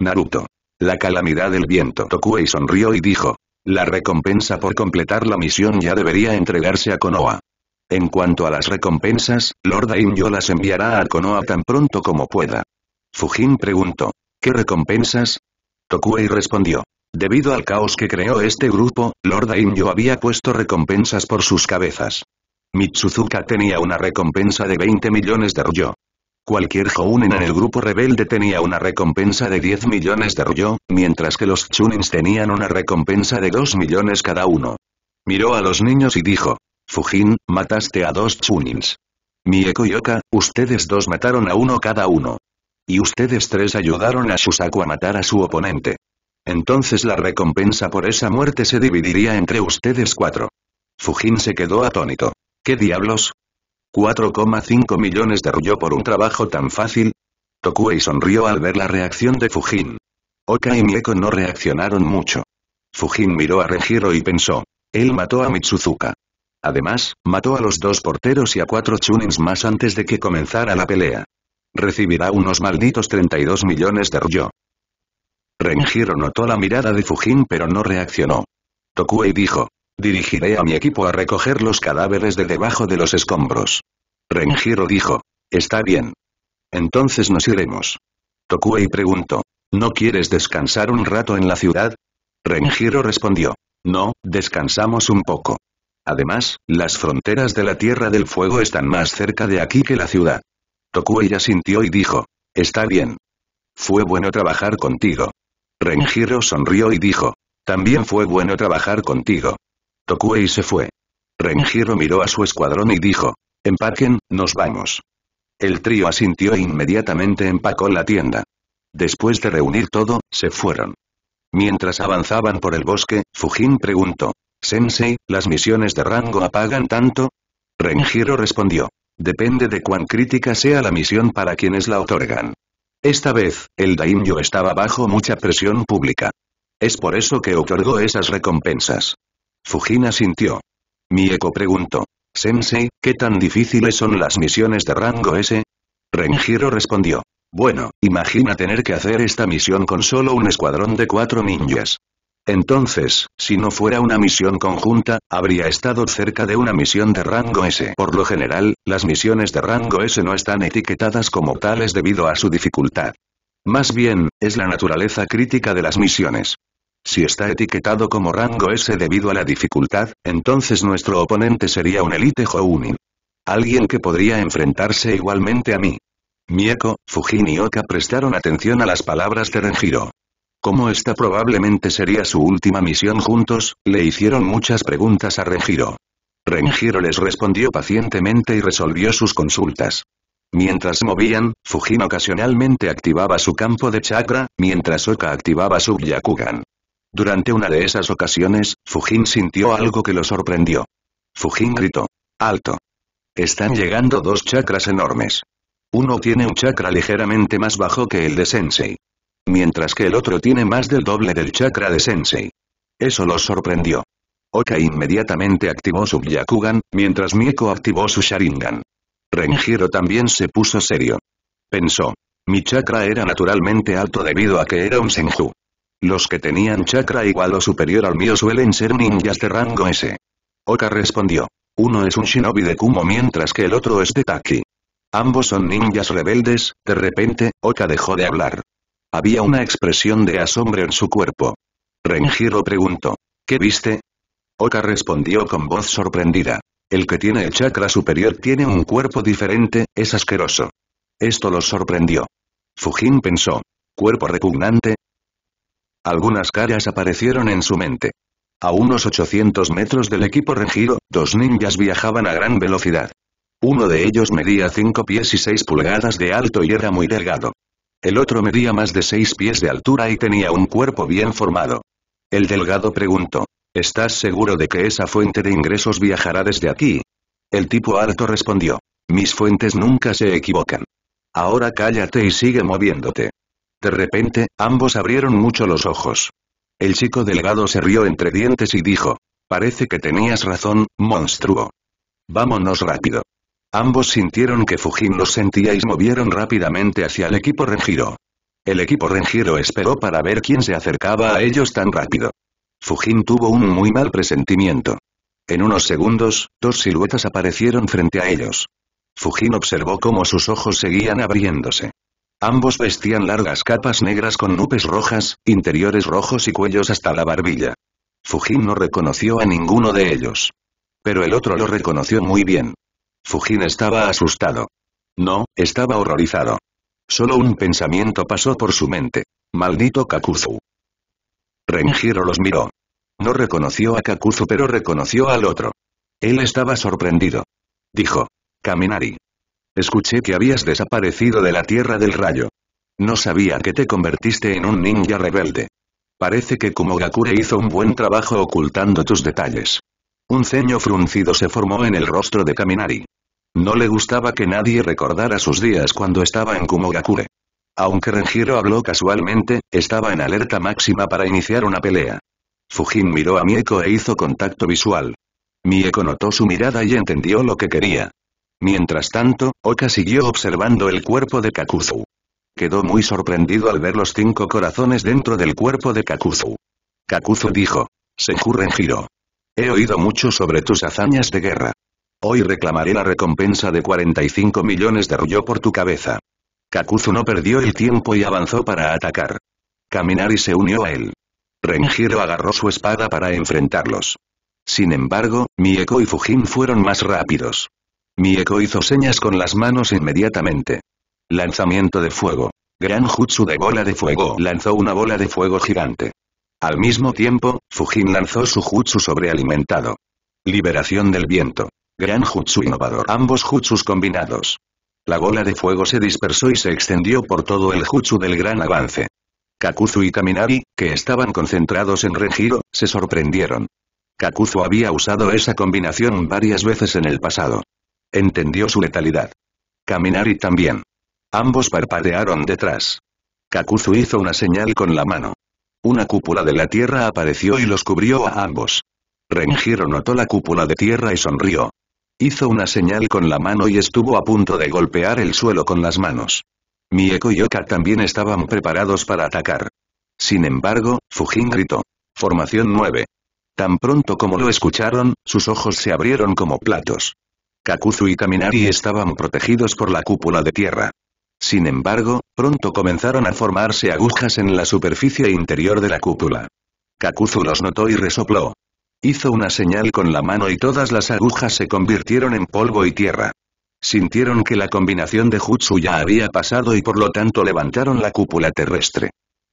Naruto. La calamidad del viento Tokuei sonrió y dijo. La recompensa por completar la misión ya debería entregarse a Konoha. En cuanto a las recompensas, Lord Daimyo las enviará a Konoha tan pronto como pueda. Fujin preguntó. ¿Qué recompensas? Tokuei respondió. Debido al caos que creó este grupo, Lord Daimyo había puesto recompensas por sus cabezas. Mitsuzuka tenía una recompensa de 20 millones de ryo. Cualquier Jounin en el grupo rebelde tenía una recompensa de 10 millones de ryo, mientras que los Chunins tenían una recompensa de 2 millones cada uno. Miró a los niños y dijo, Fujin, mataste a dos Chunins. Mieko y Oka, ustedes dos mataron a uno cada uno. Y ustedes tres ayudaron a Shusaku a matar a su oponente. Entonces la recompensa por esa muerte se dividiría entre ustedes cuatro. Fujin se quedó atónito. ¿Qué diablos? 4,5 millones de ryo por un trabajo tan fácil. Tokuei sonrió al ver la reacción de Fujin. Oka y Mieko no reaccionaron mucho. Fujin miró a Renjiro y pensó. Él mató a Mitsuzuka. Además, mató a los dos porteros y a cuatro chunins más antes de que comenzara la pelea. Recibirá unos malditos 32 millones de ryo. Renjiro notó la mirada de Fujin pero no reaccionó. Tokuei dijo, Dirigiré a mi equipo a recoger los cadáveres de debajo de los escombros. Renjiro dijo. Está bien. Entonces nos iremos. Tokuei preguntó. ¿No quieres descansar un rato en la ciudad? Renjiro respondió. No, descansamos un poco. Además, las fronteras de la Tierra del Fuego están más cerca de aquí que la ciudad. Tokuei asintió y dijo. Está bien. Fue bueno trabajar contigo. Renjiro sonrió y dijo. También fue bueno trabajar contigo y se fue. Renjiro miró a su escuadrón y dijo, empaquen, nos vamos. El trío asintió e inmediatamente empacó la tienda. Después de reunir todo, se fueron. Mientras avanzaban por el bosque, Fujin preguntó, Sensei, ¿las misiones de rango apagan tanto? Renjiro respondió, depende de cuán crítica sea la misión para quienes la otorgan. Esta vez, el Daimyo estaba bajo mucha presión pública. Es por eso que otorgó esas recompensas. Fujina sintió. Mi Mieko preguntó. Sensei, ¿qué tan difíciles son las misiones de rango S? Renjiro respondió. Bueno, imagina tener que hacer esta misión con solo un escuadrón de cuatro ninjas. Entonces, si no fuera una misión conjunta, habría estado cerca de una misión de rango S. Por lo general, las misiones de rango S no están etiquetadas como tales debido a su dificultad. Más bien, es la naturaleza crítica de las misiones. Si está etiquetado como rango S debido a la dificultad, entonces nuestro oponente sería un Elite Jounin. Alguien que podría enfrentarse igualmente a mí. Mieko, Fujin y Oka prestaron atención a las palabras de Renjiro. Como esta probablemente sería su última misión juntos, le hicieron muchas preguntas a Renjiro. Renjiro les respondió pacientemente y resolvió sus consultas. Mientras movían, Fujin ocasionalmente activaba su campo de chakra, mientras Oka activaba su Yakugan. Durante una de esas ocasiones, Fujin sintió algo que lo sorprendió. Fujin gritó. ¡Alto! Están llegando dos chakras enormes. Uno tiene un chakra ligeramente más bajo que el de Sensei. Mientras que el otro tiene más del doble del chakra de Sensei. Eso lo sorprendió. Oka inmediatamente activó su Byakugan, mientras Mieko activó su Sharingan. Renjiro también se puso serio. Pensó. Mi chakra era naturalmente alto debido a que era un Senju. Los que tenían chakra igual o superior al mío suelen ser ninjas de rango S. Oka respondió. Uno es un shinobi de Kumo mientras que el otro es de Taki. Ambos son ninjas rebeldes, de repente, Oka dejó de hablar. Había una expresión de asombro en su cuerpo. Renjiro preguntó. ¿Qué viste? Oka respondió con voz sorprendida. El que tiene el chakra superior tiene un cuerpo diferente, es asqueroso. Esto los sorprendió. Fujin pensó. Cuerpo repugnante, algunas caras aparecieron en su mente. A unos 800 metros del equipo regido, dos ninjas viajaban a gran velocidad. Uno de ellos medía 5 pies y 6 pulgadas de alto y era muy delgado. El otro medía más de 6 pies de altura y tenía un cuerpo bien formado. El delgado preguntó, ¿estás seguro de que esa fuente de ingresos viajará desde aquí? El tipo alto respondió, mis fuentes nunca se equivocan. Ahora cállate y sigue moviéndote. De repente, ambos abrieron mucho los ojos. El chico delgado se rió entre dientes y dijo, parece que tenías razón, monstruo. Vámonos rápido. Ambos sintieron que Fujin los sentía y se movieron rápidamente hacia el equipo Renjiro. El equipo Renjiro esperó para ver quién se acercaba a ellos tan rápido. Fujin tuvo un muy mal presentimiento. En unos segundos, dos siluetas aparecieron frente a ellos. Fujin observó cómo sus ojos seguían abriéndose. Ambos vestían largas capas negras con nubes rojas, interiores rojos y cuellos hasta la barbilla. Fujin no reconoció a ninguno de ellos. Pero el otro lo reconoció muy bien. Fujin estaba asustado. No, estaba horrorizado. Solo un pensamiento pasó por su mente. Maldito Kakuzu. Renjiro los miró. No reconoció a Kakuzu pero reconoció al otro. Él estaba sorprendido. Dijo. Kaminari. Escuché que habías desaparecido de la Tierra del Rayo. No sabía que te convertiste en un ninja rebelde. Parece que Kumogakure hizo un buen trabajo ocultando tus detalles. Un ceño fruncido se formó en el rostro de Kaminari. No le gustaba que nadie recordara sus días cuando estaba en Kumogakure. Aunque Renjiro habló casualmente, estaba en alerta máxima para iniciar una pelea. Fujin miró a Mieko e hizo contacto visual. Mieko notó su mirada y entendió lo que quería. Mientras tanto, Oka siguió observando el cuerpo de Kakuzu. Quedó muy sorprendido al ver los cinco corazones dentro del cuerpo de Kakuzu. Kakuzu dijo. Senju Renjiro. He oído mucho sobre tus hazañas de guerra. Hoy reclamaré la recompensa de 45 millones de ryo por tu cabeza. Kakuzu no perdió el tiempo y avanzó para atacar. Kaminari se unió a él. Renjiro agarró su espada para enfrentarlos. Sin embargo, Mieko y Fujin fueron más rápidos. Mieko hizo señas con las manos inmediatamente. Lanzamiento de fuego. Gran Jutsu de bola de fuego lanzó una bola de fuego gigante. Al mismo tiempo, Fujin lanzó su Jutsu sobrealimentado. Liberación del viento. Gran Jutsu innovador. Ambos Jutsus combinados. La bola de fuego se dispersó y se extendió por todo el Jutsu del gran avance. Kakuzu y Kaminari, que estaban concentrados en Renjiro, se sorprendieron. Kakuzu había usado esa combinación varias veces en el pasado. Entendió su letalidad. y también. Ambos parpadearon detrás. Kakuzu hizo una señal con la mano. Una cúpula de la tierra apareció y los cubrió a ambos. Renjiro notó la cúpula de tierra y sonrió. Hizo una señal con la mano y estuvo a punto de golpear el suelo con las manos. Mieko y Oka también estaban preparados para atacar. Sin embargo, Fujin gritó. Formación 9. Tan pronto como lo escucharon, sus ojos se abrieron como platos. Kakuzu y Kaminari estaban protegidos por la cúpula de tierra. Sin embargo, pronto comenzaron a formarse agujas en la superficie interior de la cúpula. Kakuzu los notó y resopló. Hizo una señal con la mano y todas las agujas se convirtieron en polvo y tierra. Sintieron que la combinación de jutsu ya había pasado y por lo tanto levantaron la cúpula terrestre.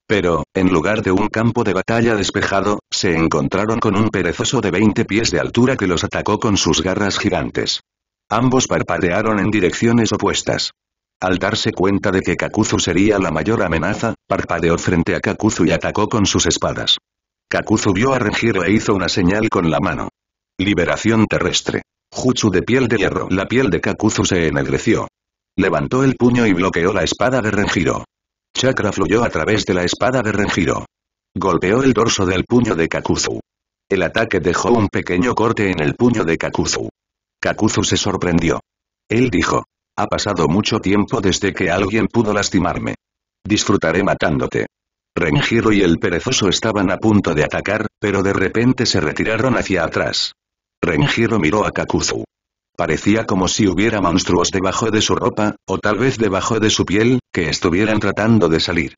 Pero, en lugar de un campo de batalla despejado, se encontraron con un perezoso de 20 pies de altura que los atacó con sus garras gigantes. Ambos parpadearon en direcciones opuestas. Al darse cuenta de que Kakuzu sería la mayor amenaza, parpadeó frente a Kakuzu y atacó con sus espadas. Kakuzu vio a Renjiro e hizo una señal con la mano. Liberación terrestre. Jutsu de piel de hierro. La piel de Kakuzu se ennegreció. Levantó el puño y bloqueó la espada de Renjiro. Chakra fluyó a través de la espada de Renjiro. Golpeó el dorso del puño de Kakuzu. El ataque dejó un pequeño corte en el puño de Kakuzu. Kakuzu se sorprendió. Él dijo. Ha pasado mucho tiempo desde que alguien pudo lastimarme. Disfrutaré matándote. Renjiro y el perezoso estaban a punto de atacar, pero de repente se retiraron hacia atrás. Renjiro miró a Kakuzu. Parecía como si hubiera monstruos debajo de su ropa, o tal vez debajo de su piel, que estuvieran tratando de salir.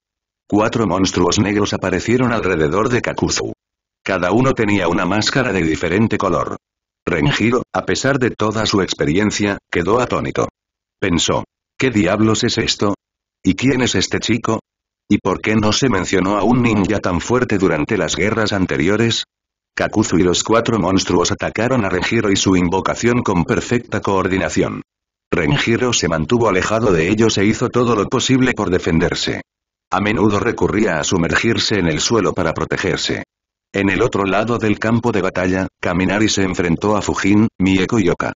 Cuatro monstruos negros aparecieron alrededor de Kakuzu. Cada uno tenía una máscara de diferente color. Renjiro, a pesar de toda su experiencia, quedó atónito. Pensó, ¿qué diablos es esto? ¿Y quién es este chico? ¿Y por qué no se mencionó a un ninja tan fuerte durante las guerras anteriores? Kakuzu y los cuatro monstruos atacaron a Renjiro y su invocación con perfecta coordinación. Renjiro se mantuvo alejado de ellos e hizo todo lo posible por defenderse. A menudo recurría a sumergirse en el suelo para protegerse. En el otro lado del campo de batalla, Kaminari se enfrentó a Fujin, Mieko y Oka.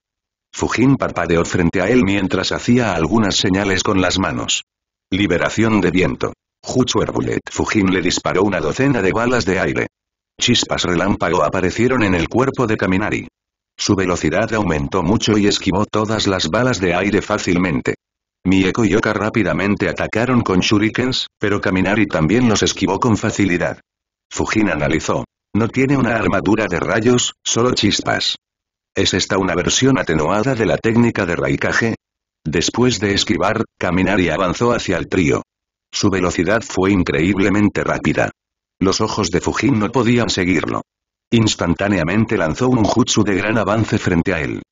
Fujin parpadeó frente a él mientras hacía algunas señales con las manos. Liberación de viento. Jutsu Bullet Fujin le disparó una docena de balas de aire. Chispas relámpago aparecieron en el cuerpo de Kaminari. Su velocidad aumentó mucho y esquivó todas las balas de aire fácilmente. Mieko y Oka rápidamente atacaron con shurikens, pero Kaminari también los esquivó con facilidad. Fujin analizó. No tiene una armadura de rayos, solo chispas. ¿Es esta una versión atenuada de la técnica de raicaje? Después de esquivar, caminar y avanzó hacia el trío. Su velocidad fue increíblemente rápida. Los ojos de Fujin no podían seguirlo. Instantáneamente lanzó un jutsu de gran avance frente a él.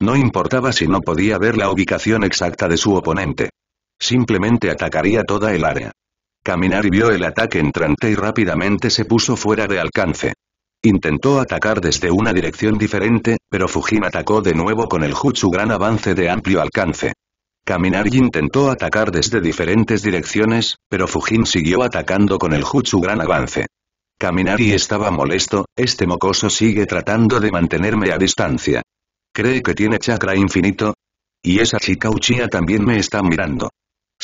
No importaba si no podía ver la ubicación exacta de su oponente. Simplemente atacaría toda el área. Caminar vio el ataque entrante y rápidamente se puso fuera de alcance. Intentó atacar desde una dirección diferente, pero Fujin atacó de nuevo con el Jutsu gran avance de amplio alcance. Kaminari intentó atacar desde diferentes direcciones, pero Fujin siguió atacando con el Jutsu gran avance. Kaminari estaba molesto, este mocoso sigue tratando de mantenerme a distancia. ¿Cree que tiene chakra infinito? Y esa chica Uchiha también me está mirando.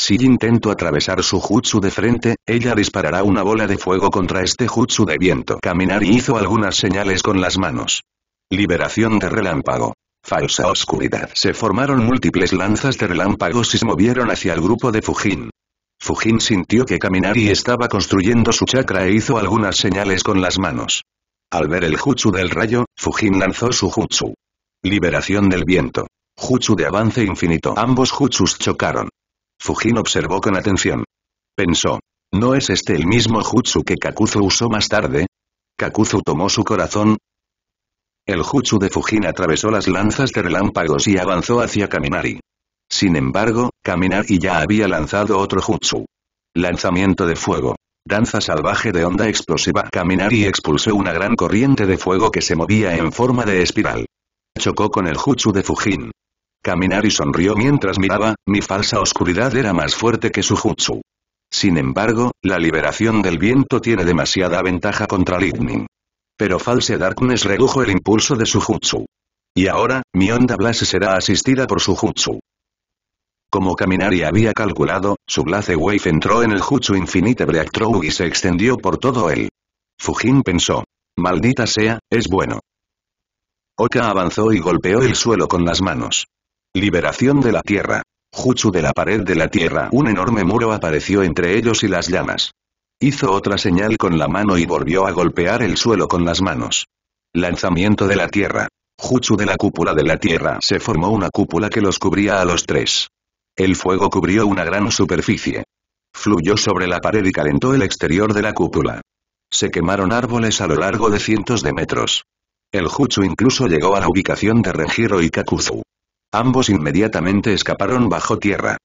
Si intento atravesar su jutsu de frente, ella disparará una bola de fuego contra este jutsu de viento. Caminar y hizo algunas señales con las manos. Liberación de relámpago. Falsa oscuridad. Se formaron múltiples lanzas de relámpagos y se movieron hacia el grupo de Fujin. Fujin sintió que Kaminari estaba construyendo su chakra e hizo algunas señales con las manos. Al ver el jutsu del rayo, Fujin lanzó su jutsu. Liberación del viento. Jutsu de avance infinito. Ambos jutsus chocaron. Fujin observó con atención. Pensó. ¿No es este el mismo jutsu que Kakuzu usó más tarde? ¿Kakuzu tomó su corazón? El jutsu de Fujin atravesó las lanzas de relámpagos y avanzó hacia Kaminari. Sin embargo, Kaminari ya había lanzado otro jutsu. Lanzamiento de fuego. Danza salvaje de onda explosiva. Kaminari expulsó una gran corriente de fuego que se movía en forma de espiral. Chocó con el jutsu de Fujin caminar sonrió mientras miraba, mi falsa oscuridad era más fuerte que su jutsu. Sin embargo, la liberación del viento tiene demasiada ventaja contra Lightning. Pero False Darkness redujo el impulso de su jutsu. Y ahora, mi onda blase será asistida por su jutsu. Como Kaminari había calculado, su blase Wave entró en el Jutsu Infinite Breakthrough y se extendió por todo él. Fujin pensó. Maldita sea, es bueno. Oka avanzó y golpeó el suelo con las manos. Liberación de la Tierra. juchu de la pared de la Tierra. Un enorme muro apareció entre ellos y las llamas. Hizo otra señal con la mano y volvió a golpear el suelo con las manos. Lanzamiento de la Tierra. juchu de la cúpula de la Tierra. Se formó una cúpula que los cubría a los tres. El fuego cubrió una gran superficie. Fluyó sobre la pared y calentó el exterior de la cúpula. Se quemaron árboles a lo largo de cientos de metros. El juchu incluso llegó a la ubicación de rengiro y Kakuzu. Ambos inmediatamente escaparon bajo tierra.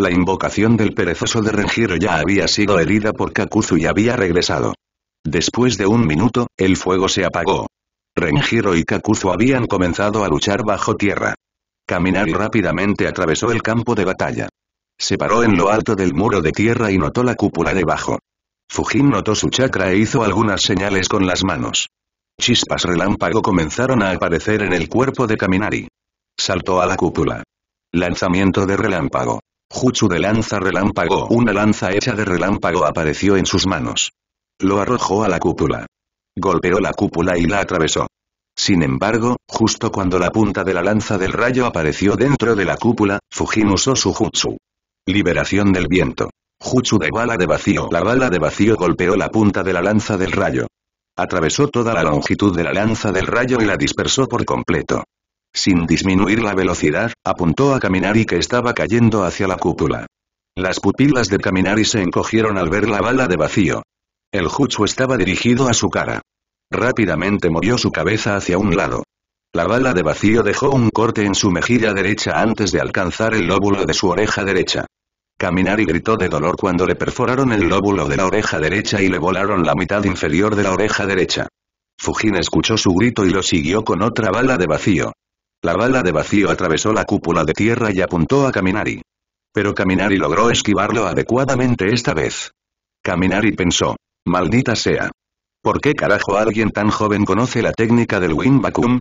La invocación del perezoso de Renjiro ya había sido herida por Kakuzu y había regresado. Después de un minuto, el fuego se apagó. Renjiro y Kakuzu habían comenzado a luchar bajo tierra. Kaminari rápidamente atravesó el campo de batalla. Se paró en lo alto del muro de tierra y notó la cúpula debajo. Fujin notó su chakra e hizo algunas señales con las manos. Chispas relámpago comenzaron a aparecer en el cuerpo de Kaminari. Saltó a la cúpula. Lanzamiento de relámpago. Jutsu de lanza relámpago. Una lanza hecha de relámpago apareció en sus manos. Lo arrojó a la cúpula. Golpeó la cúpula y la atravesó. Sin embargo, justo cuando la punta de la lanza del rayo apareció dentro de la cúpula, Fujin usó su jutsu. Liberación del viento. Jutsu de bala de vacío. La bala de vacío golpeó la punta de la lanza del rayo. Atravesó toda la longitud de la lanza del rayo y la dispersó por completo sin disminuir la velocidad, apuntó a Kaminari que estaba cayendo hacia la cúpula. Las pupilas de Kaminari se encogieron al ver la bala de vacío. El jutsu estaba dirigido a su cara. Rápidamente movió su cabeza hacia un lado. La bala de vacío dejó un corte en su mejilla derecha antes de alcanzar el lóbulo de su oreja derecha. Kaminari gritó de dolor cuando le perforaron el lóbulo de la oreja derecha y le volaron la mitad inferior de la oreja derecha. Fujin escuchó su grito y lo siguió con otra bala de vacío. La bala de vacío atravesó la cúpula de tierra y apuntó a Kaminari. Pero Kaminari logró esquivarlo adecuadamente esta vez. Kaminari pensó. Maldita sea. ¿Por qué carajo alguien tan joven conoce la técnica del Wind Vacuum?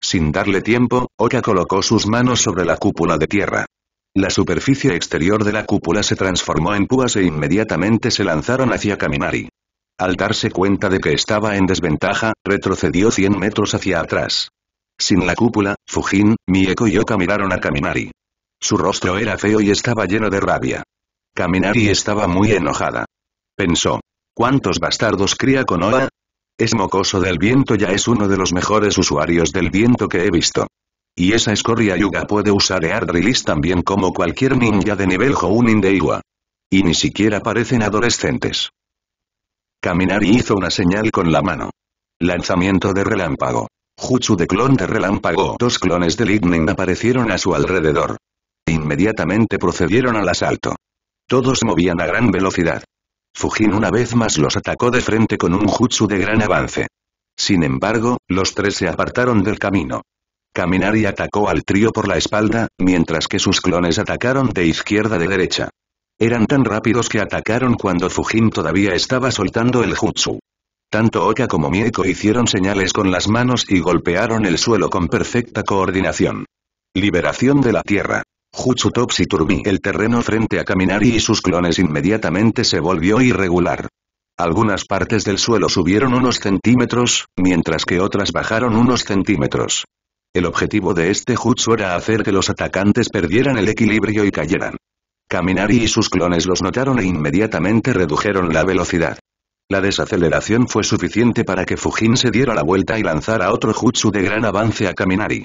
Sin darle tiempo, Oka colocó sus manos sobre la cúpula de tierra. La superficie exterior de la cúpula se transformó en púas e inmediatamente se lanzaron hacia Kaminari. Al darse cuenta de que estaba en desventaja, retrocedió 100 metros hacia atrás. Sin la cúpula, Fujin, Mieko y Oka miraron a Kaminari. Su rostro era feo y estaba lleno de rabia. Kaminari estaba muy enojada. Pensó. ¿Cuántos bastardos cría con oda Es mocoso del viento ya es uno de los mejores usuarios del viento que he visto. Y esa escoria Yuga puede usar tan también como cualquier ninja de nivel Hounin de Iwa. Y ni siquiera parecen adolescentes. Kaminari hizo una señal con la mano. Lanzamiento de relámpago. Jutsu de clon de relámpago. Dos clones de Lightning aparecieron a su alrededor. Inmediatamente procedieron al asalto. Todos movían a gran velocidad. Fujin una vez más los atacó de frente con un jutsu de gran avance. Sin embargo, los tres se apartaron del camino. Kaminari atacó al trío por la espalda, mientras que sus clones atacaron de izquierda de derecha. Eran tan rápidos que atacaron cuando Fujin todavía estaba soltando el jutsu. Tanto Oka como Mieko hicieron señales con las manos y golpearon el suelo con perfecta coordinación. Liberación de la Tierra. Jutsu y Turbi. El terreno frente a Kaminari y sus clones inmediatamente se volvió irregular. Algunas partes del suelo subieron unos centímetros, mientras que otras bajaron unos centímetros. El objetivo de este jutsu era hacer que los atacantes perdieran el equilibrio y cayeran. Kaminari y sus clones los notaron e inmediatamente redujeron la velocidad. La desaceleración fue suficiente para que Fujin se diera la vuelta y lanzara otro jutsu de gran avance a Kaminari.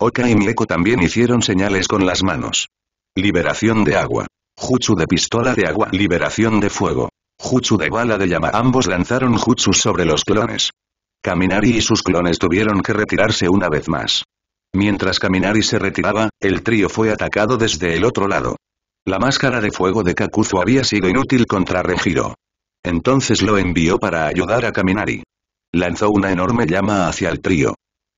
Oka y Mieko también hicieron señales con las manos. Liberación de agua. Jutsu de pistola de agua. Liberación de fuego. Jutsu de bala de llama. Ambos lanzaron jutsus sobre los clones. Kaminari y sus clones tuvieron que retirarse una vez más. Mientras Kaminari se retiraba, el trío fue atacado desde el otro lado. La máscara de fuego de Kakuzu había sido inútil contra Regiro. Entonces lo envió para ayudar a Kaminari. Lanzó una enorme llama hacia el trío.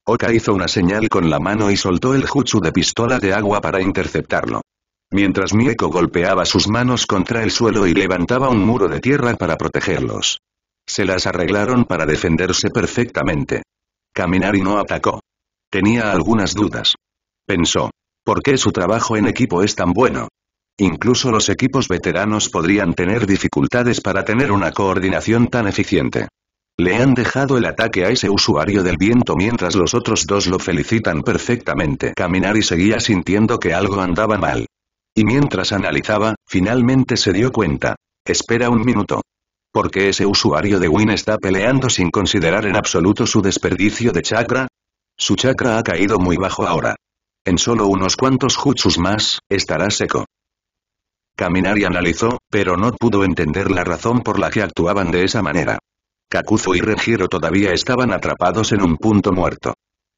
Oka hizo una señal con la mano y soltó el jutsu de pistola de agua para interceptarlo. Mientras Mieko golpeaba sus manos contra el suelo y levantaba un muro de tierra para protegerlos. Se las arreglaron para defenderse perfectamente. Kaminari no atacó. Tenía algunas dudas. Pensó. ¿Por qué su trabajo en equipo es tan bueno? Incluso los equipos veteranos podrían tener dificultades para tener una coordinación tan eficiente. Le han dejado el ataque a ese usuario del viento mientras los otros dos lo felicitan perfectamente. Caminar y seguía sintiendo que algo andaba mal. Y mientras analizaba, finalmente se dio cuenta. Espera un minuto. ¿Por qué ese usuario de Win está peleando sin considerar en absoluto su desperdicio de chakra? Su chakra ha caído muy bajo ahora. En solo unos cuantos jutsus más, estará seco y analizó, pero no pudo entender la razón por la que actuaban de esa manera. Kakuzu y Renjiro todavía estaban atrapados en un punto muerto.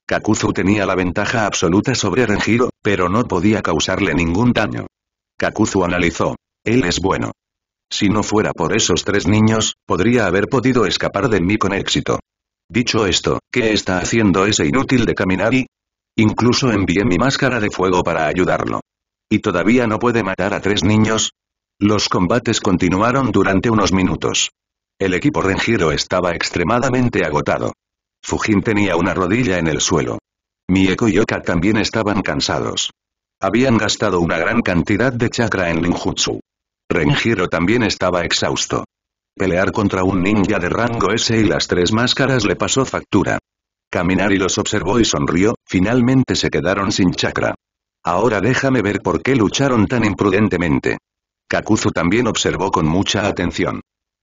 Kakuzu tenía la ventaja absoluta sobre Renjiro, pero no podía causarle ningún daño. Kakuzu analizó. Él es bueno. Si no fuera por esos tres niños, podría haber podido escapar de mí con éxito. Dicho esto, ¿qué está haciendo ese inútil de Kaminari? Incluso envié mi máscara de fuego para ayudarlo. ¿Y todavía no puede matar a tres niños? Los combates continuaron durante unos minutos. El equipo Renjiro estaba extremadamente agotado. Fujin tenía una rodilla en el suelo. Mieko y Oka también estaban cansados. Habían gastado una gran cantidad de chakra en Linjutsu. Renjiro también estaba exhausto. Pelear contra un ninja de rango S y las tres máscaras le pasó factura. Caminar y los observó y sonrió, finalmente se quedaron sin chakra. Ahora déjame ver por qué lucharon tan imprudentemente. Kakuzu también observó con mucha atención.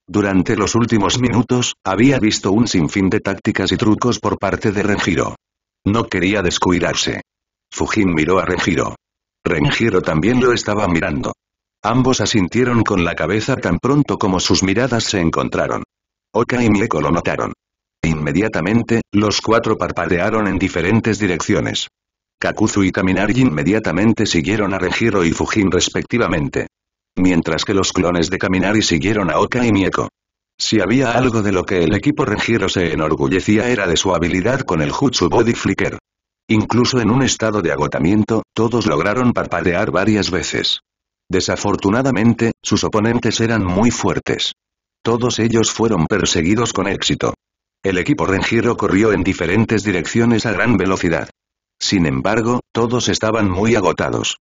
Durante los últimos minutos, había visto un sinfín de tácticas y trucos por parte de Renjiro. No quería descuidarse. Fujin miró a Renjiro. Renjiro también lo estaba mirando. Ambos asintieron con la cabeza tan pronto como sus miradas se encontraron. Oka y Mieko lo notaron. Inmediatamente, los cuatro parpadearon en diferentes direcciones. Kakuzu y Kaminari inmediatamente siguieron a Regiro y Fujin respectivamente. Mientras que los clones de Kaminari siguieron a Oka y Mieko. Si había algo de lo que el equipo Regiro se enorgullecía era de su habilidad con el Jutsu Body Flicker. Incluso en un estado de agotamiento, todos lograron parpadear varias veces. Desafortunadamente, sus oponentes eran muy fuertes. Todos ellos fueron perseguidos con éxito. El equipo Rengiro corrió en diferentes direcciones a gran velocidad. Sin embargo, todos estaban muy agotados.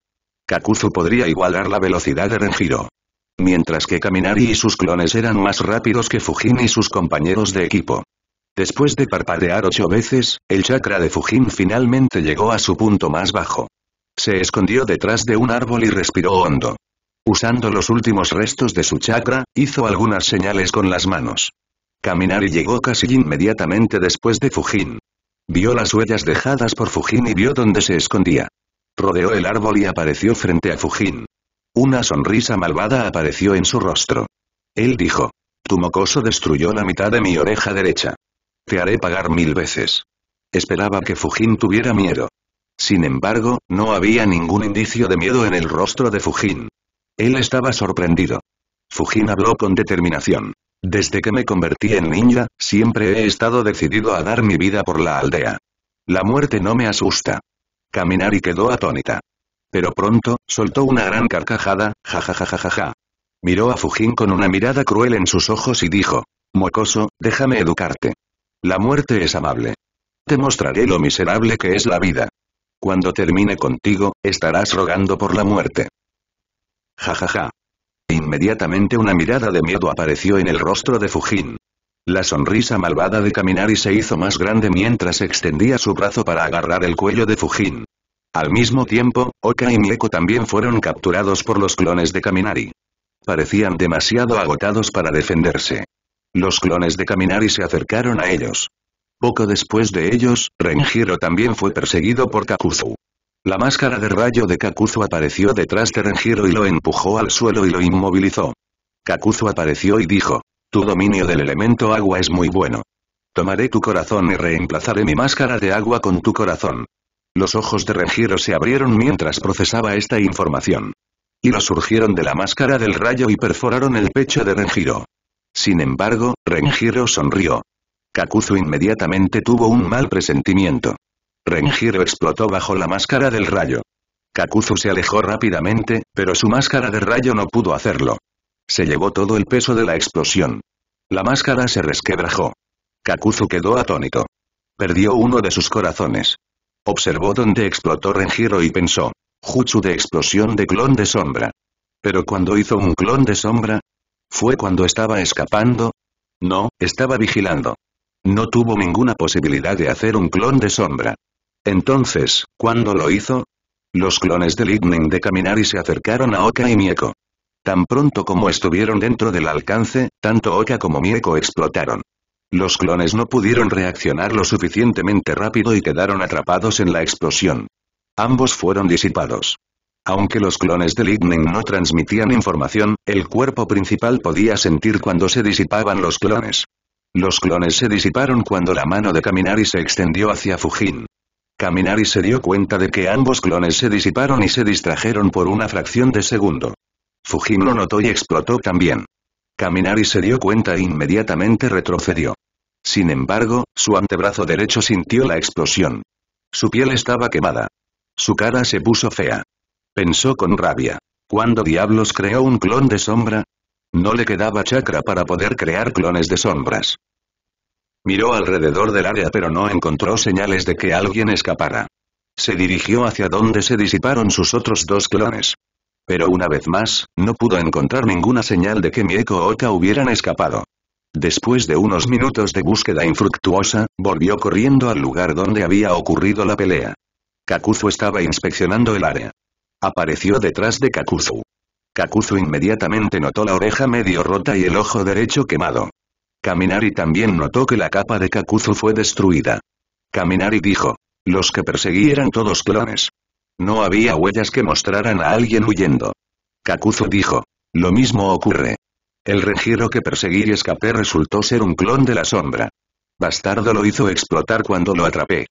Kakuzu podría igualar la velocidad de Renjiro. Mientras que Kaminari y sus clones eran más rápidos que Fujin y sus compañeros de equipo. Después de parpadear ocho veces, el chakra de Fujin finalmente llegó a su punto más bajo. Se escondió detrás de un árbol y respiró hondo. Usando los últimos restos de su chakra, hizo algunas señales con las manos. Kaminari llegó casi inmediatamente después de Fujin. Vio las huellas dejadas por Fujin y vio dónde se escondía. Rodeó el árbol y apareció frente a Fujin. Una sonrisa malvada apareció en su rostro. Él dijo. Tu mocoso destruyó la mitad de mi oreja derecha. Te haré pagar mil veces. Esperaba que Fujin tuviera miedo. Sin embargo, no había ningún indicio de miedo en el rostro de Fujin. Él estaba sorprendido. Fujin habló con determinación. Desde que me convertí en ninja, siempre he estado decidido a dar mi vida por la aldea. La muerte no me asusta. Caminar y quedó atónita. Pero pronto, soltó una gran carcajada, jajajajaja. Miró a Fujin con una mirada cruel en sus ojos y dijo, Mocoso, déjame educarte. La muerte es amable. Te mostraré lo miserable que es la vida. Cuando termine contigo, estarás rogando por la muerte. Jajaja inmediatamente una mirada de miedo apareció en el rostro de Fujin. La sonrisa malvada de Kaminari se hizo más grande mientras extendía su brazo para agarrar el cuello de Fujin. Al mismo tiempo, Oka y Mieko también fueron capturados por los clones de Kaminari. Parecían demasiado agotados para defenderse. Los clones de Kaminari se acercaron a ellos. Poco después de ellos, Renjiro también fue perseguido por Kakuzu. La máscara de rayo de Kakuzu apareció detrás de Renjiro y lo empujó al suelo y lo inmovilizó. Kakuzu apareció y dijo, tu dominio del elemento agua es muy bueno. Tomaré tu corazón y reemplazaré mi máscara de agua con tu corazón. Los ojos de Renjiro se abrieron mientras procesaba esta información. Y los surgieron de la máscara del rayo y perforaron el pecho de Renjiro. Sin embargo, Renjiro sonrió. Kakuzu inmediatamente tuvo un mal presentimiento. Renjiro explotó bajo la máscara del rayo. Kakuzu se alejó rápidamente, pero su máscara de rayo no pudo hacerlo. Se llevó todo el peso de la explosión. La máscara se resquebrajó. Kakuzu quedó atónito. Perdió uno de sus corazones. Observó dónde explotó Renjiro y pensó. Jutsu de explosión de clon de sombra. Pero cuando hizo un clon de sombra, ¿Fue cuando estaba escapando? No, estaba vigilando. No tuvo ninguna posibilidad de hacer un clon de sombra. Entonces, ¿cuándo lo hizo? Los clones del Lightning de Kaminari se acercaron a Oka y Mieko. Tan pronto como estuvieron dentro del alcance, tanto Oka como Mieko explotaron. Los clones no pudieron reaccionar lo suficientemente rápido y quedaron atrapados en la explosión. Ambos fueron disipados. Aunque los clones del Lightning no transmitían información, el cuerpo principal podía sentir cuando se disipaban los clones. Los clones se disiparon cuando la mano de Kaminari se extendió hacia Fujin caminar y se dio cuenta de que ambos clones se disiparon y se distrajeron por una fracción de segundo. Fujin lo notó y explotó también. Caminar y se dio cuenta e inmediatamente retrocedió. Sin embargo, su antebrazo derecho sintió la explosión. Su piel estaba quemada. Su cara se puso fea. Pensó con rabia. ¿Cuándo diablos creó un clon de sombra? No le quedaba chakra para poder crear clones de sombras. Miró alrededor del área pero no encontró señales de que alguien escapara. Se dirigió hacia donde se disiparon sus otros dos clones. Pero una vez más, no pudo encontrar ninguna señal de que Mieko o Oka hubieran escapado. Después de unos minutos de búsqueda infructuosa, volvió corriendo al lugar donde había ocurrido la pelea. Kakuzu estaba inspeccionando el área. Apareció detrás de Kakuzu. Kakuzu inmediatamente notó la oreja medio rota y el ojo derecho quemado. Kaminari también notó que la capa de Kakuzu fue destruida. Kaminari dijo. Los que perseguí eran todos clones. No había huellas que mostraran a alguien huyendo. Kakuzu dijo. Lo mismo ocurre. El regiro que perseguí y escapé resultó ser un clon de la sombra. Bastardo lo hizo explotar cuando lo atrapé.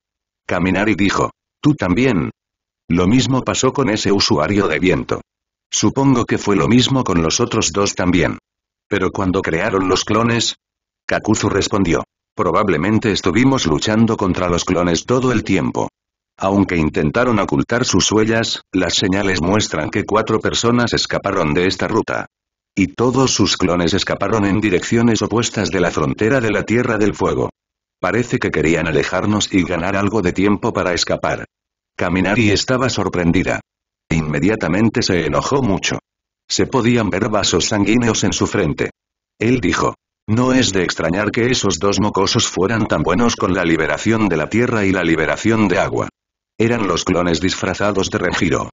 Kaminari dijo. Tú también. Lo mismo pasó con ese usuario de viento. Supongo que fue lo mismo con los otros dos también. Pero cuando crearon los clones, Kakuzu respondió. Probablemente estuvimos luchando contra los clones todo el tiempo. Aunque intentaron ocultar sus huellas, las señales muestran que cuatro personas escaparon de esta ruta. Y todos sus clones escaparon en direcciones opuestas de la frontera de la Tierra del Fuego. Parece que querían alejarnos y ganar algo de tiempo para escapar. Caminari estaba sorprendida. Inmediatamente se enojó mucho. Se podían ver vasos sanguíneos en su frente. Él dijo, no es de extrañar que esos dos mocosos fueran tan buenos con la liberación de la tierra y la liberación de agua. Eran los clones disfrazados de Renjiro.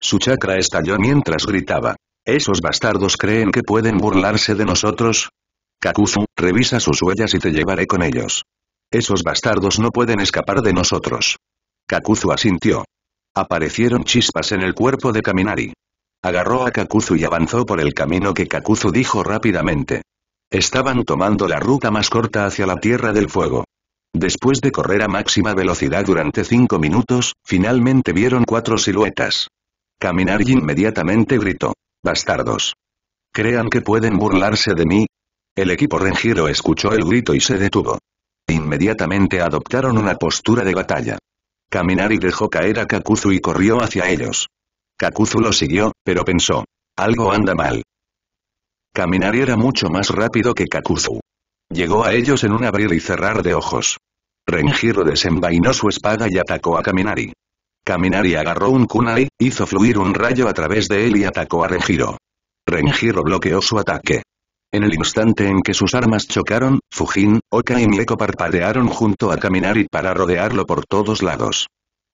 Su chakra estalló mientras gritaba. ¿Esos bastardos creen que pueden burlarse de nosotros? Kakuzu, revisa sus huellas y te llevaré con ellos. Esos bastardos no pueden escapar de nosotros. Kakuzu asintió. Aparecieron chispas en el cuerpo de Kaminari. Agarró a Kakuzu y avanzó por el camino que Kakuzu dijo rápidamente. Estaban tomando la ruta más corta hacia la Tierra del Fuego. Después de correr a máxima velocidad durante cinco minutos, finalmente vieron cuatro siluetas. Caminar inmediatamente gritó. Bastardos. ¿Crean que pueden burlarse de mí? El equipo rengiro escuchó el grito y se detuvo. Inmediatamente adoptaron una postura de batalla. y dejó caer a Kakuzu y corrió hacia ellos. Kakuzu lo siguió, pero pensó. Algo anda mal. Kaminari era mucho más rápido que Kakuzu. Llegó a ellos en un abrir y cerrar de ojos. Renjiro desenvainó su espada y atacó a Kaminari. Kaminari agarró un kunai, hizo fluir un rayo a través de él y atacó a Renjiro. Renjiro bloqueó su ataque. En el instante en que sus armas chocaron, Fujin, Oka y Mieko parpadearon junto a Kaminari para rodearlo por todos lados.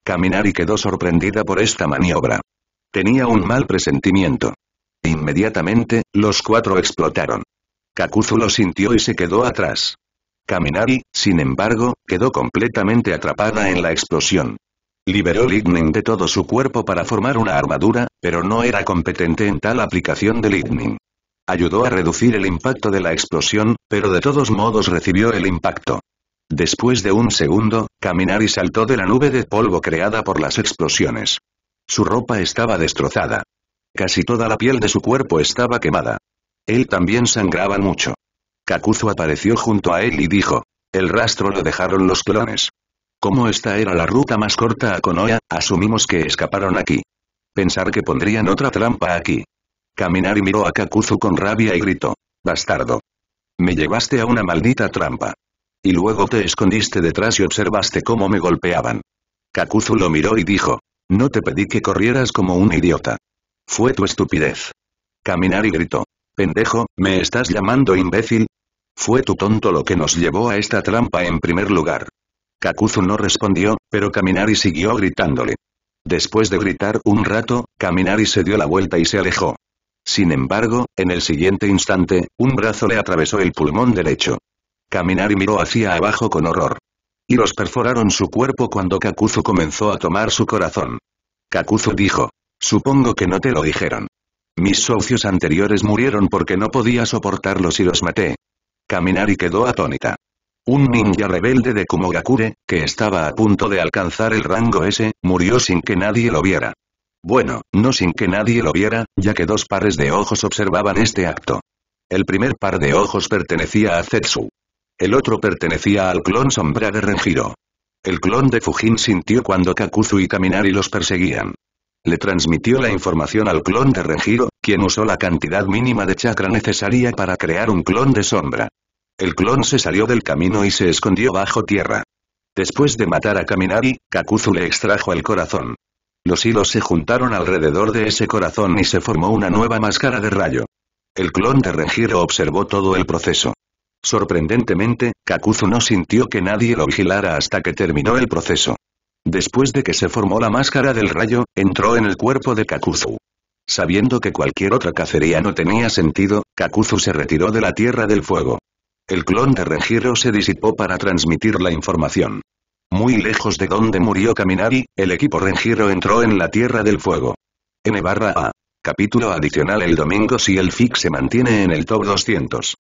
Kaminari quedó sorprendida por esta maniobra. Tenía un mal presentimiento. Inmediatamente, los cuatro explotaron. Kakuzu lo sintió y se quedó atrás. Kaminari, sin embargo, quedó completamente atrapada en la explosión. Liberó lightning de todo su cuerpo para formar una armadura, pero no era competente en tal aplicación de lightning. Ayudó a reducir el impacto de la explosión, pero de todos modos recibió el impacto. Después de un segundo, Kaminari saltó de la nube de polvo creada por las explosiones. Su ropa estaba destrozada. Casi toda la piel de su cuerpo estaba quemada. Él también sangraba mucho. Kakuzu apareció junto a él y dijo. El rastro lo dejaron los clones. Como esta era la ruta más corta a Konoha, asumimos que escaparon aquí. Pensar que pondrían otra trampa aquí. Caminar y miró a Kakuzu con rabia y gritó. Bastardo. Me llevaste a una maldita trampa. Y luego te escondiste detrás y observaste cómo me golpeaban. Kakuzu lo miró y dijo. No te pedí que corrieras como un idiota. Fue tu estupidez. Caminar y gritó. Pendejo, ¿me estás llamando imbécil? Fue tu tonto lo que nos llevó a esta trampa en primer lugar. Kakuzu no respondió, pero y siguió gritándole. Después de gritar un rato, y se dio la vuelta y se alejó. Sin embargo, en el siguiente instante, un brazo le atravesó el pulmón derecho. Kaminari miró hacia abajo con horror. y los perforaron su cuerpo cuando Kakuzu comenzó a tomar su corazón. Kakuzu dijo, Supongo que no te lo dijeron. Mis socios anteriores murieron porque no podía soportarlos y los maté. Caminar y quedó atónita. Un ninja rebelde de Kumogakure, que estaba a punto de alcanzar el rango S, murió sin que nadie lo viera. Bueno, no sin que nadie lo viera, ya que dos pares de ojos observaban este acto. El primer par de ojos pertenecía a Zetsu. El otro pertenecía al clon sombra de Renjiro. El clon de Fujin sintió cuando Kakuzu y Kaminari los perseguían le transmitió la información al clon de Renjiro, quien usó la cantidad mínima de chakra necesaria para crear un clon de sombra. El clon se salió del camino y se escondió bajo tierra. Después de matar a Kaminari, Kakuzu le extrajo el corazón. Los hilos se juntaron alrededor de ese corazón y se formó una nueva máscara de rayo. El clon de Renjiro observó todo el proceso. Sorprendentemente, Kakuzu no sintió que nadie lo vigilara hasta que terminó el proceso. Después de que se formó la máscara del rayo, entró en el cuerpo de Kakuzu. Sabiendo que cualquier otra cacería no tenía sentido, Kakuzu se retiró de la Tierra del Fuego. El clon de Renjiro se disipó para transmitir la información. Muy lejos de donde murió Kaminari, el equipo Renjiro entró en la Tierra del Fuego. N barra A. Capítulo adicional el domingo si el FIC se mantiene en el top 200.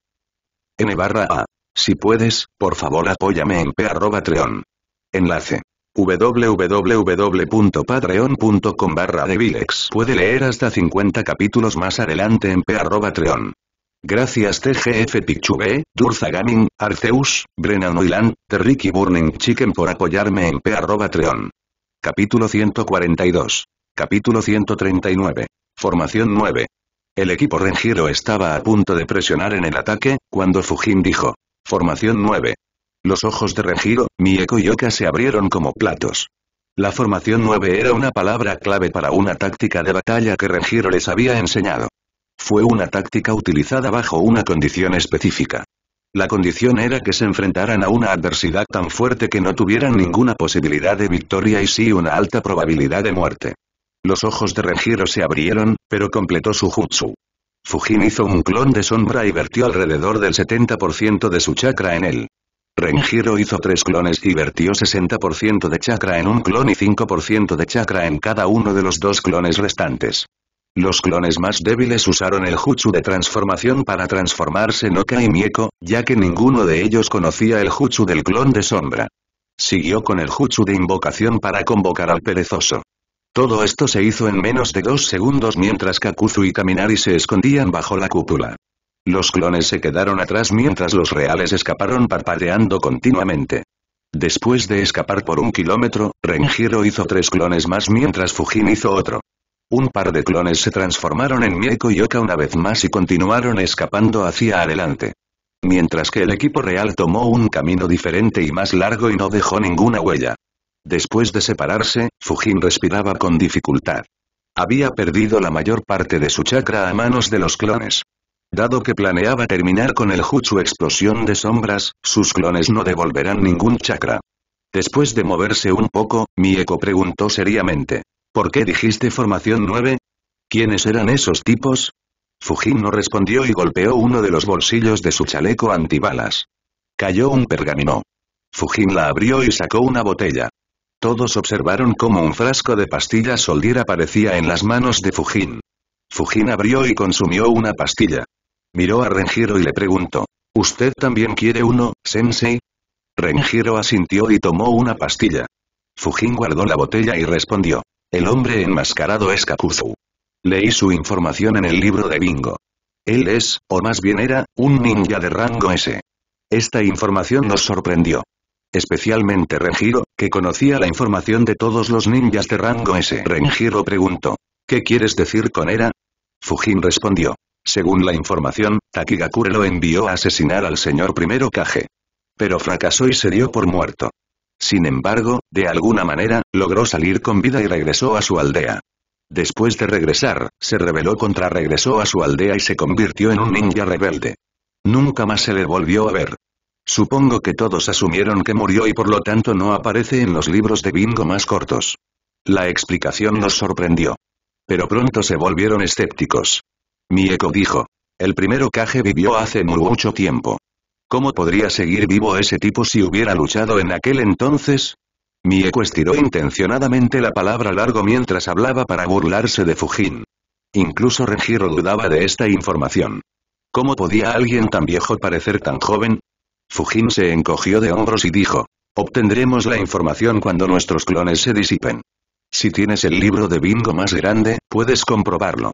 N barra A. Si puedes, por favor apóyame en p arroba Enlace www.padreon.com barra devilex puede leer hasta 50 capítulos más adelante en p.treon. Gracias TGF Pichuve Durza Gaming, Arceus, Brennan Oiland, Terriki Burning Chicken por apoyarme en p.treon. Capítulo 142. Capítulo 139. Formación 9. El equipo Renjiro estaba a punto de presionar en el ataque, cuando Fujin dijo. Formación 9. Los ojos de Regiro, Mieko y Oka se abrieron como platos. La formación 9 era una palabra clave para una táctica de batalla que Regiro les había enseñado. Fue una táctica utilizada bajo una condición específica. La condición era que se enfrentaran a una adversidad tan fuerte que no tuvieran ninguna posibilidad de victoria y sí una alta probabilidad de muerte. Los ojos de Regiro se abrieron, pero completó su jutsu. Fujin hizo un clon de sombra y vertió alrededor del 70% de su chakra en él. Renjiro hizo tres clones y vertió 60% de chakra en un clon y 5% de chakra en cada uno de los dos clones restantes. Los clones más débiles usaron el jutsu de transformación para transformarse Oka y Mieko, ya que ninguno de ellos conocía el jutsu del clon de sombra. Siguió con el jutsu de invocación para convocar al perezoso. Todo esto se hizo en menos de dos segundos mientras Kakuzu y Kaminari se escondían bajo la cúpula. Los clones se quedaron atrás mientras los reales escaparon parpadeando continuamente. Después de escapar por un kilómetro, Renjiro hizo tres clones más mientras Fujin hizo otro. Un par de clones se transformaron en Mieko y Oka una vez más y continuaron escapando hacia adelante. Mientras que el equipo real tomó un camino diferente y más largo y no dejó ninguna huella. Después de separarse, Fujin respiraba con dificultad. Había perdido la mayor parte de su chakra a manos de los clones. Dado que planeaba terminar con el Jutsu Explosión de Sombras, sus clones no devolverán ningún chakra. Después de moverse un poco, Mieko preguntó seriamente. ¿Por qué dijiste Formación 9? ¿Quiénes eran esos tipos? Fujin no respondió y golpeó uno de los bolsillos de su chaleco antibalas. Cayó un pergamino. Fujin la abrió y sacó una botella. Todos observaron cómo un frasco de pastillas soldier aparecía en las manos de Fujin. Fujin abrió y consumió una pastilla. Miró a Renjiro y le preguntó. ¿Usted también quiere uno, sensei? Renjiro asintió y tomó una pastilla. Fujin guardó la botella y respondió. El hombre enmascarado es Kakuzu. Leí su información en el libro de Bingo. Él es, o más bien era, un ninja de rango S. Esta información nos sorprendió. Especialmente Renjiro, que conocía la información de todos los ninjas de rango S. Renjiro preguntó. ¿Qué quieres decir con era? Fujin respondió. Según la información, Takigakure lo envió a asesinar al señor primero Kage. Pero fracasó y se dio por muerto. Sin embargo, de alguna manera, logró salir con vida y regresó a su aldea. Después de regresar, se rebeló contra regresó a su aldea y se convirtió en un ninja rebelde. Nunca más se le volvió a ver. Supongo que todos asumieron que murió y por lo tanto no aparece en los libros de bingo más cortos. La explicación nos sorprendió. Pero pronto se volvieron escépticos eco dijo. El primero Kage vivió hace mucho tiempo. ¿Cómo podría seguir vivo ese tipo si hubiera luchado en aquel entonces? Mieko estiró intencionadamente la palabra largo mientras hablaba para burlarse de Fujin. Incluso Regiro dudaba de esta información. ¿Cómo podía alguien tan viejo parecer tan joven? Fujin se encogió de hombros y dijo, obtendremos la información cuando nuestros clones se disipen. Si tienes el libro de bingo más grande, puedes comprobarlo.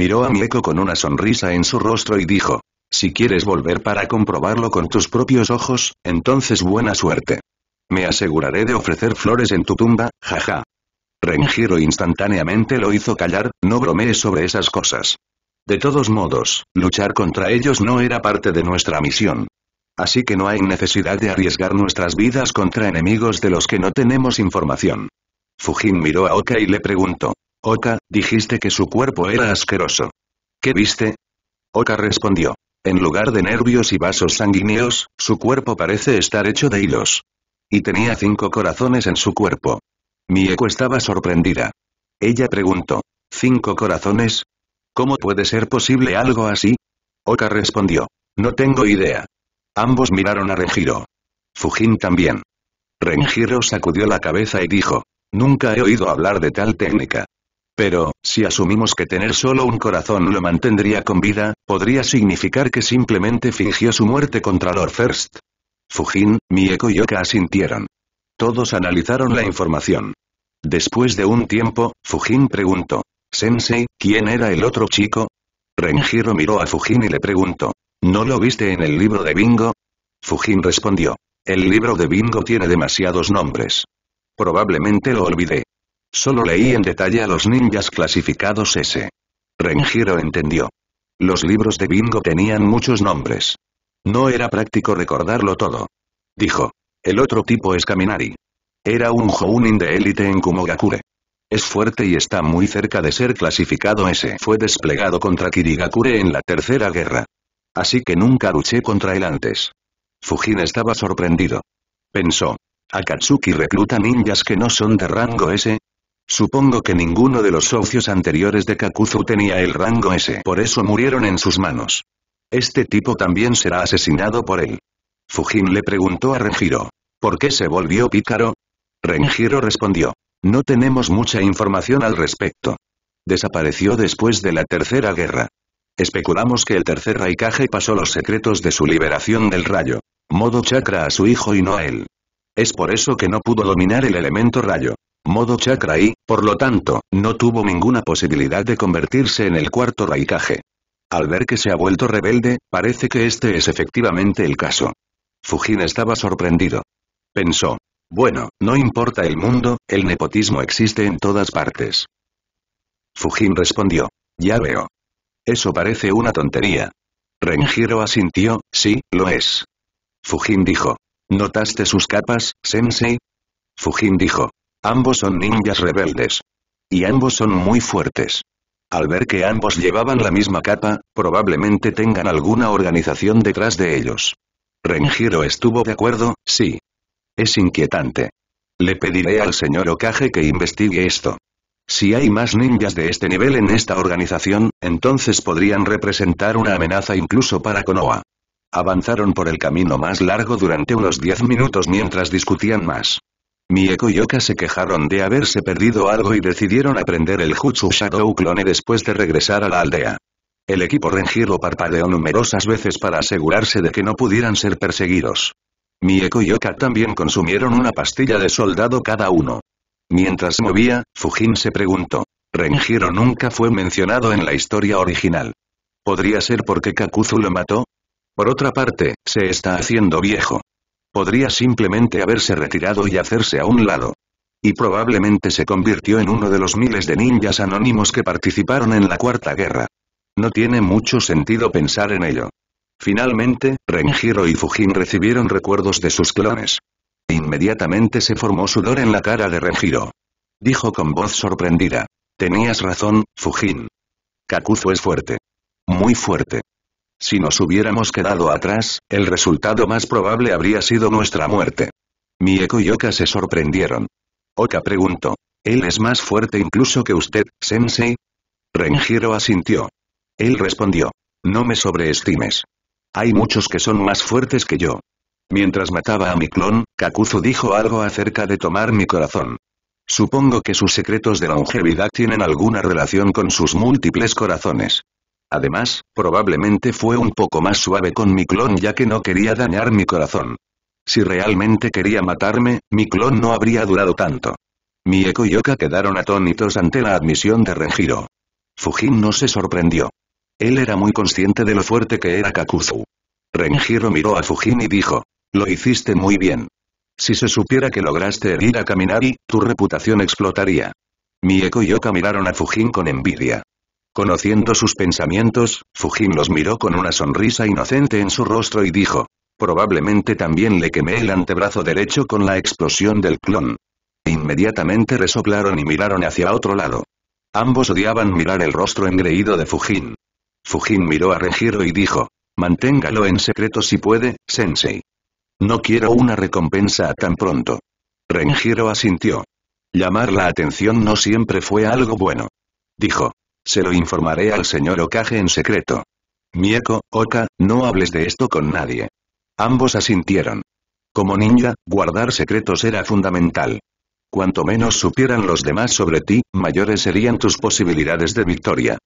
Miró a Mieko con una sonrisa en su rostro y dijo. Si quieres volver para comprobarlo con tus propios ojos, entonces buena suerte. Me aseguraré de ofrecer flores en tu tumba, jaja. Renjiro instantáneamente lo hizo callar, no bromees sobre esas cosas. De todos modos, luchar contra ellos no era parte de nuestra misión. Así que no hay necesidad de arriesgar nuestras vidas contra enemigos de los que no tenemos información. Fujin miró a Oka y le preguntó, Oka, dijiste que su cuerpo era asqueroso. ¿Qué viste? Oka respondió. En lugar de nervios y vasos sanguíneos, su cuerpo parece estar hecho de hilos. Y tenía cinco corazones en su cuerpo. eco estaba sorprendida. Ella preguntó. ¿Cinco corazones? ¿Cómo puede ser posible algo así? Oka respondió. No tengo idea. Ambos miraron a Renjiro. Fujin también. Renjiro sacudió la cabeza y dijo. Nunca he oído hablar de tal técnica. Pero, si asumimos que tener solo un corazón lo mantendría con vida, podría significar que simplemente fingió su muerte contra Lord First. Fujin, Mieko y Oka asintieron. Todos analizaron la información. Después de un tiempo, Fujin preguntó. Sensei, ¿quién era el otro chico? Renjiro miró a Fujin y le preguntó. ¿No lo viste en el libro de bingo? Fujin respondió. El libro de bingo tiene demasiados nombres. Probablemente lo olvidé. Solo leí en detalle a los ninjas clasificados S. Renjiro entendió. Los libros de bingo tenían muchos nombres. No era práctico recordarlo todo. Dijo. El otro tipo es Kaminari. Era un Jounin de élite en Kumogakure. Es fuerte y está muy cerca de ser clasificado S. Fue desplegado contra Kirigakure en la Tercera Guerra. Así que nunca luché contra él antes. Fujin estaba sorprendido. Pensó. Akatsuki recluta ninjas que no son de rango S, Supongo que ninguno de los socios anteriores de Kakuzu tenía el rango S. Por eso murieron en sus manos. Este tipo también será asesinado por él. Fujin le preguntó a Renjiro. ¿Por qué se volvió pícaro? Renjiro respondió. No tenemos mucha información al respecto. Desapareció después de la Tercera Guerra. Especulamos que el tercer Raikage pasó los secretos de su liberación del rayo. Modo chakra a su hijo y no a él. Es por eso que no pudo dominar el elemento rayo modo chakra y, por lo tanto, no tuvo ninguna posibilidad de convertirse en el cuarto raikage. Al ver que se ha vuelto rebelde, parece que este es efectivamente el caso. Fujin estaba sorprendido. Pensó. Bueno, no importa el mundo, el nepotismo existe en todas partes. Fujin respondió. Ya veo. Eso parece una tontería. Renjiro asintió, sí, lo es. Fujin dijo. ¿Notaste sus capas, sensei? Fujin dijo. Ambos son ninjas rebeldes. Y ambos son muy fuertes. Al ver que ambos llevaban la misma capa, probablemente tengan alguna organización detrás de ellos. Renjiro estuvo de acuerdo, sí. Es inquietante. Le pediré al señor Okage que investigue esto. Si hay más ninjas de este nivel en esta organización, entonces podrían representar una amenaza incluso para Konoha. Avanzaron por el camino más largo durante unos 10 minutos mientras discutían más. Mieko y Oka se quejaron de haberse perdido algo y decidieron aprender el Jutsu Shadow Clone después de regresar a la aldea. El equipo Renjiro parpadeó numerosas veces para asegurarse de que no pudieran ser perseguidos. Mieko y Oka también consumieron una pastilla de soldado cada uno. Mientras movía, Fujin se preguntó. Renjiro nunca fue mencionado en la historia original. ¿Podría ser porque Kakuzu lo mató? Por otra parte, se está haciendo viejo. Podría simplemente haberse retirado y hacerse a un lado. Y probablemente se convirtió en uno de los miles de ninjas anónimos que participaron en la Cuarta Guerra. No tiene mucho sentido pensar en ello. Finalmente, Renjiro y Fujin recibieron recuerdos de sus clones. Inmediatamente se formó sudor en la cara de Renjiro. Dijo con voz sorprendida. Tenías razón, Fujin. Kakuzu es fuerte. Muy fuerte. Si nos hubiéramos quedado atrás, el resultado más probable habría sido nuestra muerte. Mieko y Oka se sorprendieron. Oka preguntó. ¿Él es más fuerte incluso que usted, Sensei? Renjiro asintió. Él respondió. No me sobreestimes. Hay muchos que son más fuertes que yo. Mientras mataba a mi clon, Kakuzu dijo algo acerca de tomar mi corazón. Supongo que sus secretos de longevidad tienen alguna relación con sus múltiples corazones. Además, probablemente fue un poco más suave con mi clon ya que no quería dañar mi corazón. Si realmente quería matarme, mi clon no habría durado tanto. Mi eco y Oka quedaron atónitos ante la admisión de Renjiro. Fujin no se sorprendió. Él era muy consciente de lo fuerte que era Kakuzu. Renjiro miró a Fujin y dijo, lo hiciste muy bien. Si se supiera que lograste herir a Kaminari, tu reputación explotaría. Mieko y Oka miraron a Fujin con envidia. Conociendo sus pensamientos, Fujin los miró con una sonrisa inocente en su rostro y dijo. Probablemente también le quemé el antebrazo derecho con la explosión del clon. E inmediatamente resoplaron y miraron hacia otro lado. Ambos odiaban mirar el rostro engreído de Fujin. Fujin miró a Renjiro y dijo, manténgalo en secreto si puede, Sensei. No quiero una recompensa tan pronto. Renjiro asintió. Llamar la atención no siempre fue algo bueno. Dijo, se lo informaré al señor Okage en secreto. Mieko, Oka, no hables de esto con nadie. Ambos asintieron. Como ninja, guardar secretos era fundamental. Cuanto menos supieran los demás sobre ti, mayores serían tus posibilidades de victoria.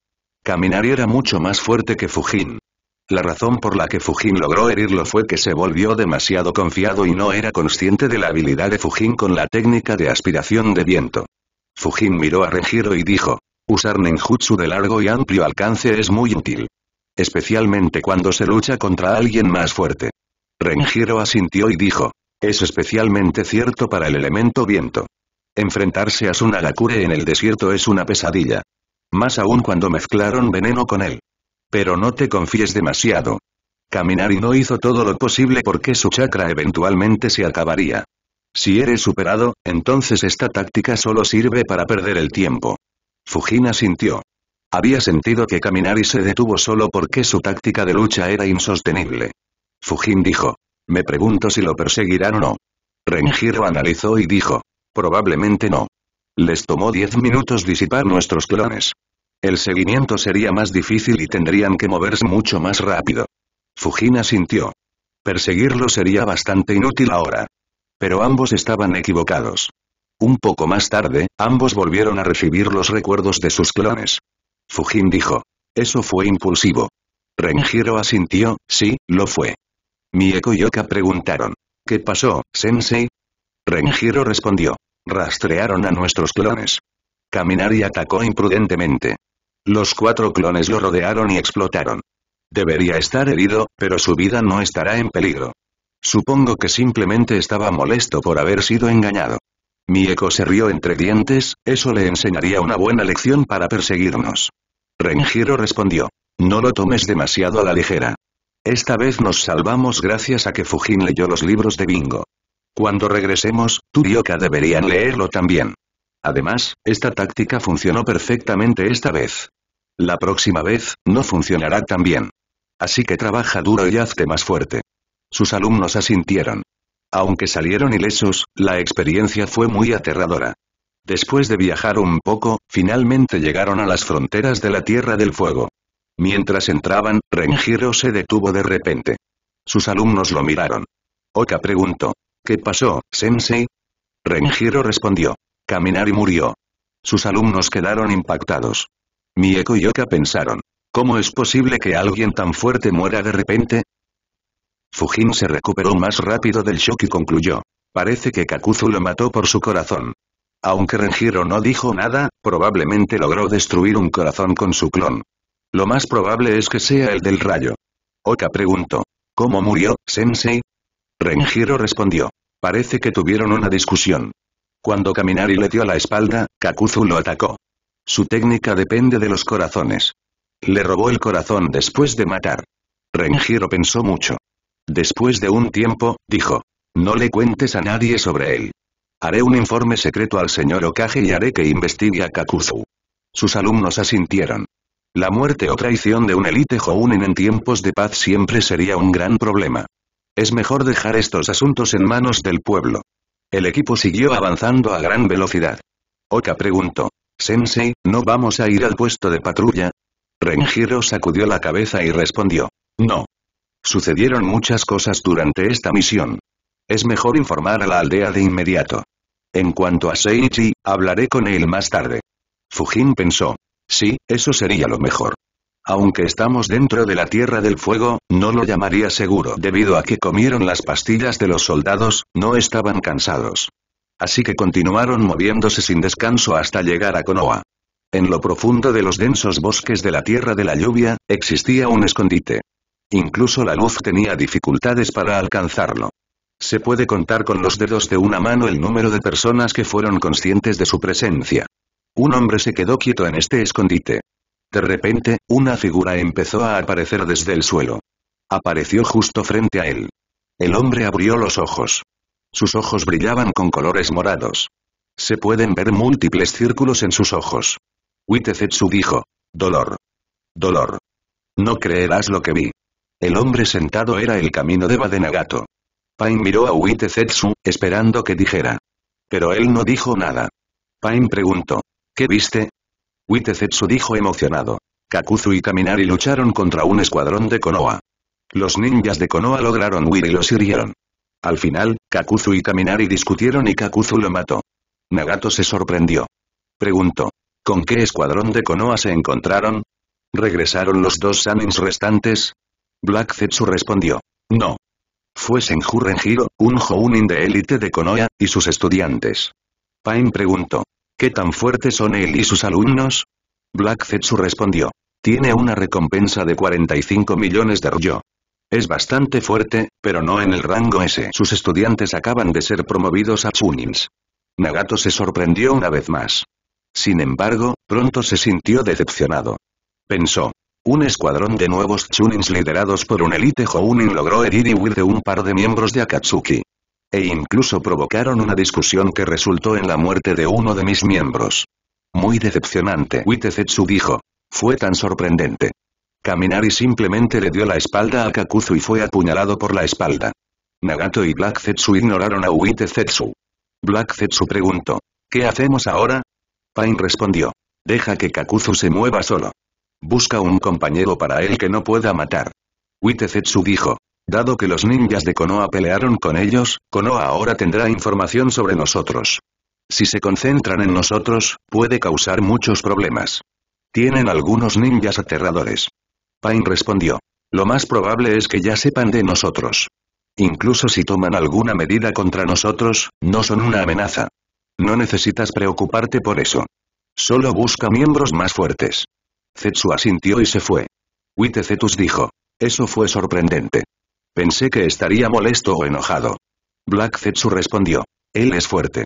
Caminar era mucho más fuerte que Fujin. La razón por la que Fujin logró herirlo fue que se volvió demasiado confiado y no era consciente de la habilidad de Fujin con la técnica de aspiración de viento. Fujin miró a Regiro y dijo, Usar Nenjutsu de largo y amplio alcance es muy útil. Especialmente cuando se lucha contra alguien más fuerte. Renjiro asintió y dijo. Es especialmente cierto para el elemento viento. Enfrentarse a Sunagakure en el desierto es una pesadilla. Más aún cuando mezclaron veneno con él. Pero no te confíes demasiado. Kaminari no hizo todo lo posible porque su chakra eventualmente se acabaría. Si eres superado, entonces esta táctica solo sirve para perder el tiempo. Fujina sintió. Había sentido que caminar y se detuvo solo porque su táctica de lucha era insostenible. Fujin dijo. Me pregunto si lo perseguirán o no. Renjiro analizó y dijo. Probablemente no. Les tomó diez minutos disipar nuestros clones. El seguimiento sería más difícil y tendrían que moverse mucho más rápido. Fujina sintió. Perseguirlo sería bastante inútil ahora. Pero ambos estaban equivocados. Un poco más tarde, ambos volvieron a recibir los recuerdos de sus clones. Fujin dijo. Eso fue impulsivo. Renjiro asintió, sí, lo fue. Mieko y Oka preguntaron. ¿Qué pasó, Sensei? Renjiro respondió. Rastrearon a nuestros clones. Caminari atacó imprudentemente. Los cuatro clones lo rodearon y explotaron. Debería estar herido, pero su vida no estará en peligro. Supongo que simplemente estaba molesto por haber sido engañado eco se rió entre dientes, eso le enseñaría una buena lección para perseguirnos. Renjiro respondió. No lo tomes demasiado a la ligera. Esta vez nos salvamos gracias a que Fujin leyó los libros de Bingo. Cuando regresemos, tú deberían leerlo también. Además, esta táctica funcionó perfectamente esta vez. La próxima vez, no funcionará tan bien. Así que trabaja duro y hazte más fuerte. Sus alumnos asintieron. Aunque salieron ilesos, la experiencia fue muy aterradora. Después de viajar un poco, finalmente llegaron a las fronteras de la Tierra del Fuego. Mientras entraban, Renjiro se detuvo de repente. Sus alumnos lo miraron. Oka preguntó. ¿Qué pasó, Sensei? Renjiro respondió. Caminar y murió. Sus alumnos quedaron impactados. Mieko y Oka pensaron. ¿Cómo es posible que alguien tan fuerte muera de repente? Fujin se recuperó más rápido del shock y concluyó. Parece que Kakuzu lo mató por su corazón. Aunque Renjiro no dijo nada, probablemente logró destruir un corazón con su clon. Lo más probable es que sea el del rayo. Oka preguntó. ¿Cómo murió, Sensei? Renjiro respondió. Parece que tuvieron una discusión. Cuando Kaminari le dio la espalda, Kakuzu lo atacó. Su técnica depende de los corazones. Le robó el corazón después de matar. Renjiro pensó mucho. Después de un tiempo, dijo. No le cuentes a nadie sobre él. Haré un informe secreto al señor Okage y haré que investigue a Kakuzu. Sus alumnos asintieron. La muerte o traición de un élite Jounin en tiempos de paz siempre sería un gran problema. Es mejor dejar estos asuntos en manos del pueblo. El equipo siguió avanzando a gran velocidad. Oka preguntó. Sensei, ¿no vamos a ir al puesto de patrulla? Renjiro sacudió la cabeza y respondió. No. Sucedieron muchas cosas durante esta misión. Es mejor informar a la aldea de inmediato. En cuanto a Seiichi, hablaré con él más tarde. Fujin pensó. Sí, eso sería lo mejor. Aunque estamos dentro de la Tierra del Fuego, no lo llamaría seguro debido a que comieron las pastillas de los soldados, no estaban cansados. Así que continuaron moviéndose sin descanso hasta llegar a Konoha. En lo profundo de los densos bosques de la Tierra de la Lluvia, existía un escondite. Incluso la luz tenía dificultades para alcanzarlo. Se puede contar con los dedos de una mano el número de personas que fueron conscientes de su presencia. Un hombre se quedó quieto en este escondite. De repente, una figura empezó a aparecer desde el suelo. Apareció justo frente a él. El hombre abrió los ojos. Sus ojos brillaban con colores morados. Se pueden ver múltiples círculos en sus ojos. Witezetsu dijo. Dolor. Dolor. No creerás lo que vi. El hombre sentado era el camino de Badenagato. Pain miró a Zetsu, esperando que dijera. Pero él no dijo nada. Pain preguntó. ¿Qué viste? Zetsu dijo emocionado. Kakuzu y Kaminari lucharon contra un escuadrón de Konoha. Los ninjas de Konoha lograron huir y los hirieron. Al final, Kakuzu y Kaminari discutieron y Kakuzu lo mató. Nagato se sorprendió. Preguntó. ¿Con qué escuadrón de Konoha se encontraron? ¿Regresaron los dos Sanins restantes? Black Zetsu respondió. No. Fue Senju Renjiro, un Jounin de élite de Konoha, y sus estudiantes. Pain preguntó. ¿Qué tan fuertes son él y sus alumnos? Black Zetsu respondió. Tiene una recompensa de 45 millones de ryo. Es bastante fuerte, pero no en el rango S. Sus estudiantes acaban de ser promovidos a Chunins. Nagato se sorprendió una vez más. Sin embargo, pronto se sintió decepcionado. Pensó, un escuadrón de nuevos Chunins liderados por un elite Jounin logró herir y huir de un par de miembros de Akatsuki. E incluso provocaron una discusión que resultó en la muerte de uno de mis miembros. Muy decepcionante Zetsu dijo. Fue tan sorprendente. Kaminari simplemente le dio la espalda a Kakuzu y fue apuñalado por la espalda. Nagato y Black Zetsu ignoraron a Witezetsu. Black Zetsu preguntó. ¿Qué hacemos ahora? Pain respondió. Deja que Kakuzu se mueva solo. Busca un compañero para él que no pueda matar. Witezetsu dijo. Dado que los ninjas de Konoha pelearon con ellos, Konoha ahora tendrá información sobre nosotros. Si se concentran en nosotros, puede causar muchos problemas. Tienen algunos ninjas aterradores. Pain respondió. Lo más probable es que ya sepan de nosotros. Incluso si toman alguna medida contra nosotros, no son una amenaza. No necesitas preocuparte por eso. Solo busca miembros más fuertes. Zetsu asintió y se fue. Witte Zetus dijo. Eso fue sorprendente. Pensé que estaría molesto o enojado. Black Zetsu respondió. Él es fuerte.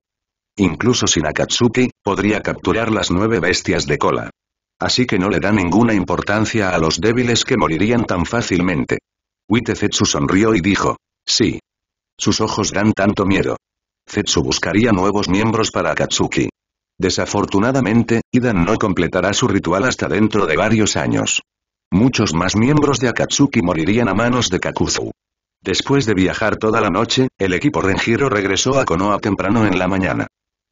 Incluso sin Akatsuki, podría capturar las nueve bestias de cola. Así que no le da ninguna importancia a los débiles que morirían tan fácilmente. Witte Zetsu sonrió y dijo. Sí. Sus ojos dan tanto miedo. Zetsu buscaría nuevos miembros para Akatsuki. Desafortunadamente, Idan no completará su ritual hasta dentro de varios años. Muchos más miembros de Akatsuki morirían a manos de Kakuzu. Después de viajar toda la noche, el equipo Renjiro regresó a Konoha temprano en la mañana.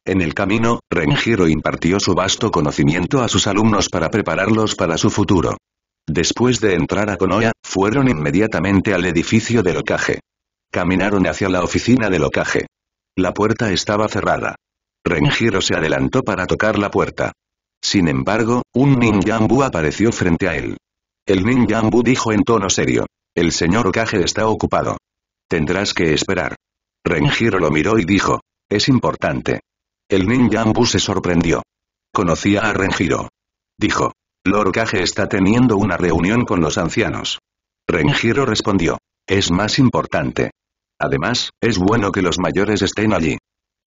En el camino, Renjiro impartió su vasto conocimiento a sus alumnos para prepararlos para su futuro. Después de entrar a Konoha, fueron inmediatamente al edificio del Okage. Caminaron hacia la oficina del locaje La puerta estaba cerrada. Renjiro se adelantó para tocar la puerta. Sin embargo, un ninjambu apareció frente a él. El ninjambu dijo en tono serio. El señor Okage está ocupado. Tendrás que esperar. Renjiro lo miró y dijo. Es importante. El ninjambu se sorprendió. Conocía a Renjiro. Dijo. Lord Okage está teniendo una reunión con los ancianos. Renjiro respondió. Es más importante. Además, es bueno que los mayores estén allí.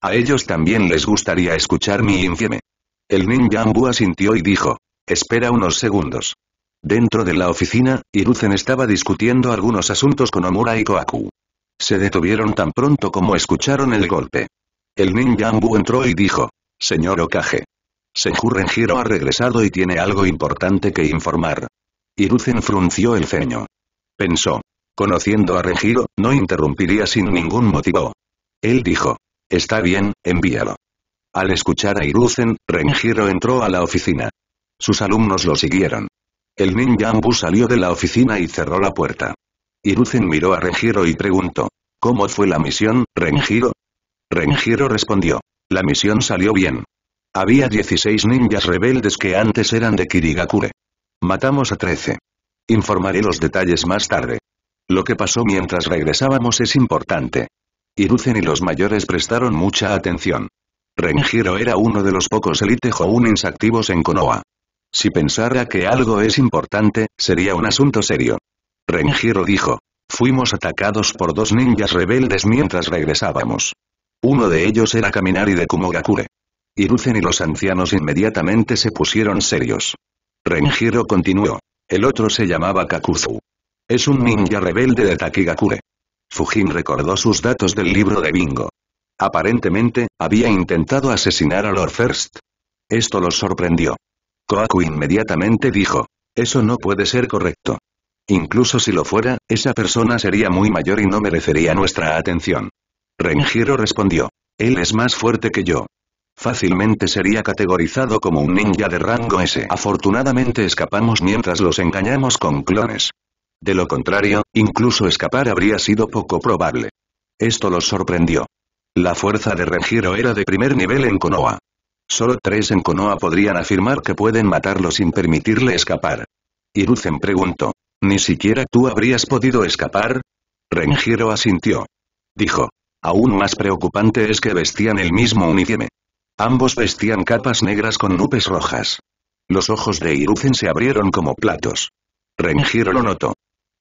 A ellos también les gustaría escuchar mi infieme». El Ninjambu asintió y dijo. Espera unos segundos. Dentro de la oficina, Iruzen estaba discutiendo algunos asuntos con Omura y Koaku. Se detuvieron tan pronto como escucharon el golpe. El ninjambu entró y dijo, Señor Okage. Senju Renjiro ha regresado y tiene algo importante que informar. Iruzen frunció el ceño. Pensó. Conociendo a Renjiro, no interrumpiría sin ningún motivo. Él dijo, Está bien, envíalo. Al escuchar a Hiruzen, Renjiro entró a la oficina. Sus alumnos lo siguieron. El ninja salió de la oficina y cerró la puerta. Hiruzen miró a Renjiro y preguntó. ¿Cómo fue la misión, Renjiro? Renjiro respondió. La misión salió bien. Había 16 ninjas rebeldes que antes eran de Kirigakure. Matamos a 13. Informaré los detalles más tarde. Lo que pasó mientras regresábamos es importante. Hiruzen y los mayores prestaron mucha atención. Renjiro era uno de los pocos Elite jóvenes activos en Konoha. Si pensara que algo es importante, sería un asunto serio. Renjiro dijo. Fuimos atacados por dos ninjas rebeldes mientras regresábamos. Uno de ellos era Kaminari de Kumogakure. Hiruzen y los ancianos inmediatamente se pusieron serios. Renjiro continuó. El otro se llamaba Kakuzu. Es un ninja rebelde de Takigakure. Fujin recordó sus datos del libro de Bingo. Aparentemente, había intentado asesinar a Lord First. Esto los sorprendió. Koaku inmediatamente dijo. Eso no puede ser correcto. Incluso si lo fuera, esa persona sería muy mayor y no merecería nuestra atención. Renjiro respondió. Él es más fuerte que yo. Fácilmente sería categorizado como un ninja de rango S. Afortunadamente escapamos mientras los engañamos con clones. De lo contrario, incluso escapar habría sido poco probable. Esto los sorprendió. La fuerza de Renjiro era de primer nivel en Konoha. Solo tres en Konoha podrían afirmar que pueden matarlo sin permitirle escapar. Iruzen preguntó. ¿Ni siquiera tú habrías podido escapar? Renjiro asintió. Dijo. Aún más preocupante es que vestían el mismo uniforme. Ambos vestían capas negras con nubes rojas. Los ojos de Iruzen se abrieron como platos. Renjiro lo notó.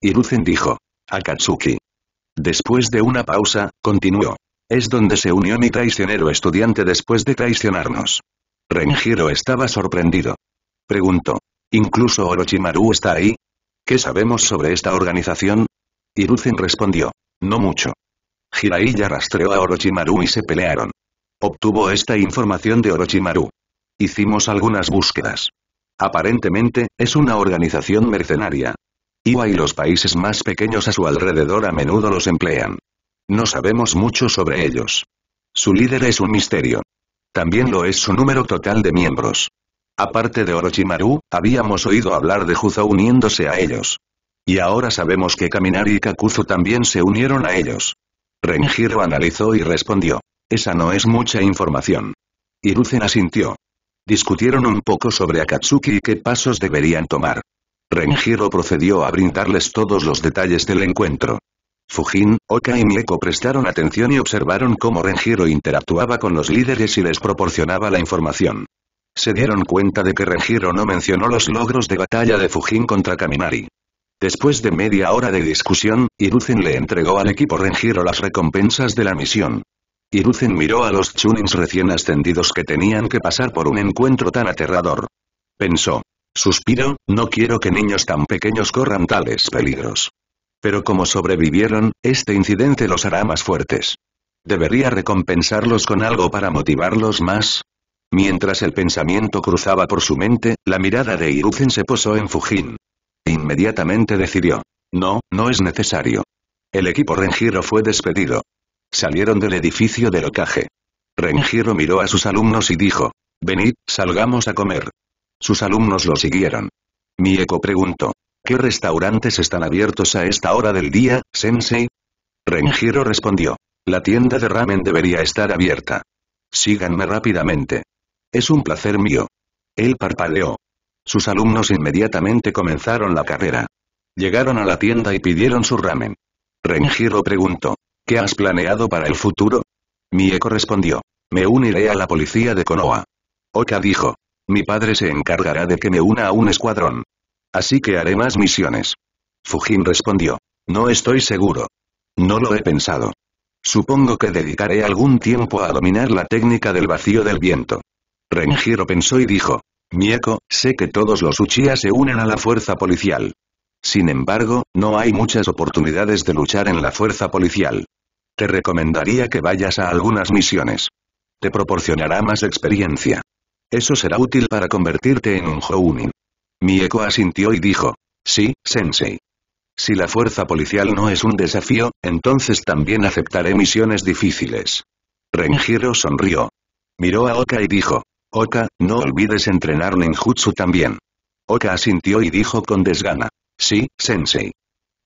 Hiruzen dijo. Akatsuki. Después de una pausa, continuó. Es donde se unió mi traicionero estudiante después de traicionarnos. Renjiro estaba sorprendido. Preguntó. ¿Incluso Orochimaru está ahí? ¿Qué sabemos sobre esta organización? Hiruzen respondió. No mucho. Jiraiya rastreó a Orochimaru y se pelearon. Obtuvo esta información de Orochimaru. Hicimos algunas búsquedas. Aparentemente, es una organización mercenaria, Iwa y los países más pequeños a su alrededor a menudo los emplean. No sabemos mucho sobre ellos. Su líder es un misterio. También lo es su número total de miembros. Aparte de Orochimaru, habíamos oído hablar de Juzo uniéndose a ellos. Y ahora sabemos que Kaminari y Kakuzu también se unieron a ellos. Renjiro analizó y respondió. Esa no es mucha información. Hiruzen asintió. Discutieron un poco sobre Akatsuki y qué pasos deberían tomar. Renjiro procedió a brindarles todos los detalles del encuentro. Fujin, Oka y Mieko prestaron atención y observaron cómo Renjiro interactuaba con los líderes y les proporcionaba la información. Se dieron cuenta de que Renjiro no mencionó los logros de batalla de Fujin contra Kamimari. Después de media hora de discusión, Iruzen le entregó al equipo Renjiro las recompensas de la misión. Iruzen miró a los chunins recién ascendidos que tenían que pasar por un encuentro tan aterrador. Pensó, Suspiro, no quiero que niños tan pequeños corran tales peligros. Pero como sobrevivieron, este incidente los hará más fuertes. Debería recompensarlos con algo para motivarlos más. Mientras el pensamiento cruzaba por su mente, la mirada de Hiruzen se posó en Fujin. Inmediatamente decidió. No, no es necesario. El equipo Renjiro fue despedido. Salieron del edificio del ocaje. Renjiro miró a sus alumnos y dijo. Venid, salgamos a comer. Sus alumnos lo siguieron. Mieko preguntó. ¿Qué restaurantes están abiertos a esta hora del día, sensei? Renjiro respondió. La tienda de ramen debería estar abierta. Síganme rápidamente. Es un placer mío. Él parpadeó. Sus alumnos inmediatamente comenzaron la carrera. Llegaron a la tienda y pidieron su ramen. Renjiro preguntó. ¿Qué has planeado para el futuro? Mieko respondió. Me uniré a la policía de Konoha. Oka dijo. Mi padre se encargará de que me una a un escuadrón. Así que haré más misiones. Fujin respondió. No estoy seguro. No lo he pensado. Supongo que dedicaré algún tiempo a dominar la técnica del vacío del viento. Renjiro pensó y dijo. Mieko, sé que todos los Uchiha se unen a la fuerza policial. Sin embargo, no hay muchas oportunidades de luchar en la fuerza policial. Te recomendaría que vayas a algunas misiones. Te proporcionará más experiencia. Eso será útil para convertirte en un Jounin. Mieko asintió y dijo. Sí, Sensei. Si la fuerza policial no es un desafío, entonces también aceptaré misiones difíciles. Renjiro sonrió. Miró a Oka y dijo. Oka, no olvides entrenar jutsu también. Oka asintió y dijo con desgana. Sí, Sensei.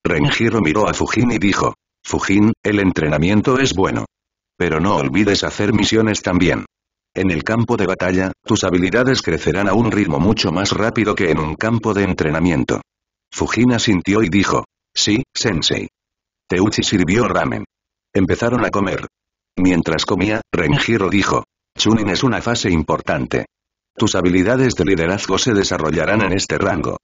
Renjiro miró a Fujin y dijo. Fujin, el entrenamiento es bueno. Pero no olvides hacer misiones también. En el campo de batalla, tus habilidades crecerán a un ritmo mucho más rápido que en un campo de entrenamiento. Fujina sintió y dijo. Sí, sensei. Teuchi sirvió ramen. Empezaron a comer. Mientras comía, Renjiro dijo. Chunin es una fase importante. Tus habilidades de liderazgo se desarrollarán en este rango.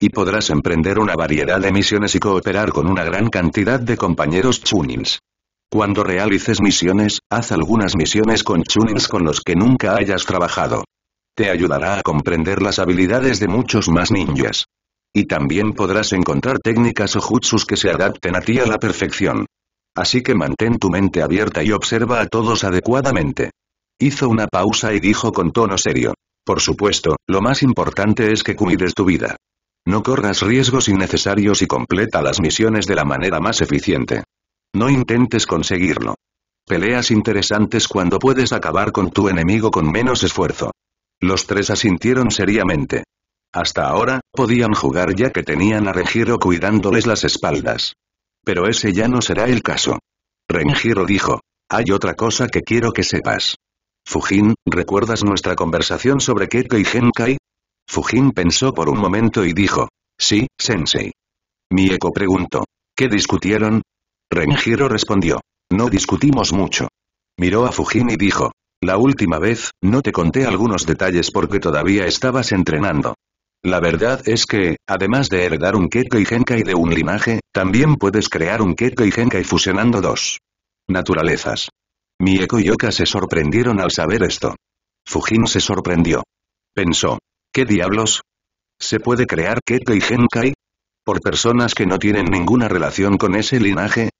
Y podrás emprender una variedad de misiones y cooperar con una gran cantidad de compañeros Chunins. Cuando realices misiones, haz algunas misiones con chunins con los que nunca hayas trabajado. Te ayudará a comprender las habilidades de muchos más ninjas. Y también podrás encontrar técnicas o jutsus que se adapten a ti a la perfección. Así que mantén tu mente abierta y observa a todos adecuadamente. Hizo una pausa y dijo con tono serio. Por supuesto, lo más importante es que cuides tu vida. No corras riesgos innecesarios y completa las misiones de la manera más eficiente. No intentes conseguirlo. Peleas interesantes cuando puedes acabar con tu enemigo con menos esfuerzo. Los tres asintieron seriamente. Hasta ahora, podían jugar ya que tenían a Renjiro cuidándoles las espaldas. Pero ese ya no será el caso. Renjiro dijo. Hay otra cosa que quiero que sepas. Fujin, ¿recuerdas nuestra conversación sobre Keke y Genkai? Fujin pensó por un momento y dijo. Sí, sensei. Mieko preguntó. ¿Qué discutieron? Renjiro respondió. No discutimos mucho. Miró a Fujin y dijo. La última vez, no te conté algunos detalles porque todavía estabas entrenando. La verdad es que, además de heredar un Kekkei Genkai de un linaje, también puedes crear un Kekkei Genkai fusionando dos naturalezas. Mieko y Oka se sorprendieron al saber esto. Fujin se sorprendió. Pensó. ¿Qué diablos? ¿Se puede crear Kekkei Genkai? Por personas que no tienen ninguna relación con ese linaje,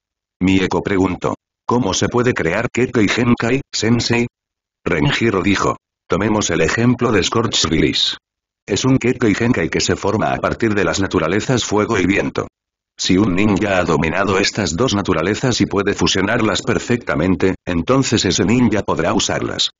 Mieko preguntó. ¿Cómo se puede crear Kekkei Genkai, Sensei? Renjiro dijo. Tomemos el ejemplo de Scorch Release. Es un Kekkei Genkai que se forma a partir de las naturalezas fuego y viento. Si un ninja ha dominado estas dos naturalezas y puede fusionarlas perfectamente, entonces ese ninja podrá usarlas.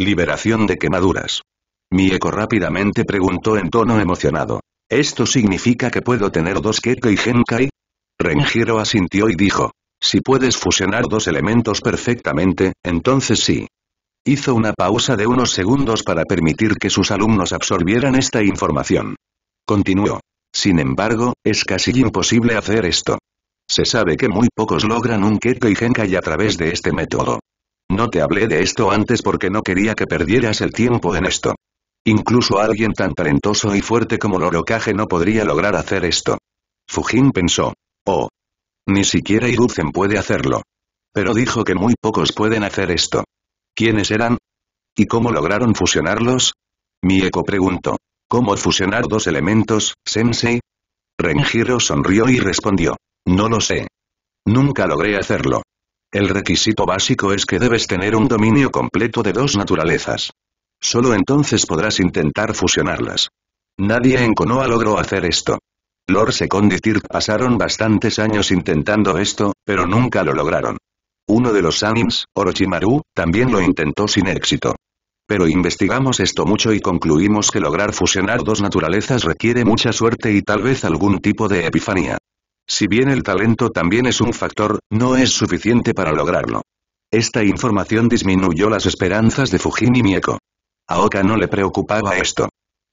Liberación de quemaduras. Mieko rápidamente preguntó en tono emocionado. ¿Esto significa que puedo tener dos Kekkei Genkai? Renjiro asintió y dijo. Si puedes fusionar dos elementos perfectamente, entonces sí. Hizo una pausa de unos segundos para permitir que sus alumnos absorbieran esta información. Continuó. Sin embargo, es casi imposible hacer esto. Se sabe que muy pocos logran un Kekkei Genkai a través de este método. No te hablé de esto antes porque no quería que perdieras el tiempo en esto. Incluso alguien tan talentoso y fuerte como Lorocaje no podría lograr hacer esto. Fujin pensó. Oh, ni siquiera Iruzen puede hacerlo. Pero dijo que muy pocos pueden hacer esto. ¿Quiénes eran? ¿Y cómo lograron fusionarlos? Mi eco preguntó. ¿Cómo fusionar dos elementos, Sensei? Renjiro sonrió y respondió. No lo sé. Nunca logré hacerlo. El requisito básico es que debes tener un dominio completo de dos naturalezas. Solo entonces podrás intentar fusionarlas. Nadie en Konoha logró hacer esto. Lord Second y pasaron bastantes años intentando esto, pero nunca lo lograron. Uno de los Anims, Orochimaru, también lo intentó sin éxito. Pero investigamos esto mucho y concluimos que lograr fusionar dos naturalezas requiere mucha suerte y tal vez algún tipo de epifanía. Si bien el talento también es un factor, no es suficiente para lograrlo. Esta información disminuyó las esperanzas de Fujin y Mieko. Aoka no le preocupaba esto.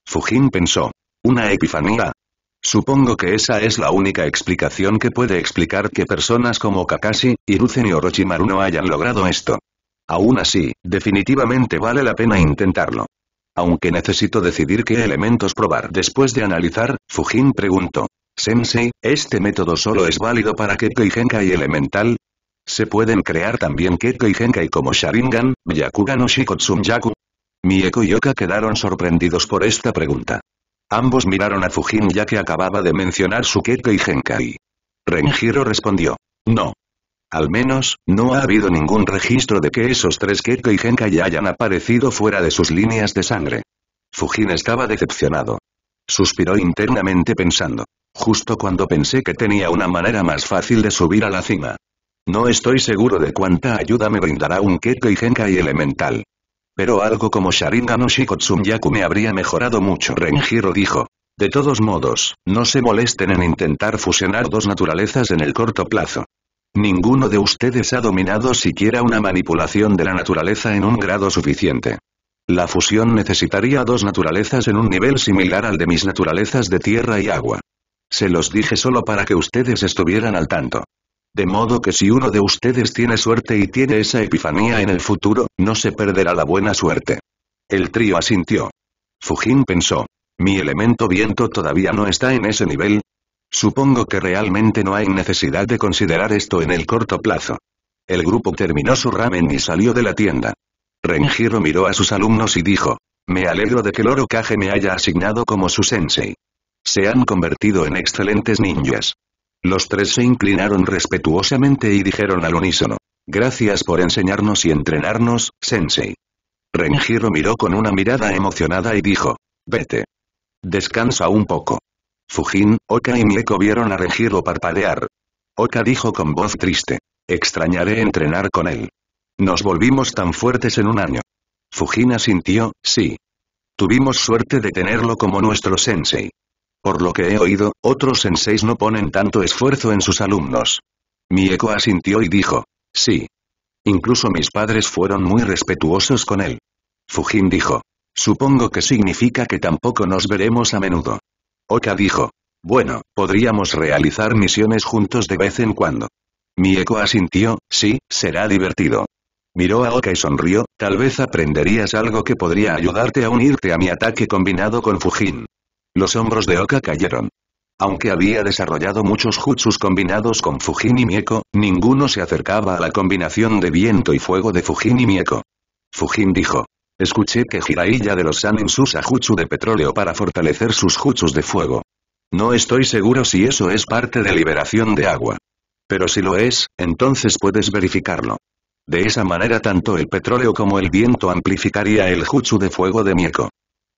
Fujin pensó. Una epifanía, Supongo que esa es la única explicación que puede explicar que personas como Kakashi, Hiruzen y Orochimaru no hayan logrado esto. Aún así, definitivamente vale la pena intentarlo. Aunque necesito decidir qué elementos probar después de analizar, Fujin preguntó. Sensei, ¿este método solo es válido para Kekkei Genkai Elemental? ¿Se pueden crear también Kekkei Genkai como Sharingan, Byakugan o Shikotsun Yaku? Mieko y Oka quedaron sorprendidos por esta pregunta. Ambos miraron a Fujin ya que acababa de mencionar su Keke y Genkai. Renjiro respondió. No. Al menos, no ha habido ningún registro de que esos tres Keke y Genkai hayan aparecido fuera de sus líneas de sangre. Fujin estaba decepcionado. Suspiró internamente pensando. Justo cuando pensé que tenía una manera más fácil de subir a la cima. No estoy seguro de cuánta ayuda me brindará un Keke y Genkai elemental. Pero algo como Sharingan o Shikotsumyaku me habría mejorado mucho Renjiro dijo. De todos modos, no se molesten en intentar fusionar dos naturalezas en el corto plazo. Ninguno de ustedes ha dominado siquiera una manipulación de la naturaleza en un grado suficiente. La fusión necesitaría dos naturalezas en un nivel similar al de mis naturalezas de tierra y agua. Se los dije solo para que ustedes estuvieran al tanto. De modo que si uno de ustedes tiene suerte y tiene esa epifanía en el futuro, no se perderá la buena suerte. El trío asintió. Fujin pensó. Mi elemento viento todavía no está en ese nivel. Supongo que realmente no hay necesidad de considerar esto en el corto plazo. El grupo terminó su ramen y salió de la tienda. Renjiro miró a sus alumnos y dijo. Me alegro de que Loro Kage me haya asignado como su sensei. Se han convertido en excelentes ninjas. Los tres se inclinaron respetuosamente y dijeron al unísono. Gracias por enseñarnos y entrenarnos, Sensei. Renjiro miró con una mirada emocionada y dijo. Vete. Descansa un poco. Fujin, Oka y Mieko vieron a Renjiro parpadear. Oka dijo con voz triste. Extrañaré entrenar con él. Nos volvimos tan fuertes en un año. Fujin asintió, sí. Tuvimos suerte de tenerlo como nuestro sensei. Por lo que he oído, otros senseis no ponen tanto esfuerzo en sus alumnos. Mieko asintió y dijo. Sí. Incluso mis padres fueron muy respetuosos con él. Fujin dijo. Supongo que significa que tampoco nos veremos a menudo. Oka dijo. Bueno, podríamos realizar misiones juntos de vez en cuando. Mieko asintió, sí, será divertido. Miró a Oka y sonrió, tal vez aprenderías algo que podría ayudarte a unirte a mi ataque combinado con Fujin. Los hombros de Oka cayeron. Aunque había desarrollado muchos jutsus combinados con Fujin y Mieko, ninguno se acercaba a la combinación de viento y fuego de Fujin y Mieko. Fujin dijo. Escuché que Jiraiya de los Sanins usa jutsu de petróleo para fortalecer sus jutsus de fuego. No estoy seguro si eso es parte de liberación de agua. Pero si lo es, entonces puedes verificarlo. De esa manera tanto el petróleo como el viento amplificaría el jutsu de fuego de Mieko.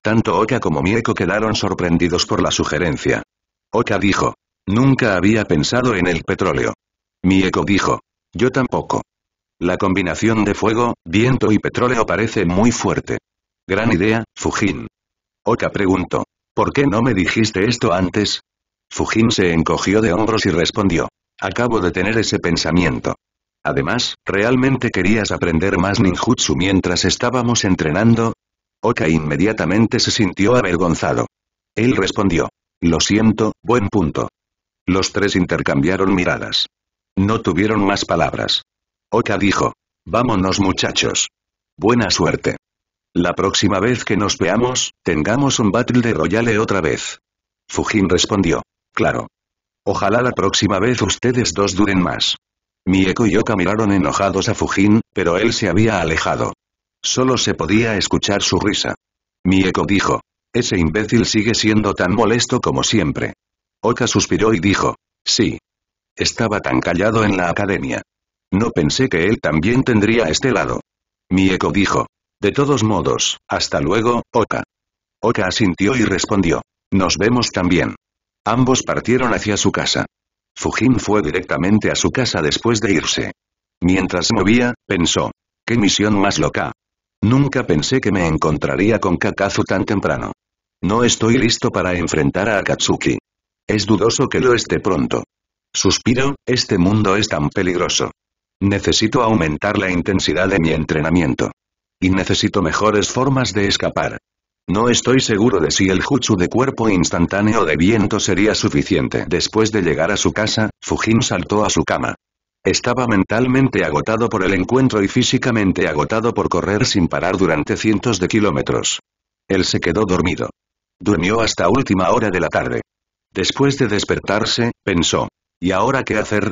Tanto Oka como Mieko quedaron sorprendidos por la sugerencia. Oka dijo. Nunca había pensado en el petróleo. Mieko dijo. Yo tampoco. La combinación de fuego, viento y petróleo parece muy fuerte. Gran idea, Fujin. Oka preguntó. ¿Por qué no me dijiste esto antes? Fujin se encogió de hombros y respondió. Acabo de tener ese pensamiento. Además, ¿realmente querías aprender más ninjutsu mientras estábamos entrenando? Oka inmediatamente se sintió avergonzado. Él respondió. Lo siento, buen punto. Los tres intercambiaron miradas. No tuvieron más palabras. Oka dijo. Vámonos muchachos. Buena suerte. La próxima vez que nos veamos, tengamos un Battle de Royale otra vez. Fujin respondió. Claro. Ojalá la próxima vez ustedes dos duren más. Mieko y Oka miraron enojados a Fujin, pero él se había alejado. Solo se podía escuchar su risa. Mieko dijo. Ese imbécil sigue siendo tan molesto como siempre. Oka suspiró y dijo. Sí. Estaba tan callado en la academia. No pensé que él también tendría este lado. Mieko dijo. De todos modos, hasta luego, Oka. Oka asintió y respondió. Nos vemos también. Ambos partieron hacia su casa. Fujin fue directamente a su casa después de irse. Mientras movía, pensó. ¿Qué misión más loca? Nunca pensé que me encontraría con Kakazu tan temprano. No estoy listo para enfrentar a Akatsuki. Es dudoso que lo esté pronto. Suspiro, este mundo es tan peligroso. Necesito aumentar la intensidad de mi entrenamiento. Y necesito mejores formas de escapar. No estoy seguro de si el jutsu de cuerpo instantáneo de viento sería suficiente. Después de llegar a su casa, Fujin saltó a su cama. Estaba mentalmente agotado por el encuentro y físicamente agotado por correr sin parar durante cientos de kilómetros. Él se quedó dormido. Durmió hasta última hora de la tarde. Después de despertarse, pensó, ¿y ahora qué hacer?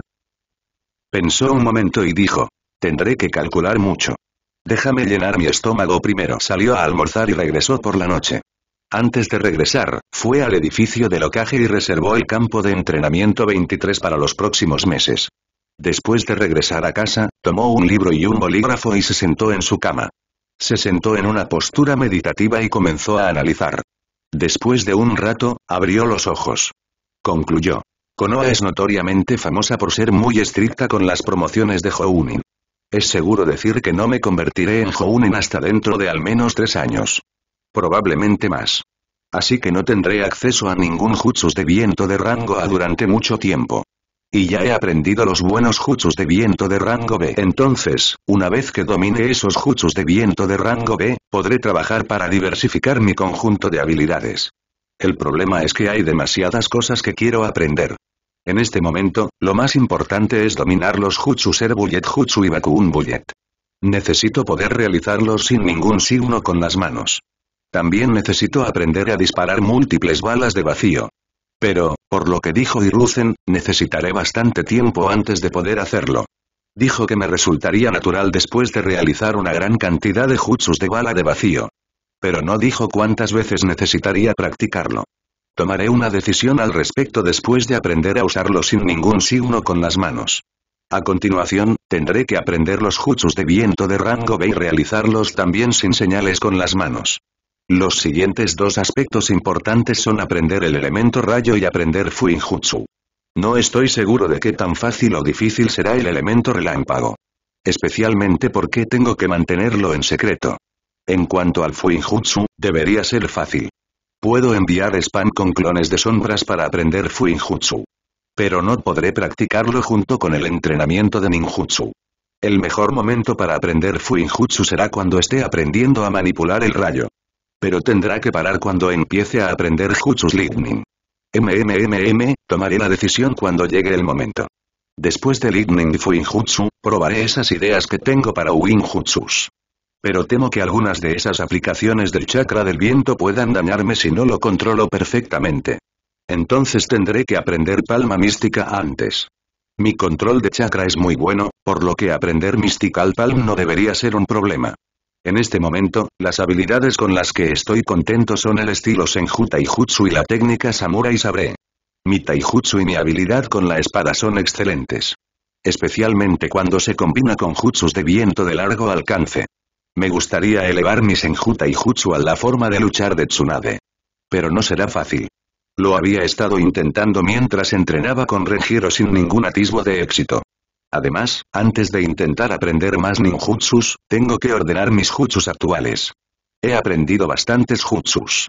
Pensó un momento y dijo, tendré que calcular mucho. Déjame llenar mi estómago primero. Salió a almorzar y regresó por la noche. Antes de regresar, fue al edificio de locaje y reservó el campo de entrenamiento 23 para los próximos meses. Después de regresar a casa, tomó un libro y un bolígrafo y se sentó en su cama. Se sentó en una postura meditativa y comenzó a analizar. Después de un rato, abrió los ojos. Concluyó. «Konoa es notoriamente famosa por ser muy estricta con las promociones de Hounin. Es seguro decir que no me convertiré en Hounin hasta dentro de al menos tres años. Probablemente más. Así que no tendré acceso a ningún jutsus de viento de rango A durante mucho tiempo y ya he aprendido los buenos jutsus de viento de rango B. Entonces, una vez que domine esos jutsus de viento de rango B, podré trabajar para diversificar mi conjunto de habilidades. El problema es que hay demasiadas cosas que quiero aprender. En este momento, lo más importante es dominar los Jutsu Ser Bullet Jutsu y Bakun Bullet. Necesito poder realizarlos sin ningún signo con las manos. También necesito aprender a disparar múltiples balas de vacío. Pero, por lo que dijo Iruzen, necesitaré bastante tiempo antes de poder hacerlo. Dijo que me resultaría natural después de realizar una gran cantidad de jutsus de bala de vacío. Pero no dijo cuántas veces necesitaría practicarlo. Tomaré una decisión al respecto después de aprender a usarlo sin ningún signo con las manos. A continuación, tendré que aprender los jutsus de viento de rango B y realizarlos también sin señales con las manos. Los siguientes dos aspectos importantes son aprender el elemento rayo y aprender Fuinjutsu. No estoy seguro de qué tan fácil o difícil será el elemento relámpago. Especialmente porque tengo que mantenerlo en secreto. En cuanto al Fuinjutsu, debería ser fácil. Puedo enviar spam con clones de sombras para aprender Fuinjutsu. Pero no podré practicarlo junto con el entrenamiento de ninjutsu. El mejor momento para aprender Fuinjutsu será cuando esté aprendiendo a manipular el rayo. Pero tendrá que parar cuando empiece a aprender Jutsu Lightning. MMMM, tomaré la decisión cuando llegue el momento. Después de Lightning Fuinjutsu, probaré esas ideas que tengo para Winjutsus. Pero temo que algunas de esas aplicaciones del chakra del viento puedan dañarme si no lo controlo perfectamente. Entonces tendré que aprender palma mística antes. Mi control de chakra es muy bueno, por lo que aprender Mystical Palm no debería ser un problema. En este momento, las habilidades con las que estoy contento son el estilo Senju Taijutsu y la técnica Samurai Sabre. Mi Taijutsu y mi habilidad con la espada son excelentes. Especialmente cuando se combina con jutsus de viento de largo alcance. Me gustaría elevar mi y jutsu a la forma de luchar de Tsunade. Pero no será fácil. Lo había estado intentando mientras entrenaba con Renjiro sin ningún atisbo de éxito. Además, antes de intentar aprender más ninjutsus, tengo que ordenar mis jutsus actuales. He aprendido bastantes jutsus.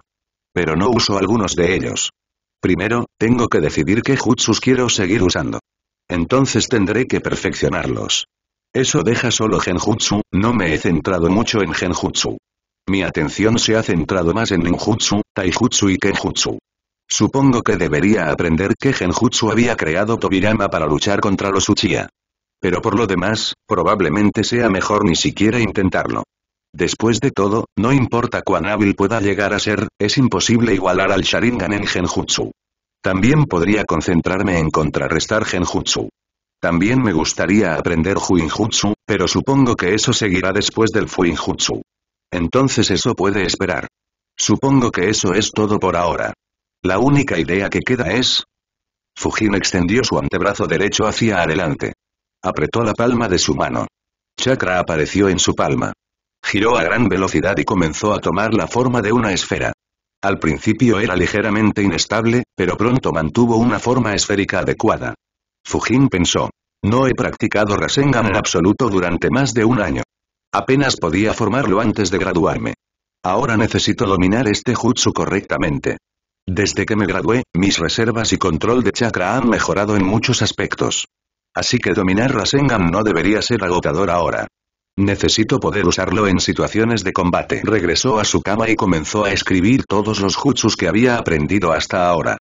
Pero no uso algunos de ellos. Primero, tengo que decidir qué jutsus quiero seguir usando. Entonces tendré que perfeccionarlos. Eso deja solo genjutsu, no me he centrado mucho en genjutsu. Mi atención se ha centrado más en ninjutsu, taijutsu y kenjutsu. Supongo que debería aprender que genjutsu había creado Tobirama para luchar contra los Uchiha. Pero por lo demás, probablemente sea mejor ni siquiera intentarlo. Después de todo, no importa cuán hábil pueda llegar a ser, es imposible igualar al Sharingan en Genjutsu. También podría concentrarme en contrarrestar Genjutsu. También me gustaría aprender Juinjutsu, pero supongo que eso seguirá después del Fuinjutsu. Entonces eso puede esperar. Supongo que eso es todo por ahora. La única idea que queda es... Fujin extendió su antebrazo derecho hacia adelante. Apretó la palma de su mano. Chakra apareció en su palma. Giró a gran velocidad y comenzó a tomar la forma de una esfera. Al principio era ligeramente inestable, pero pronto mantuvo una forma esférica adecuada. Fujin pensó. No he practicado Rasengan en absoluto durante más de un año. Apenas podía formarlo antes de graduarme. Ahora necesito dominar este jutsu correctamente. Desde que me gradué, mis reservas y control de chakra han mejorado en muchos aspectos. Así que dominar Rasengan no debería ser agotador ahora. Necesito poder usarlo en situaciones de combate. Regresó a su cama y comenzó a escribir todos los jutsus que había aprendido hasta ahora.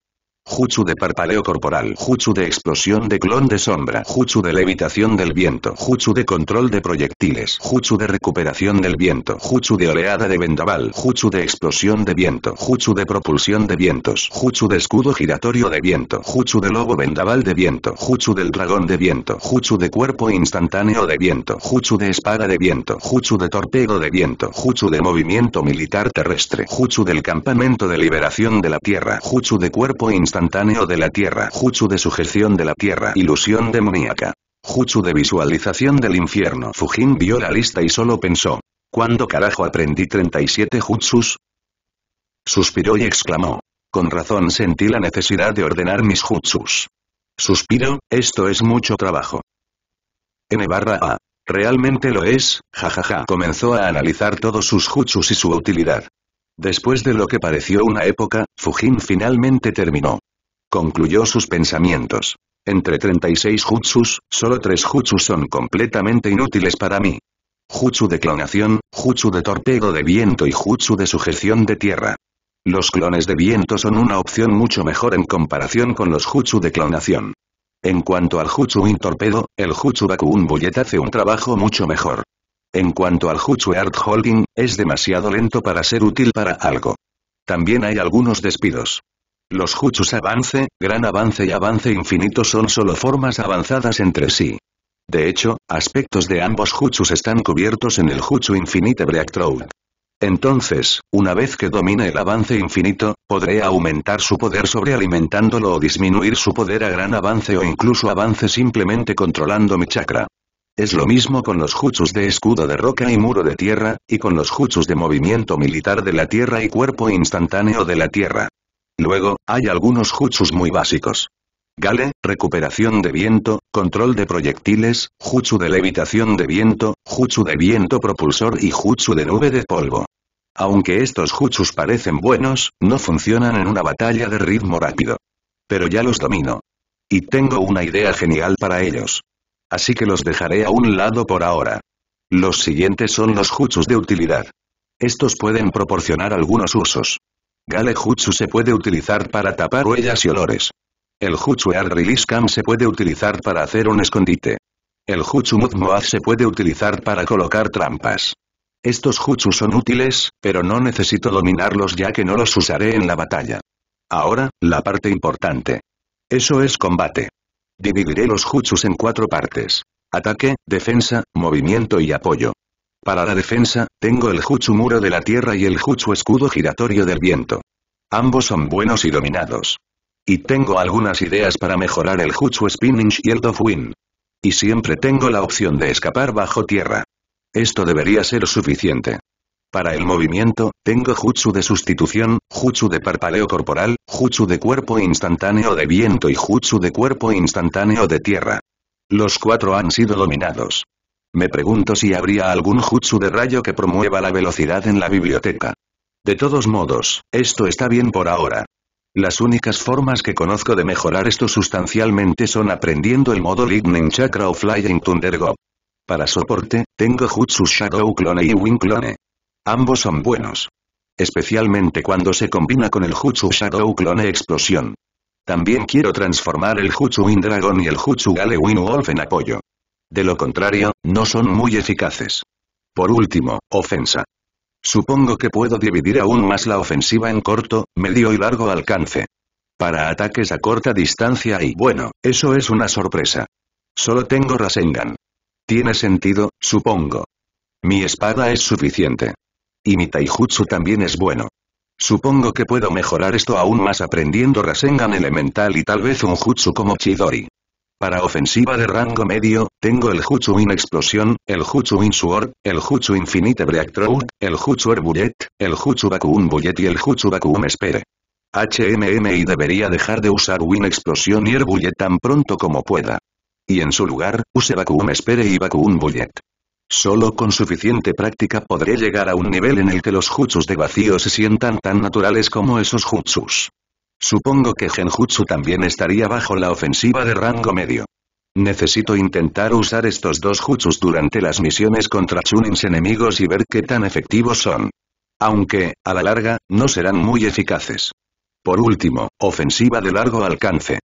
Jutsu de parpaleo corporal. Jutsu de explosión de clon de sombra. Jutsu de levitación del viento. Jutsu de control de proyectiles. Jutsu de recuperación del viento. Jutsu de oleada de vendaval. Jutsu de explosión de viento. Jutsu de propulsión de vientos. Jutsu de escudo giratorio de viento. Jutsu de lobo vendaval de viento. Jutsu del dragón de viento. Jutsu de cuerpo instantáneo de viento. Jutsu de espada de viento. Jutsu de torpedo de viento. Jutsu de movimiento militar terrestre. Jutsu del campamento de liberación de la tierra. Jutsu de cuerpo instantáneo instantáneo de la tierra. Jutsu de sujeción de la tierra. Ilusión demoníaca. Jutsu de visualización del infierno. Fujin vio la lista y solo pensó. ¿Cuándo carajo aprendí 37 jutsus? Suspiró y exclamó. Con razón sentí la necesidad de ordenar mis jutsus. Suspiro, esto es mucho trabajo. N barra A. Realmente lo es, jajaja. Comenzó a analizar todos sus jutsus y su utilidad. Después de lo que pareció una época, Fujin finalmente terminó concluyó sus pensamientos. Entre 36 jutsus, solo 3 jutsus son completamente inútiles para mí. Jutsu de clonación, jutsu de torpedo de viento y jutsu de sujeción de tierra. Los clones de viento son una opción mucho mejor en comparación con los jutsu de clonación. En cuanto al jutsu in-torpedo, el jutsu un Bullet hace un trabajo mucho mejor. En cuanto al jutsu Art Holding, es demasiado lento para ser útil para algo. También hay algunos despidos. Los Jutsus avance, gran avance y avance infinito son solo formas avanzadas entre sí. De hecho, aspectos de ambos Jutsus están cubiertos en el Jutsu Infinite Black Entonces, una vez que domine el avance infinito, podré aumentar su poder sobrealimentándolo o disminuir su poder a gran avance o incluso avance simplemente controlando mi chakra. Es lo mismo con los jutsus de escudo de roca y muro de tierra, y con los jutsus de movimiento militar de la tierra y cuerpo instantáneo de la tierra. Luego, hay algunos jutsus muy básicos. Gale, recuperación de viento, control de proyectiles, jutsu de levitación de viento, jutsu de viento propulsor y jutsu de nube de polvo. Aunque estos jutsus parecen buenos, no funcionan en una batalla de ritmo rápido. Pero ya los domino. Y tengo una idea genial para ellos. Así que los dejaré a un lado por ahora. Los siguientes son los jutsus de utilidad. Estos pueden proporcionar algunos usos. Gale Jutsu se puede utilizar para tapar huellas y olores. El Jutsu Air Release Cam se puede utilizar para hacer un escondite. El Jutsu se puede utilizar para colocar trampas. Estos Jutsu son útiles, pero no necesito dominarlos ya que no los usaré en la batalla. Ahora, la parte importante. Eso es combate. Dividiré los Jutsus en cuatro partes. Ataque, defensa, movimiento y apoyo. Para la defensa, tengo el Jutsu Muro de la Tierra y el Jutsu Escudo Giratorio del Viento. Ambos son buenos y dominados. Y tengo algunas ideas para mejorar el Jutsu Spinning el of Wind. Y siempre tengo la opción de escapar bajo tierra. Esto debería ser suficiente. Para el movimiento, tengo jutsu de sustitución, jutsu de parpaleo corporal, jutsu de cuerpo instantáneo de viento y jutsu de cuerpo instantáneo de tierra. Los cuatro han sido dominados. Me pregunto si habría algún jutsu de rayo que promueva la velocidad en la biblioteca. De todos modos, esto está bien por ahora. Las únicas formas que conozco de mejorar esto sustancialmente son aprendiendo el modo Lightning Chakra o Flying Thunder Go. Para soporte, tengo Jutsu Shadow Clone y Wing Clone. Ambos son buenos. Especialmente cuando se combina con el Jutsu Shadow Clone Explosión. También quiero transformar el Jutsu Dragon y el Jutsu wing Wolf en apoyo. De lo contrario, no son muy eficaces. Por último, ofensa. Supongo que puedo dividir aún más la ofensiva en corto, medio y largo alcance. Para ataques a corta distancia y bueno, eso es una sorpresa. Solo tengo Rasengan. Tiene sentido, supongo. Mi espada es suficiente. Y mi taijutsu también es bueno. Supongo que puedo mejorar esto aún más aprendiendo Rasengan elemental y tal vez un jutsu como Chidori. Para ofensiva de rango medio, tengo el Win Explosión, el Jutsu Sword, el Jutsu Infinite Breakthrough, el Jutsu Air Bullet, el Jutsu Vacuum Bullet y el Jutsu Vacuum Espere. HMM y debería dejar de usar Win Explosión y Air tan pronto como pueda. Y en su lugar, use Vacuum Espere y Vacuum Bullet. Solo con suficiente práctica podré llegar a un nivel en el que los jutsus de vacío se sientan tan naturales como esos jutsus. Supongo que Genjutsu también estaría bajo la ofensiva de rango medio. Necesito intentar usar estos dos jutsus durante las misiones contra chunins enemigos y ver qué tan efectivos son. Aunque, a la larga, no serán muy eficaces. Por último, ofensiva de largo alcance.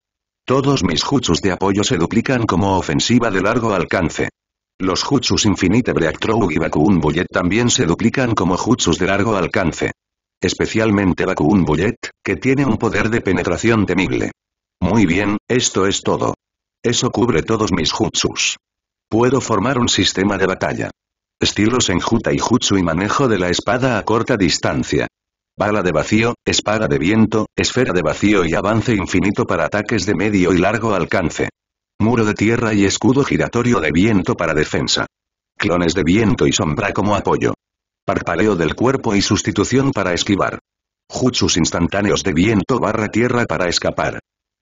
Todos mis jutsus de apoyo se duplican como ofensiva de largo alcance. Los jutsus Infinite Breakthrough y Bakun Bullet también se duplican como jutsus de largo alcance especialmente un Bullet, que tiene un poder de penetración temible. Muy bien, esto es todo. Eso cubre todos mis jutsus. Puedo formar un sistema de batalla. Estilos en juta y jutsu y manejo de la espada a corta distancia. Bala de vacío, espada de viento, esfera de vacío y avance infinito para ataques de medio y largo alcance. Muro de tierra y escudo giratorio de viento para defensa. Clones de viento y sombra como apoyo parpaleo del cuerpo y sustitución para esquivar. Jutsus instantáneos de viento barra tierra para escapar.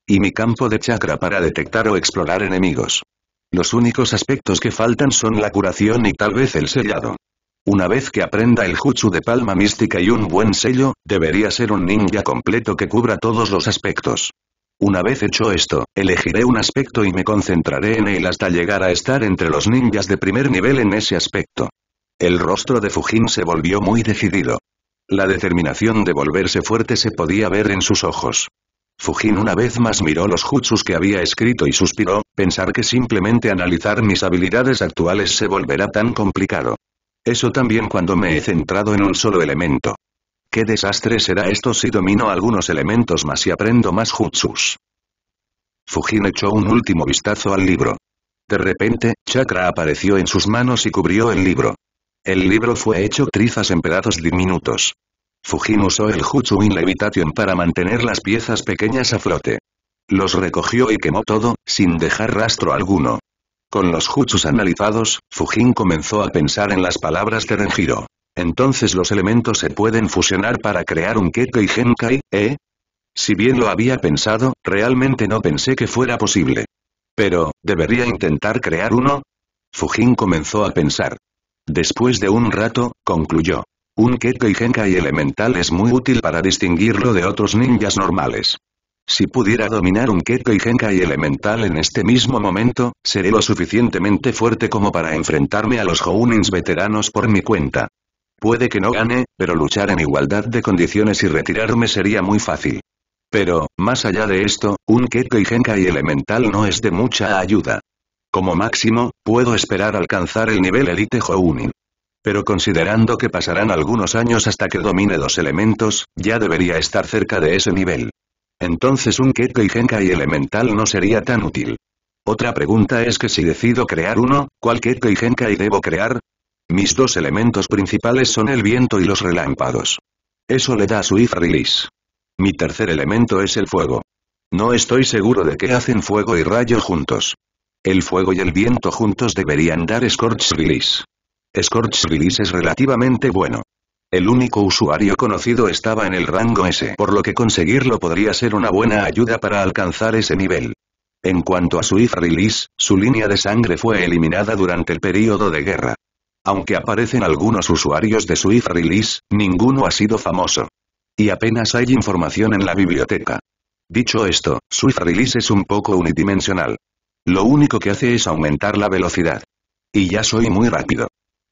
Y mi campo de chakra para detectar o explorar enemigos. Los únicos aspectos que faltan son la curación y tal vez el sellado. Una vez que aprenda el jutsu de palma mística y un buen sello, debería ser un ninja completo que cubra todos los aspectos. Una vez hecho esto, elegiré un aspecto y me concentraré en él hasta llegar a estar entre los ninjas de primer nivel en ese aspecto. El rostro de Fujin se volvió muy decidido. La determinación de volverse fuerte se podía ver en sus ojos. Fujin una vez más miró los jutsus que había escrito y suspiró, pensar que simplemente analizar mis habilidades actuales se volverá tan complicado. Eso también cuando me he centrado en un solo elemento. ¿Qué desastre será esto si domino algunos elementos más y aprendo más jutsus? Fujin echó un último vistazo al libro. De repente, Chakra apareció en sus manos y cubrió el libro. El libro fue hecho trizas en pedazos diminutos. Fujin usó el In Levitation para mantener las piezas pequeñas a flote. Los recogió y quemó todo, sin dejar rastro alguno. Con los Jutsus analizados, Fujin comenzó a pensar en las palabras de Renjiro. Entonces los elementos se pueden fusionar para crear un Keke Genkai, ¿eh? Si bien lo había pensado, realmente no pensé que fuera posible. Pero, ¿debería intentar crear uno? Fujin comenzó a pensar. Después de un rato, concluyó. Un Kekkei Genkai elemental es muy útil para distinguirlo de otros ninjas normales. Si pudiera dominar un Kekkei Genkai elemental en este mismo momento, seré lo suficientemente fuerte como para enfrentarme a los Hounins veteranos por mi cuenta. Puede que no gane, pero luchar en igualdad de condiciones y retirarme sería muy fácil. Pero, más allá de esto, un Kekkei Genkai elemental no es de mucha ayuda. Como máximo, puedo esperar alcanzar el nivel Elite Hounin. Pero considerando que pasarán algunos años hasta que domine los elementos, ya debería estar cerca de ese nivel. Entonces un Kekkei Genkai elemental no sería tan útil. Otra pregunta es que si decido crear uno, ¿cuál Kekkei Genkai debo crear? Mis dos elementos principales son el viento y los relámpagos. Eso le da su Release. Mi tercer elemento es el fuego. No estoy seguro de que hacen fuego y rayo juntos. El fuego y el viento juntos deberían dar Scorch Release. Scorch Release es relativamente bueno. El único usuario conocido estaba en el rango S, por lo que conseguirlo podría ser una buena ayuda para alcanzar ese nivel. En cuanto a Swift Release, su línea de sangre fue eliminada durante el período de guerra. Aunque aparecen algunos usuarios de Swift Release, ninguno ha sido famoso. Y apenas hay información en la biblioteca. Dicho esto, Swift Release es un poco unidimensional. Lo único que hace es aumentar la velocidad. Y ya soy muy rápido.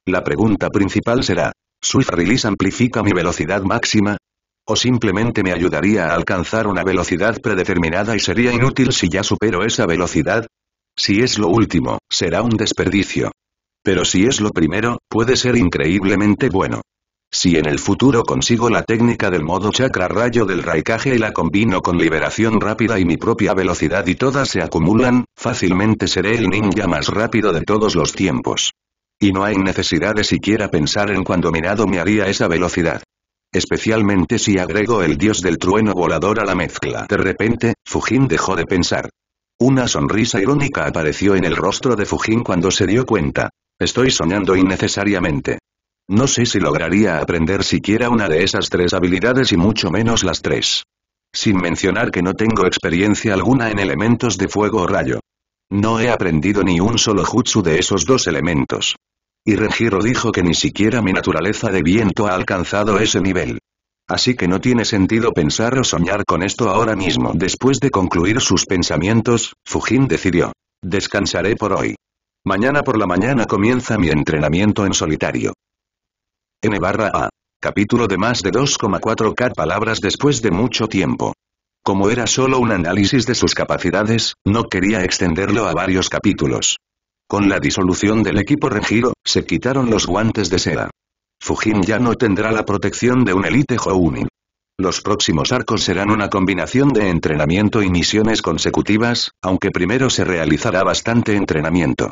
La pregunta principal será, ¿Swift Release amplifica mi velocidad máxima? ¿O simplemente me ayudaría a alcanzar una velocidad predeterminada y sería inútil si ya supero esa velocidad? Si es lo último, será un desperdicio. Pero si es lo primero, puede ser increíblemente bueno. Si en el futuro consigo la técnica del modo chakra rayo del raikage y la combino con liberación rápida y mi propia velocidad y todas se acumulan, fácilmente seré el ninja más rápido de todos los tiempos. Y no hay necesidad de siquiera pensar en cuándo mi me haría esa velocidad. Especialmente si agrego el dios del trueno volador a la mezcla. De repente, Fujin dejó de pensar. Una sonrisa irónica apareció en el rostro de Fujin cuando se dio cuenta. Estoy soñando innecesariamente. No sé si lograría aprender siquiera una de esas tres habilidades y mucho menos las tres. Sin mencionar que no tengo experiencia alguna en elementos de fuego o rayo. No he aprendido ni un solo jutsu de esos dos elementos. Y Renjiro dijo que ni siquiera mi naturaleza de viento ha alcanzado ese nivel. Así que no tiene sentido pensar o soñar con esto ahora mismo. Después de concluir sus pensamientos, Fujin decidió. Descansaré por hoy. Mañana por la mañana comienza mi entrenamiento en solitario n barra A. Capítulo de más de 2,4k palabras después de mucho tiempo. Como era solo un análisis de sus capacidades, no quería extenderlo a varios capítulos. Con la disolución del equipo Regiro, se quitaron los guantes de seda. Fujin ya no tendrá la protección de un elite Jounin. Los próximos arcos serán una combinación de entrenamiento y misiones consecutivas, aunque primero se realizará bastante entrenamiento.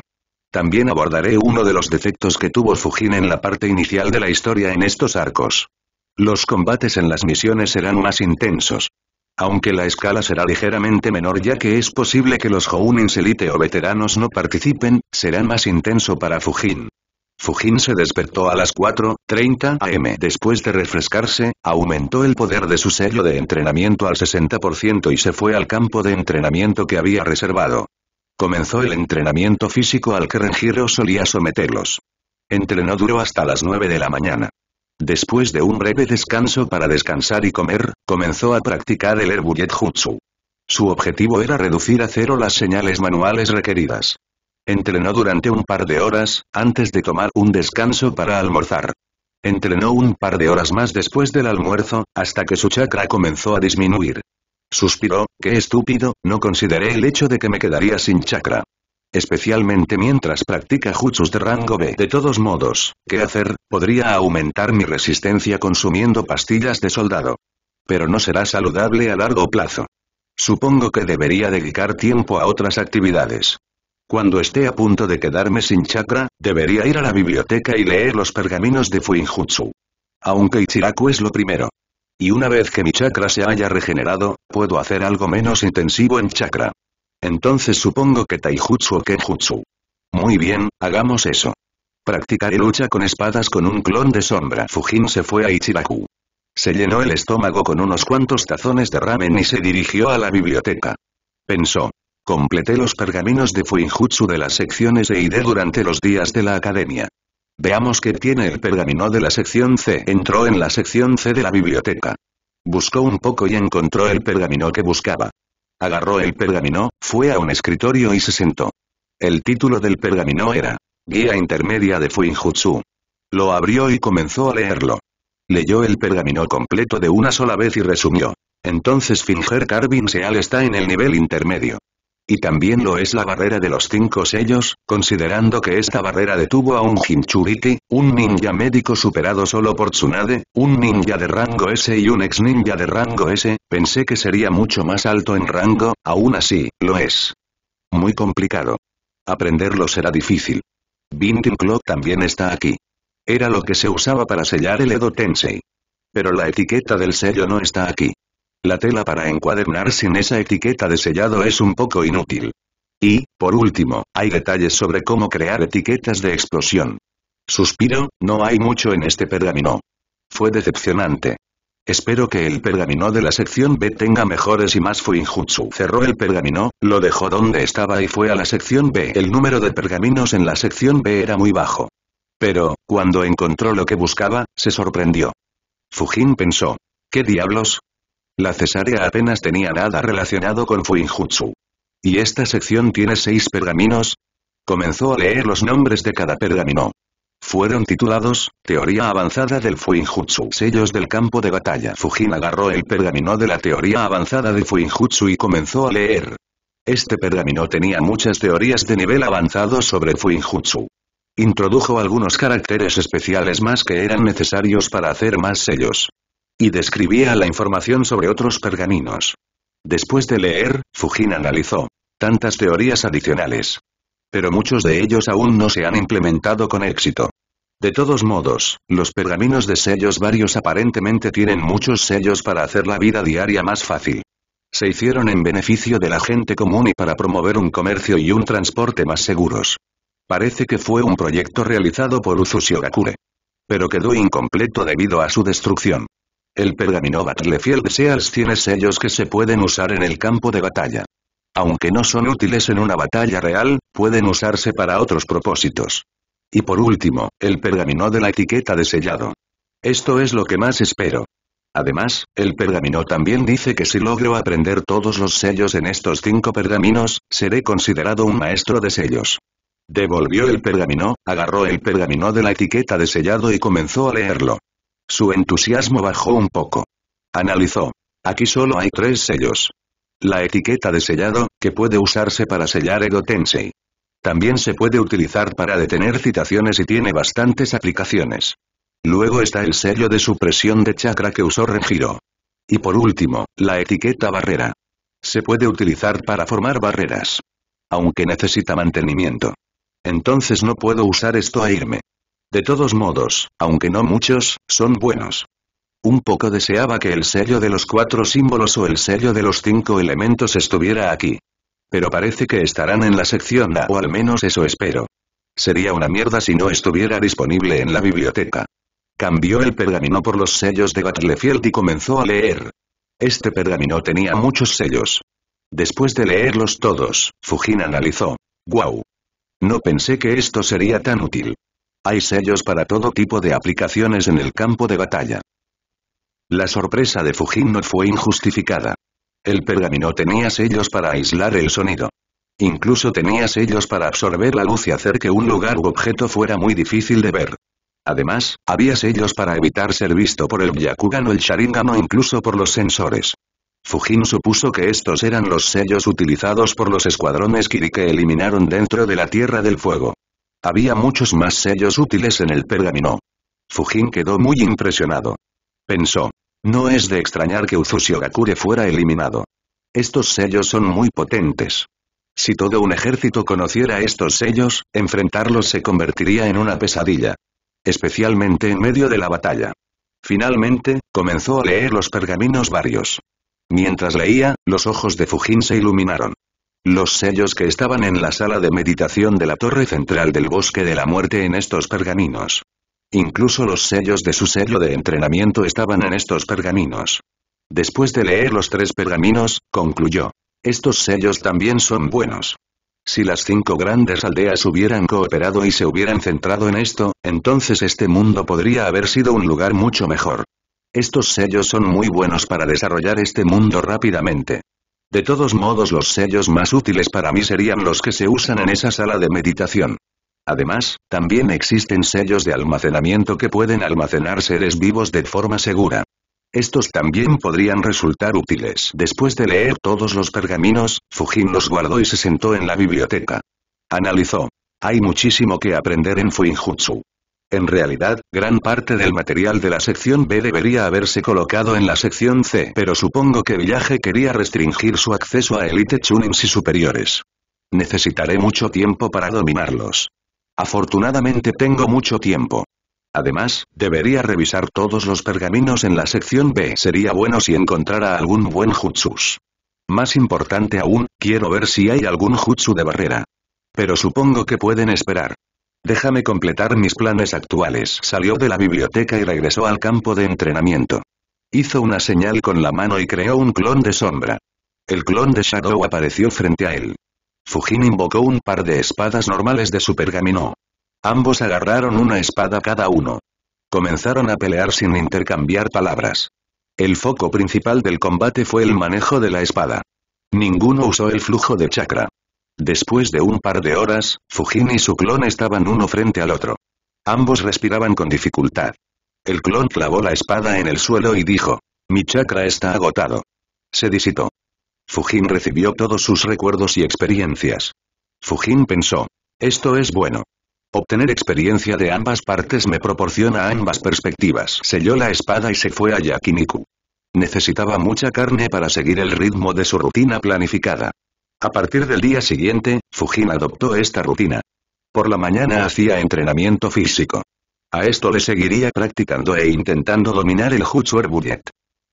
También abordaré uno de los defectos que tuvo Fujin en la parte inicial de la historia en estos arcos. Los combates en las misiones serán más intensos. Aunque la escala será ligeramente menor ya que es posible que los en elite o veteranos no participen, será más intenso para Fujin. Fujin se despertó a las 4.30 am después de refrescarse, aumentó el poder de su sello de entrenamiento al 60% y se fue al campo de entrenamiento que había reservado. Comenzó el entrenamiento físico al que Renjiro solía someterlos. Entrenó duro hasta las 9 de la mañana. Después de un breve descanso para descansar y comer, comenzó a practicar el Erbujet Jutsu. Su objetivo era reducir a cero las señales manuales requeridas. Entrenó durante un par de horas, antes de tomar un descanso para almorzar. Entrenó un par de horas más después del almuerzo, hasta que su chakra comenzó a disminuir. Suspiró, qué estúpido, no consideré el hecho de que me quedaría sin chakra. Especialmente mientras practica jutsus de rango B. De todos modos, ¿qué hacer? Podría aumentar mi resistencia consumiendo pastillas de soldado. Pero no será saludable a largo plazo. Supongo que debería dedicar tiempo a otras actividades. Cuando esté a punto de quedarme sin chakra, debería ir a la biblioteca y leer los pergaminos de Fuinjutsu. Aunque Ichiraku es lo primero. Y una vez que mi chakra se haya regenerado, puedo hacer algo menos intensivo en chakra. Entonces supongo que taijutsu o kenjutsu. Muy bien, hagamos eso. Practicaré lucha con espadas con un clon de sombra. Fujin se fue a Ichiraku. Se llenó el estómago con unos cuantos tazones de ramen y se dirigió a la biblioteca. Pensó. Completé los pergaminos de Fuinjutsu de las secciones de ID e durante los días de la academia. Veamos que tiene el pergamino de la sección C. Entró en la sección C de la biblioteca. Buscó un poco y encontró el pergamino que buscaba. Agarró el pergamino, fue a un escritorio y se sentó. El título del pergamino era Guía Intermedia de Fuinjutsu. Lo abrió y comenzó a leerlo. Leyó el pergamino completo de una sola vez y resumió. Entonces Finger Carbin Seal está en el nivel intermedio. Y también lo es la barrera de los cinco sellos, considerando que esta barrera detuvo a un Jinchuriki, un ninja médico superado solo por Tsunade, un ninja de rango S y un ex ninja de rango S, pensé que sería mucho más alto en rango, aún así, lo es. Muy complicado. Aprenderlo será difícil. Bintin Clock también está aquí. Era lo que se usaba para sellar el Edo Tensei. Pero la etiqueta del sello no está aquí. La tela para encuadernar sin esa etiqueta de sellado es un poco inútil. Y, por último, hay detalles sobre cómo crear etiquetas de explosión. Suspiro, no hay mucho en este pergamino. Fue decepcionante. Espero que el pergamino de la sección B tenga mejores y más Fuinjutsu. Cerró el pergamino, lo dejó donde estaba y fue a la sección B. El número de pergaminos en la sección B era muy bajo. Pero, cuando encontró lo que buscaba, se sorprendió. Fujin pensó. ¿Qué diablos? La cesárea apenas tenía nada relacionado con Fuinjutsu. ¿Y esta sección tiene seis pergaminos? Comenzó a leer los nombres de cada pergamino. Fueron titulados, Teoría avanzada del Fuinjutsu. Sellos del campo de batalla. Fujin agarró el pergamino de la teoría avanzada de Fuinjutsu y comenzó a leer. Este pergamino tenía muchas teorías de nivel avanzado sobre Fuinjutsu. Introdujo algunos caracteres especiales más que eran necesarios para hacer más sellos. Y describía la información sobre otros pergaminos. Después de leer, Fujin analizó tantas teorías adicionales. Pero muchos de ellos aún no se han implementado con éxito. De todos modos, los pergaminos de sellos varios aparentemente tienen muchos sellos para hacer la vida diaria más fácil. Se hicieron en beneficio de la gente común y para promover un comercio y un transporte más seguros. Parece que fue un proyecto realizado por Uzushi Gakure, Pero quedó incompleto debido a su destrucción. El pergamino Battlefield deseas tiene sellos que se pueden usar en el campo de batalla. Aunque no son útiles en una batalla real, pueden usarse para otros propósitos. Y por último, el pergamino de la etiqueta de sellado. Esto es lo que más espero. Además, el pergamino también dice que si logro aprender todos los sellos en estos cinco pergaminos, seré considerado un maestro de sellos. Devolvió el pergamino, agarró el pergamino de la etiqueta de sellado y comenzó a leerlo. Su entusiasmo bajó un poco. Analizó. Aquí solo hay tres sellos. La etiqueta de sellado, que puede usarse para sellar Ego Tensei. También se puede utilizar para detener citaciones y tiene bastantes aplicaciones. Luego está el sello de supresión de chakra que usó Renjiro. Y por último, la etiqueta barrera. Se puede utilizar para formar barreras. Aunque necesita mantenimiento. Entonces no puedo usar esto a e irme. De todos modos, aunque no muchos, son buenos. Un poco deseaba que el sello de los cuatro símbolos o el sello de los cinco elementos estuviera aquí. Pero parece que estarán en la sección A o al menos eso espero. Sería una mierda si no estuviera disponible en la biblioteca. Cambió el pergamino por los sellos de Battlefield y comenzó a leer. Este pergamino tenía muchos sellos. Después de leerlos todos, Fujin analizó. ¡Guau! No pensé que esto sería tan útil. Hay sellos para todo tipo de aplicaciones en el campo de batalla. La sorpresa de Fujin no fue injustificada. El pergamino tenía sellos para aislar el sonido. Incluso tenía sellos para absorber la luz y hacer que un lugar u objeto fuera muy difícil de ver. Además, había sellos para evitar ser visto por el Byakugan o el Sharingan o incluso por los sensores. Fujin supuso que estos eran los sellos utilizados por los escuadrones Kiri que eliminaron dentro de la Tierra del Fuego. Había muchos más sellos útiles en el pergamino. Fujin quedó muy impresionado. Pensó. No es de extrañar que Uzushio fuera eliminado. Estos sellos son muy potentes. Si todo un ejército conociera estos sellos, enfrentarlos se convertiría en una pesadilla. Especialmente en medio de la batalla. Finalmente, comenzó a leer los pergaminos varios. Mientras leía, los ojos de Fujin se iluminaron. Los sellos que estaban en la sala de meditación de la torre central del bosque de la muerte en estos pergaminos. Incluso los sellos de su sello de entrenamiento estaban en estos pergaminos. Después de leer los tres pergaminos, concluyó. Estos sellos también son buenos. Si las cinco grandes aldeas hubieran cooperado y se hubieran centrado en esto, entonces este mundo podría haber sido un lugar mucho mejor. Estos sellos son muy buenos para desarrollar este mundo rápidamente. De todos modos los sellos más útiles para mí serían los que se usan en esa sala de meditación. Además, también existen sellos de almacenamiento que pueden almacenar seres vivos de forma segura. Estos también podrían resultar útiles. Después de leer todos los pergaminos, Fujin los guardó y se sentó en la biblioteca. Analizó. Hay muchísimo que aprender en Fuinjutsu. En realidad, gran parte del material de la sección B debería haberse colocado en la sección C, pero supongo que Villaje quería restringir su acceso a Elite Tunings y superiores. Necesitaré mucho tiempo para dominarlos. Afortunadamente tengo mucho tiempo. Además, debería revisar todos los pergaminos en la sección B. Sería bueno si encontrara algún buen jutsus. Más importante aún, quiero ver si hay algún jutsu de barrera. Pero supongo que pueden esperar. Déjame completar mis planes actuales. Salió de la biblioteca y regresó al campo de entrenamiento. Hizo una señal con la mano y creó un clon de sombra. El clon de Shadow apareció frente a él. Fujin invocó un par de espadas normales de su Ambos agarraron una espada cada uno. Comenzaron a pelear sin intercambiar palabras. El foco principal del combate fue el manejo de la espada. Ninguno usó el flujo de chakra. Después de un par de horas, Fujin y su clon estaban uno frente al otro. Ambos respiraban con dificultad. El clon clavó la espada en el suelo y dijo, mi chakra está agotado. Se disitó. Fujin recibió todos sus recuerdos y experiencias. Fujin pensó, esto es bueno. Obtener experiencia de ambas partes me proporciona ambas perspectivas. Selló la espada y se fue a Yakiniku. Necesitaba mucha carne para seguir el ritmo de su rutina planificada. A partir del día siguiente, Fujin adoptó esta rutina. Por la mañana hacía entrenamiento físico. A esto le seguiría practicando e intentando dominar el Jutsu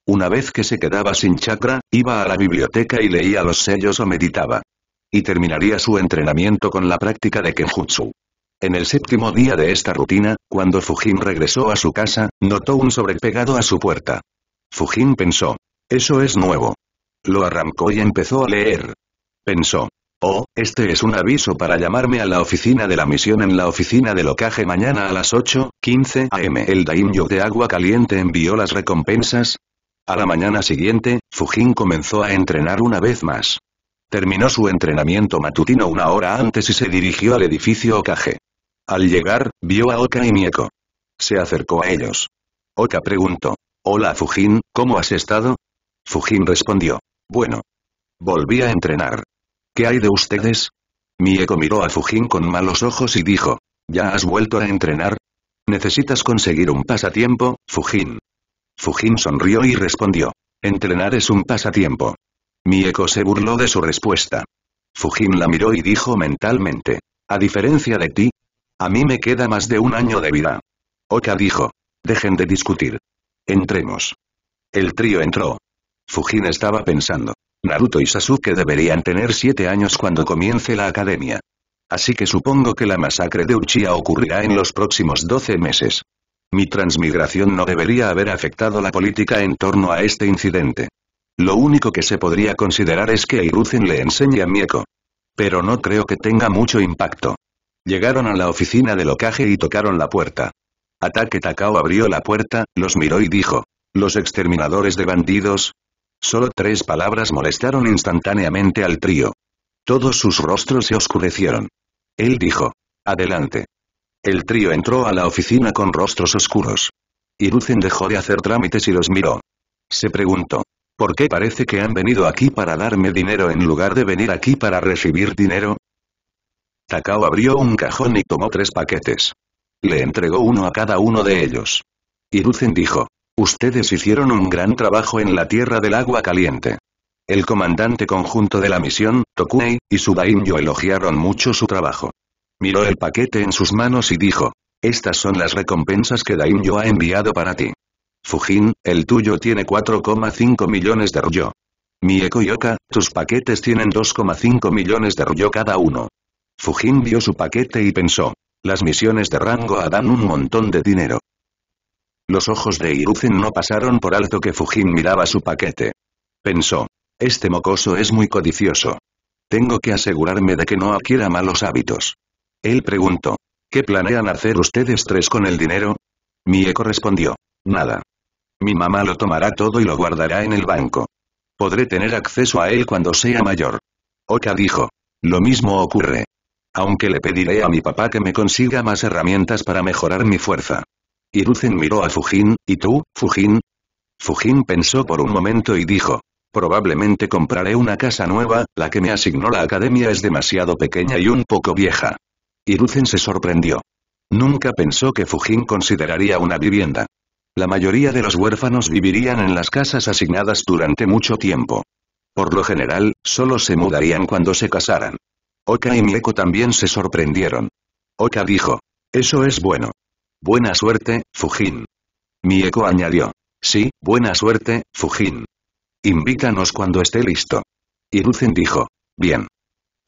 Una vez que se quedaba sin chakra, iba a la biblioteca y leía los sellos o meditaba. Y terminaría su entrenamiento con la práctica de Kenjutsu. En el séptimo día de esta rutina, cuando Fujin regresó a su casa, notó un sobrepegado a su puerta. Fujin pensó, eso es nuevo. Lo arrancó y empezó a leer. Pensó. Oh, este es un aviso para llamarme a la oficina de la misión en la oficina del ocaje mañana a las 8.15 am. El daimyo de agua caliente envió las recompensas. A la mañana siguiente, Fujin comenzó a entrenar una vez más. Terminó su entrenamiento matutino una hora antes y se dirigió al edificio Okage. Al llegar, vio a Oka y Mieko. Se acercó a ellos. Oka preguntó. Hola Fujin, ¿cómo has estado? Fujin respondió. Bueno. Volví a entrenar. ¿Qué hay de ustedes? Mieko miró a Fujin con malos ojos y dijo. ¿Ya has vuelto a entrenar? Necesitas conseguir un pasatiempo, Fujin. Fujin sonrió y respondió. Entrenar es un pasatiempo. Mieko se burló de su respuesta. Fujin la miró y dijo mentalmente. A diferencia de ti, a mí me queda más de un año de vida. Oka dijo. Dejen de discutir. Entremos. El trío entró. Fujin estaba pensando. Naruto y Sasuke deberían tener 7 años cuando comience la academia. Así que supongo que la masacre de Uchiha ocurrirá en los próximos 12 meses. Mi transmigración no debería haber afectado la política en torno a este incidente. Lo único que se podría considerar es que Hiruzen le enseñe a Mieko. Pero no creo que tenga mucho impacto. Llegaron a la oficina del locaje y tocaron la puerta. Ataque Takao abrió la puerta, los miró y dijo. Los exterminadores de bandidos, Solo tres palabras molestaron instantáneamente al trío. Todos sus rostros se oscurecieron. Él dijo. Adelante. El trío entró a la oficina con rostros oscuros. Iruzen dejó de hacer trámites y los miró. Se preguntó. ¿Por qué parece que han venido aquí para darme dinero en lugar de venir aquí para recibir dinero? Takao abrió un cajón y tomó tres paquetes. Le entregó uno a cada uno de ellos. Irucen dijo. Ustedes hicieron un gran trabajo en la Tierra del Agua Caliente. El comandante conjunto de la misión, Tokunei, y su Subainyo elogiaron mucho su trabajo. Miró el paquete en sus manos y dijo, estas son las recompensas que Daimyo ha enviado para ti. Fujin, el tuyo tiene 4,5 millones de ryo. Mieko y tus paquetes tienen 2,5 millones de ryo cada uno. Fujin vio su paquete y pensó, las misiones de rango dan un montón de dinero. Los ojos de Hiruzen no pasaron por alto que Fujin miraba su paquete. Pensó. Este mocoso es muy codicioso. Tengo que asegurarme de que no adquiera malos hábitos. Él preguntó. ¿Qué planean hacer ustedes tres con el dinero? eco respondió. Nada. Mi mamá lo tomará todo y lo guardará en el banco. Podré tener acceso a él cuando sea mayor. Oka dijo. Lo mismo ocurre. Aunque le pediré a mi papá que me consiga más herramientas para mejorar mi fuerza. Hiruzen miró a Fujin, ¿y tú, Fujin? Fujin pensó por un momento y dijo. Probablemente compraré una casa nueva, la que me asignó la academia es demasiado pequeña y un poco vieja. Hiruzen se sorprendió. Nunca pensó que Fujin consideraría una vivienda. La mayoría de los huérfanos vivirían en las casas asignadas durante mucho tiempo. Por lo general, solo se mudarían cuando se casaran. Oka y Mieko también se sorprendieron. Oka dijo. Eso es bueno. Buena suerte, Fujin. Mieko añadió. Sí, buena suerte, Fujin. Invítanos cuando esté listo. Y Lucen dijo. Bien.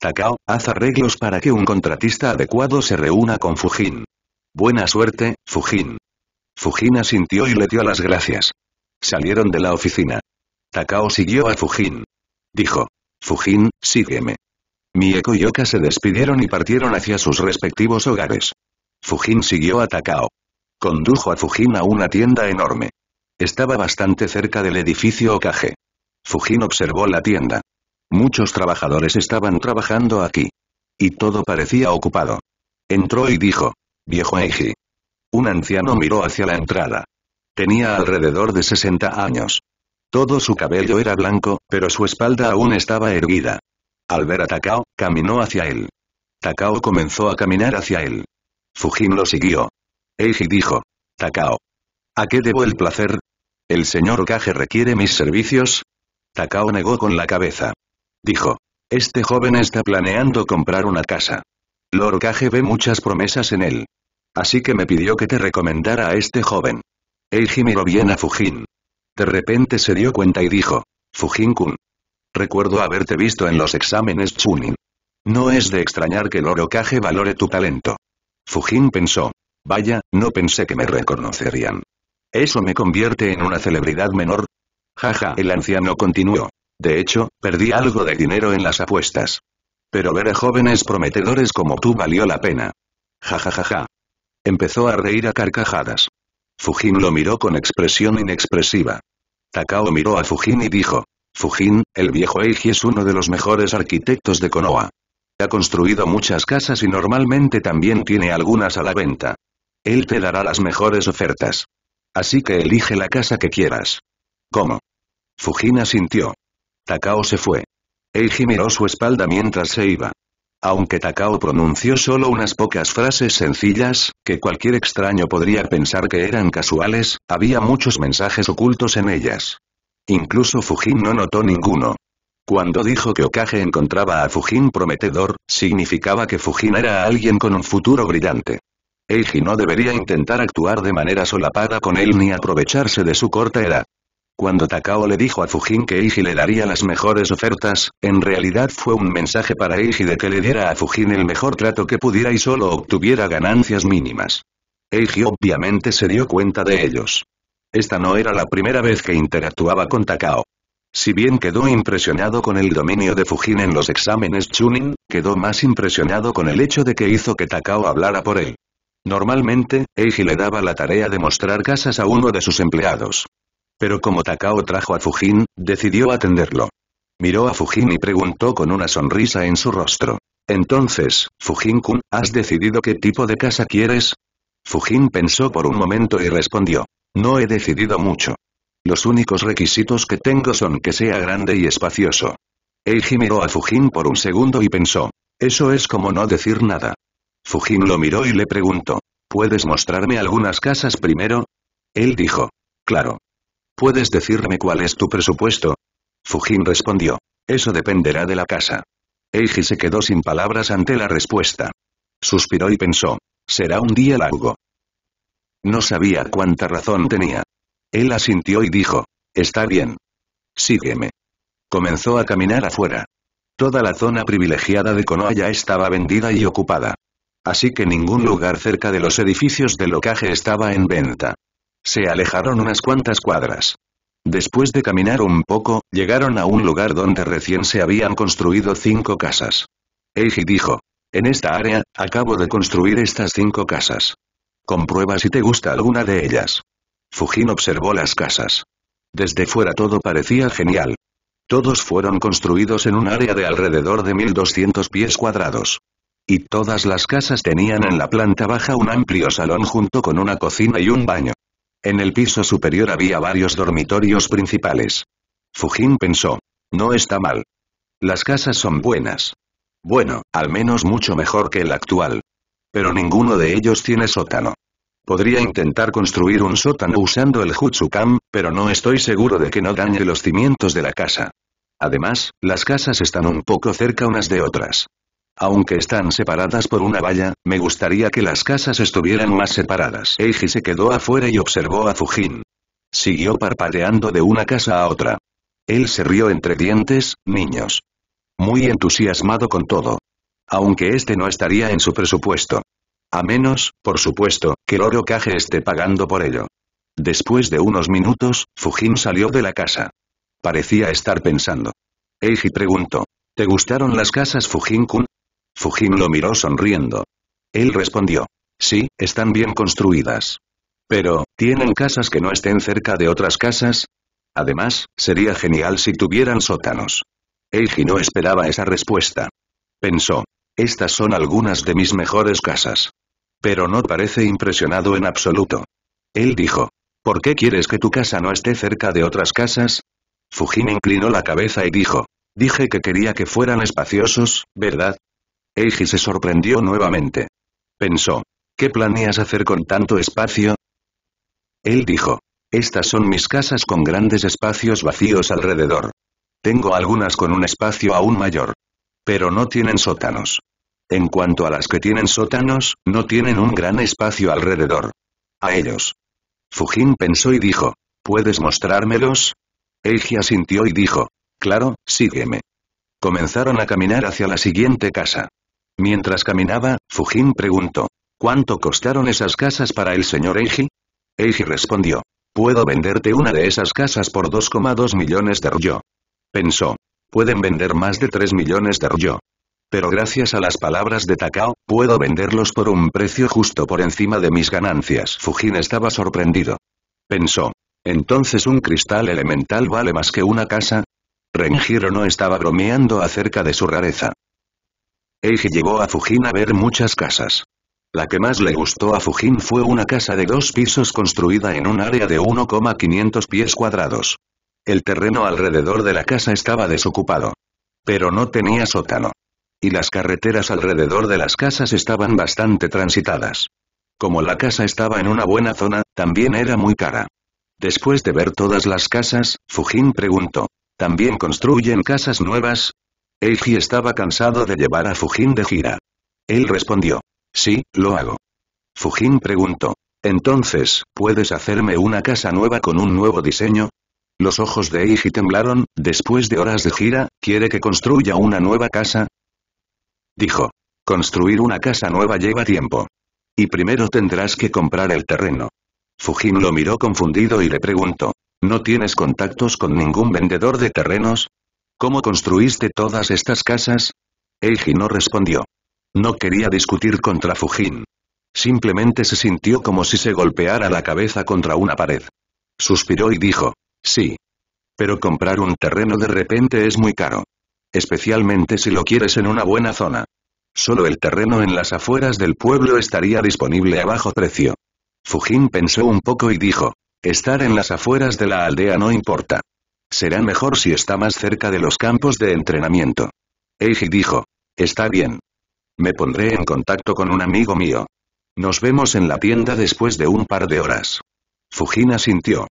Takao, haz arreglos para que un contratista adecuado se reúna con Fujin. Buena suerte, Fujin. Fujin asintió y le dio las gracias. Salieron de la oficina. Takao siguió a Fujin. Dijo. Fujin, sígueme. Mieko y Oka se despidieron y partieron hacia sus respectivos hogares. Fujin siguió a Takao. Condujo a Fujin a una tienda enorme. Estaba bastante cerca del edificio Okage. Fujin observó la tienda. Muchos trabajadores estaban trabajando aquí. Y todo parecía ocupado. Entró y dijo. Viejo Eiji. Un anciano miró hacia la entrada. Tenía alrededor de 60 años. Todo su cabello era blanco, pero su espalda aún estaba erguida. Al ver a Takao, caminó hacia él. Takao comenzó a caminar hacia él. Fujin lo siguió. Eiji dijo. Takao. ¿A qué debo el placer? ¿El señor Kage requiere mis servicios? Takao negó con la cabeza. Dijo. Este joven está planeando comprar una casa. Lord Kage ve muchas promesas en él. Así que me pidió que te recomendara a este joven. Eiji miró bien a Fujin. De repente se dio cuenta y dijo. Fujin-kun. Recuerdo haberte visto en los exámenes Chunin. No es de extrañar que Loro Kage valore tu talento. Fujin pensó. Vaya, no pensé que me reconocerían. ¿Eso me convierte en una celebridad menor? Jaja, el anciano continuó. De hecho, perdí algo de dinero en las apuestas. Pero ver a jóvenes prometedores como tú valió la pena. Jajajaja. Empezó a reír a carcajadas. Fujin lo miró con expresión inexpresiva. Takao miró a Fujin y dijo, Fujin, el viejo Eiji es uno de los mejores arquitectos de Konoha. Ha construido muchas casas y normalmente también tiene algunas a la venta. Él te dará las mejores ofertas. Así que elige la casa que quieras. ¿Cómo? Fujin sintió. Takao se fue. Eiji miró su espalda mientras se iba. Aunque Takao pronunció solo unas pocas frases sencillas, que cualquier extraño podría pensar que eran casuales, había muchos mensajes ocultos en ellas. Incluso Fujin no notó ninguno. Cuando dijo que Okage encontraba a Fujin prometedor, significaba que Fujin era alguien con un futuro brillante. Eiji no debería intentar actuar de manera solapada con él ni aprovecharse de su corta edad. Cuando Takao le dijo a Fujin que Eiji le daría las mejores ofertas, en realidad fue un mensaje para Eiji de que le diera a Fujin el mejor trato que pudiera y solo obtuviera ganancias mínimas. Eiji obviamente se dio cuenta de ellos. Esta no era la primera vez que interactuaba con Takao. Si bien quedó impresionado con el dominio de Fujin en los exámenes Chunin, quedó más impresionado con el hecho de que hizo que Takao hablara por él. Normalmente, Eiji le daba la tarea de mostrar casas a uno de sus empleados. Pero como Takao trajo a Fujin, decidió atenderlo. Miró a Fujin y preguntó con una sonrisa en su rostro. Entonces, Fujin-kun, ¿has decidido qué tipo de casa quieres? Fujin pensó por un momento y respondió. No he decidido mucho. Los únicos requisitos que tengo son que sea grande y espacioso. Eiji miró a Fujin por un segundo y pensó. Eso es como no decir nada. Fujin lo miró y le preguntó. ¿Puedes mostrarme algunas casas primero? Él dijo. Claro. ¿Puedes decirme cuál es tu presupuesto? Fujin respondió. Eso dependerá de la casa. Eiji se quedó sin palabras ante la respuesta. Suspiró y pensó. Será un día largo. No sabía cuánta razón tenía. Él asintió y dijo. Está bien. Sígueme. Comenzó a caminar afuera. Toda la zona privilegiada de Konoha ya estaba vendida y ocupada. Así que ningún lugar cerca de los edificios de locaje estaba en venta. Se alejaron unas cuantas cuadras. Después de caminar un poco, llegaron a un lugar donde recién se habían construido cinco casas. Eiji dijo, en esta área, acabo de construir estas cinco casas. Comprueba si te gusta alguna de ellas. Fujin observó las casas. Desde fuera todo parecía genial. Todos fueron construidos en un área de alrededor de 1200 pies cuadrados. Y todas las casas tenían en la planta baja un amplio salón junto con una cocina y un baño. En el piso superior había varios dormitorios principales. Fujin pensó. No está mal. Las casas son buenas. Bueno, al menos mucho mejor que el actual. Pero ninguno de ellos tiene sótano. Podría intentar construir un sótano usando el Jutsu-Kam, pero no estoy seguro de que no dañe los cimientos de la casa. Además, las casas están un poco cerca unas de otras. Aunque están separadas por una valla, me gustaría que las casas estuvieran más separadas. Eiji se quedó afuera y observó a Fujin. Siguió parpadeando de una casa a otra. Él se rió entre dientes, niños. Muy entusiasmado con todo. Aunque este no estaría en su presupuesto. A menos, por supuesto, que oro caje esté pagando por ello. Después de unos minutos, Fujin salió de la casa. Parecía estar pensando. Eiji preguntó. ¿Te gustaron las casas Fujinkun? kun Fujin lo miró sonriendo. Él respondió. Sí, están bien construidas. Pero, ¿tienen casas que no estén cerca de otras casas? Además, sería genial si tuvieran sótanos. Eiji no esperaba esa respuesta. Pensó. Estas son algunas de mis mejores casas. Pero no parece impresionado en absoluto. Él dijo. ¿Por qué quieres que tu casa no esté cerca de otras casas? Fujin inclinó la cabeza y dijo. Dije que quería que fueran espaciosos, ¿verdad? Eiji se sorprendió nuevamente. Pensó. ¿Qué planeas hacer con tanto espacio? Él dijo. Estas son mis casas con grandes espacios vacíos alrededor. Tengo algunas con un espacio aún mayor. Pero no tienen sótanos. En cuanto a las que tienen sótanos, no tienen un gran espacio alrededor. A ellos. Fujin pensó y dijo, ¿puedes mostrármelos? Eiji asintió y dijo, claro, sígueme. Comenzaron a caminar hacia la siguiente casa. Mientras caminaba, Fujin preguntó, ¿cuánto costaron esas casas para el señor Eiji? Eiji respondió, puedo venderte una de esas casas por 2,2 millones de ryo. Pensó, pueden vender más de 3 millones de ryo pero gracias a las palabras de Takao, puedo venderlos por un precio justo por encima de mis ganancias. Fujin estaba sorprendido. Pensó. ¿Entonces un cristal elemental vale más que una casa? Renjiro no estaba bromeando acerca de su rareza. Eiji llevó a Fujin a ver muchas casas. La que más le gustó a Fujin fue una casa de dos pisos construida en un área de 1,500 pies cuadrados. El terreno alrededor de la casa estaba desocupado. Pero no tenía sótano y las carreteras alrededor de las casas estaban bastante transitadas. Como la casa estaba en una buena zona, también era muy cara. Después de ver todas las casas, Fujin preguntó. ¿También construyen casas nuevas? Eiji estaba cansado de llevar a Fujin de gira. Él respondió. Sí, lo hago. Fujin preguntó. Entonces, ¿puedes hacerme una casa nueva con un nuevo diseño? Los ojos de Eiji temblaron, después de horas de gira, ¿quiere que construya una nueva casa? Dijo. Construir una casa nueva lleva tiempo. Y primero tendrás que comprar el terreno. Fujin lo miró confundido y le preguntó. ¿No tienes contactos con ningún vendedor de terrenos? ¿Cómo construiste todas estas casas? Eiji no respondió. No quería discutir contra Fujin. Simplemente se sintió como si se golpeara la cabeza contra una pared. Suspiró y dijo. Sí. Pero comprar un terreno de repente es muy caro especialmente si lo quieres en una buena zona. Solo el terreno en las afueras del pueblo estaría disponible a bajo precio. Fujin pensó un poco y dijo, estar en las afueras de la aldea no importa. Será mejor si está más cerca de los campos de entrenamiento. Eiji dijo, está bien. Me pondré en contacto con un amigo mío. Nos vemos en la tienda después de un par de horas. Fujin asintió.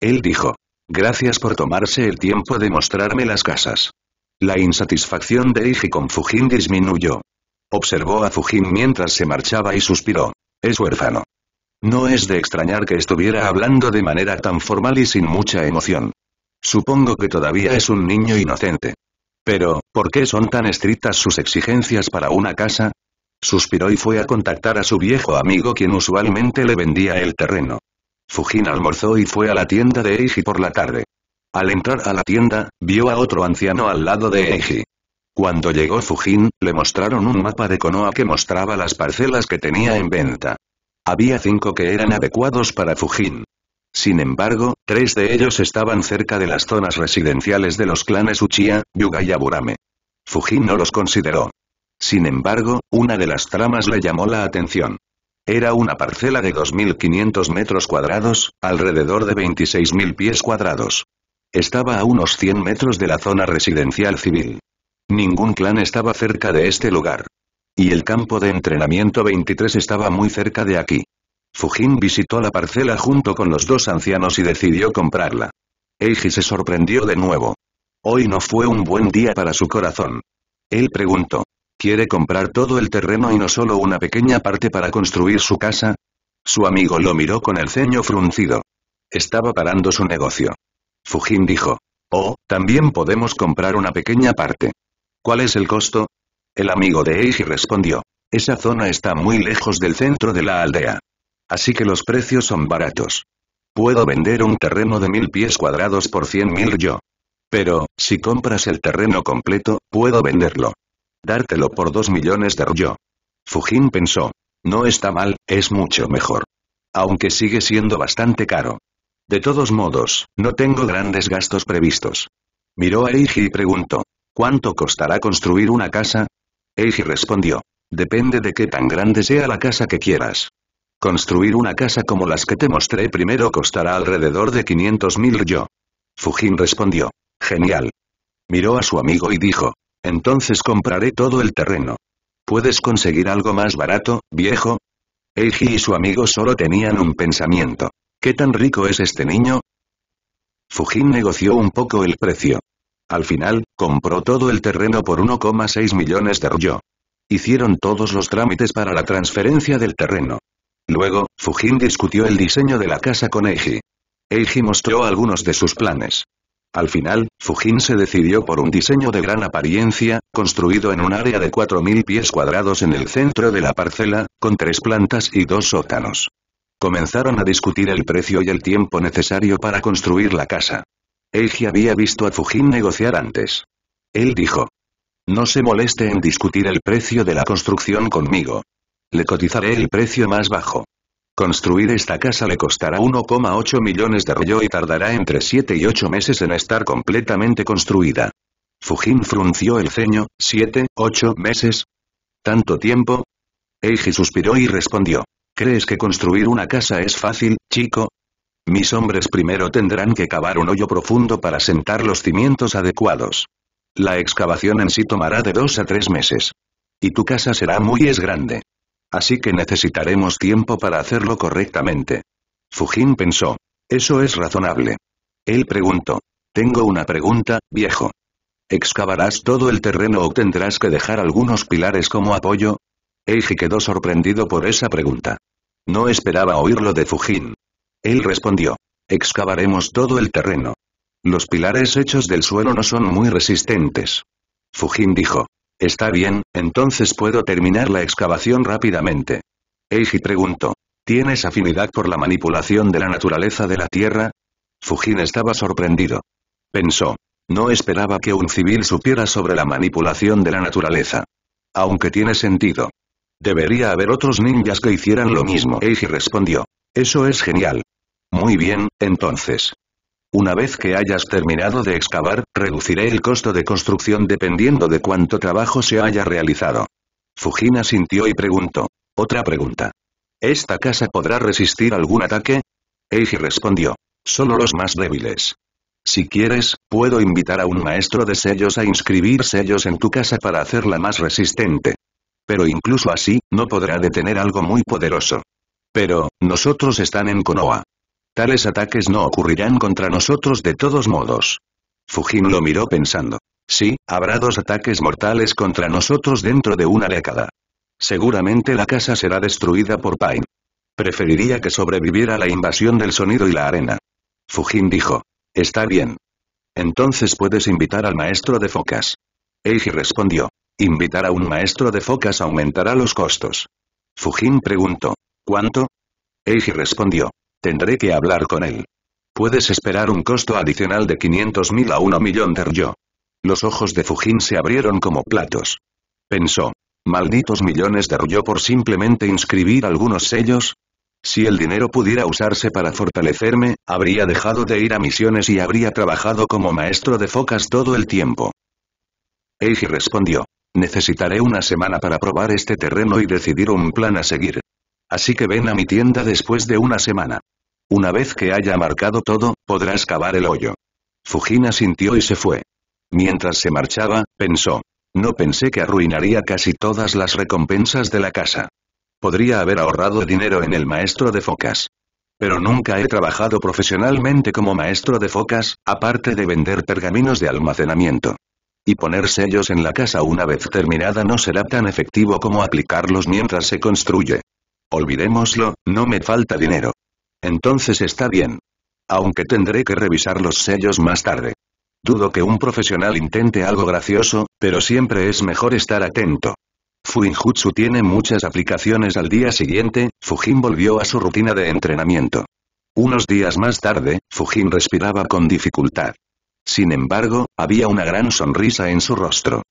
Él dijo, gracias por tomarse el tiempo de mostrarme las casas. La insatisfacción de Eiji con Fujin disminuyó. Observó a Fujin mientras se marchaba y suspiró. Es huérfano. No es de extrañar que estuviera hablando de manera tan formal y sin mucha emoción. Supongo que todavía es un niño inocente. Pero, ¿por qué son tan estrictas sus exigencias para una casa? Suspiró y fue a contactar a su viejo amigo quien usualmente le vendía el terreno. Fujin almorzó y fue a la tienda de Eiji por la tarde. Al entrar a la tienda, vio a otro anciano al lado de Eiji. Cuando llegó Fujin, le mostraron un mapa de Konoha que mostraba las parcelas que tenía en venta. Había cinco que eran adecuados para Fujin. Sin embargo, tres de ellos estaban cerca de las zonas residenciales de los clanes Uchiha, Yuga y Aburame. Fujin no los consideró. Sin embargo, una de las tramas le llamó la atención. Era una parcela de 2.500 metros cuadrados, alrededor de 26.000 pies cuadrados. Estaba a unos 100 metros de la zona residencial civil. Ningún clan estaba cerca de este lugar. Y el campo de entrenamiento 23 estaba muy cerca de aquí. Fujin visitó la parcela junto con los dos ancianos y decidió comprarla. Eiji se sorprendió de nuevo. Hoy no fue un buen día para su corazón. Él preguntó. ¿Quiere comprar todo el terreno y no solo una pequeña parte para construir su casa? Su amigo lo miró con el ceño fruncido. Estaba parando su negocio. Fujin dijo. Oh, también podemos comprar una pequeña parte. ¿Cuál es el costo? El amigo de Eiji respondió. Esa zona está muy lejos del centro de la aldea. Así que los precios son baratos. Puedo vender un terreno de mil pies cuadrados por cien mil yo. Pero, si compras el terreno completo, puedo venderlo. Dártelo por dos millones de yo. Fujin pensó. No está mal, es mucho mejor. Aunque sigue siendo bastante caro. De todos modos, no tengo grandes gastos previstos. Miró a Eiji y preguntó. ¿Cuánto costará construir una casa? Eiji respondió. Depende de qué tan grande sea la casa que quieras. Construir una casa como las que te mostré primero costará alrededor de 500.000 yo. Fujin respondió. Genial. Miró a su amigo y dijo. Entonces compraré todo el terreno. ¿Puedes conseguir algo más barato, viejo? Eiji y su amigo solo tenían un pensamiento. ¿Qué tan rico es este niño? Fujin negoció un poco el precio. Al final, compró todo el terreno por 1,6 millones de ryo. Hicieron todos los trámites para la transferencia del terreno. Luego, Fujin discutió el diseño de la casa con Eiji. Eiji mostró algunos de sus planes. Al final, Fujin se decidió por un diseño de gran apariencia, construido en un área de 4.000 pies cuadrados en el centro de la parcela, con tres plantas y dos sótanos. Comenzaron a discutir el precio y el tiempo necesario para construir la casa. Eiji había visto a Fujin negociar antes. Él dijo. No se moleste en discutir el precio de la construcción conmigo. Le cotizaré el precio más bajo. Construir esta casa le costará 1,8 millones de rollo y tardará entre 7 y 8 meses en estar completamente construida. Fujin frunció el ceño, ¿7, 8 meses? ¿Tanto tiempo? Eiji suspiró y respondió. ¿Crees que construir una casa es fácil, chico? Mis hombres primero tendrán que cavar un hoyo profundo para sentar los cimientos adecuados. La excavación en sí tomará de dos a tres meses. Y tu casa será muy es grande. Así que necesitaremos tiempo para hacerlo correctamente. Fujin pensó. Eso es razonable. Él preguntó. Tengo una pregunta, viejo. ¿Excavarás todo el terreno o tendrás que dejar algunos pilares como apoyo? Eiji quedó sorprendido por esa pregunta. No esperaba oírlo de Fujin. Él respondió. Excavaremos todo el terreno. Los pilares hechos del suelo no son muy resistentes. Fujin dijo. Está bien, entonces puedo terminar la excavación rápidamente. Eiji preguntó. ¿Tienes afinidad por la manipulación de la naturaleza de la Tierra? Fujin estaba sorprendido. Pensó. No esperaba que un civil supiera sobre la manipulación de la naturaleza. Aunque tiene sentido. Debería haber otros ninjas que hicieran lo mismo. Eiji respondió. Eso es genial. Muy bien, entonces. Una vez que hayas terminado de excavar, reduciré el costo de construcción dependiendo de cuánto trabajo se haya realizado. Fujina sintió y preguntó. Otra pregunta. ¿Esta casa podrá resistir algún ataque? Eiji respondió. Solo los más débiles. Si quieres, puedo invitar a un maestro de sellos a inscribir sellos en tu casa para hacerla más resistente. Pero incluso así, no podrá detener algo muy poderoso. Pero, nosotros están en Konoha. Tales ataques no ocurrirán contra nosotros de todos modos. Fujin lo miró pensando. Sí, habrá dos ataques mortales contra nosotros dentro de una década. Seguramente la casa será destruida por Pain. Preferiría que sobreviviera la invasión del sonido y la arena. Fujin dijo. Está bien. Entonces puedes invitar al maestro de focas. Eiji respondió. Invitar a un maestro de focas aumentará los costos. Fujin preguntó. ¿Cuánto? Eiji respondió. Tendré que hablar con él. Puedes esperar un costo adicional de 500.000 a 1 millón de ryo. Los ojos de Fujin se abrieron como platos. Pensó. Malditos millones de ryo por simplemente inscribir algunos sellos, si el dinero pudiera usarse para fortalecerme, habría dejado de ir a misiones y habría trabajado como maestro de focas todo el tiempo. Eiji respondió, Necesitaré una semana para probar este terreno y decidir un plan a seguir. Así que ven a mi tienda después de una semana. Una vez que haya marcado todo, podrás cavar el hoyo. Fujina sintió y se fue. Mientras se marchaba, pensó. No pensé que arruinaría casi todas las recompensas de la casa. Podría haber ahorrado dinero en el maestro de focas. Pero nunca he trabajado profesionalmente como maestro de focas, aparte de vender pergaminos de almacenamiento y poner sellos en la casa una vez terminada no será tan efectivo como aplicarlos mientras se construye. Olvidémoslo, no me falta dinero. Entonces está bien. Aunque tendré que revisar los sellos más tarde. Dudo que un profesional intente algo gracioso, pero siempre es mejor estar atento. Fuinjutsu tiene muchas aplicaciones al día siguiente, Fujin volvió a su rutina de entrenamiento. Unos días más tarde, Fujin respiraba con dificultad. Sin embargo, había una gran sonrisa en su rostro.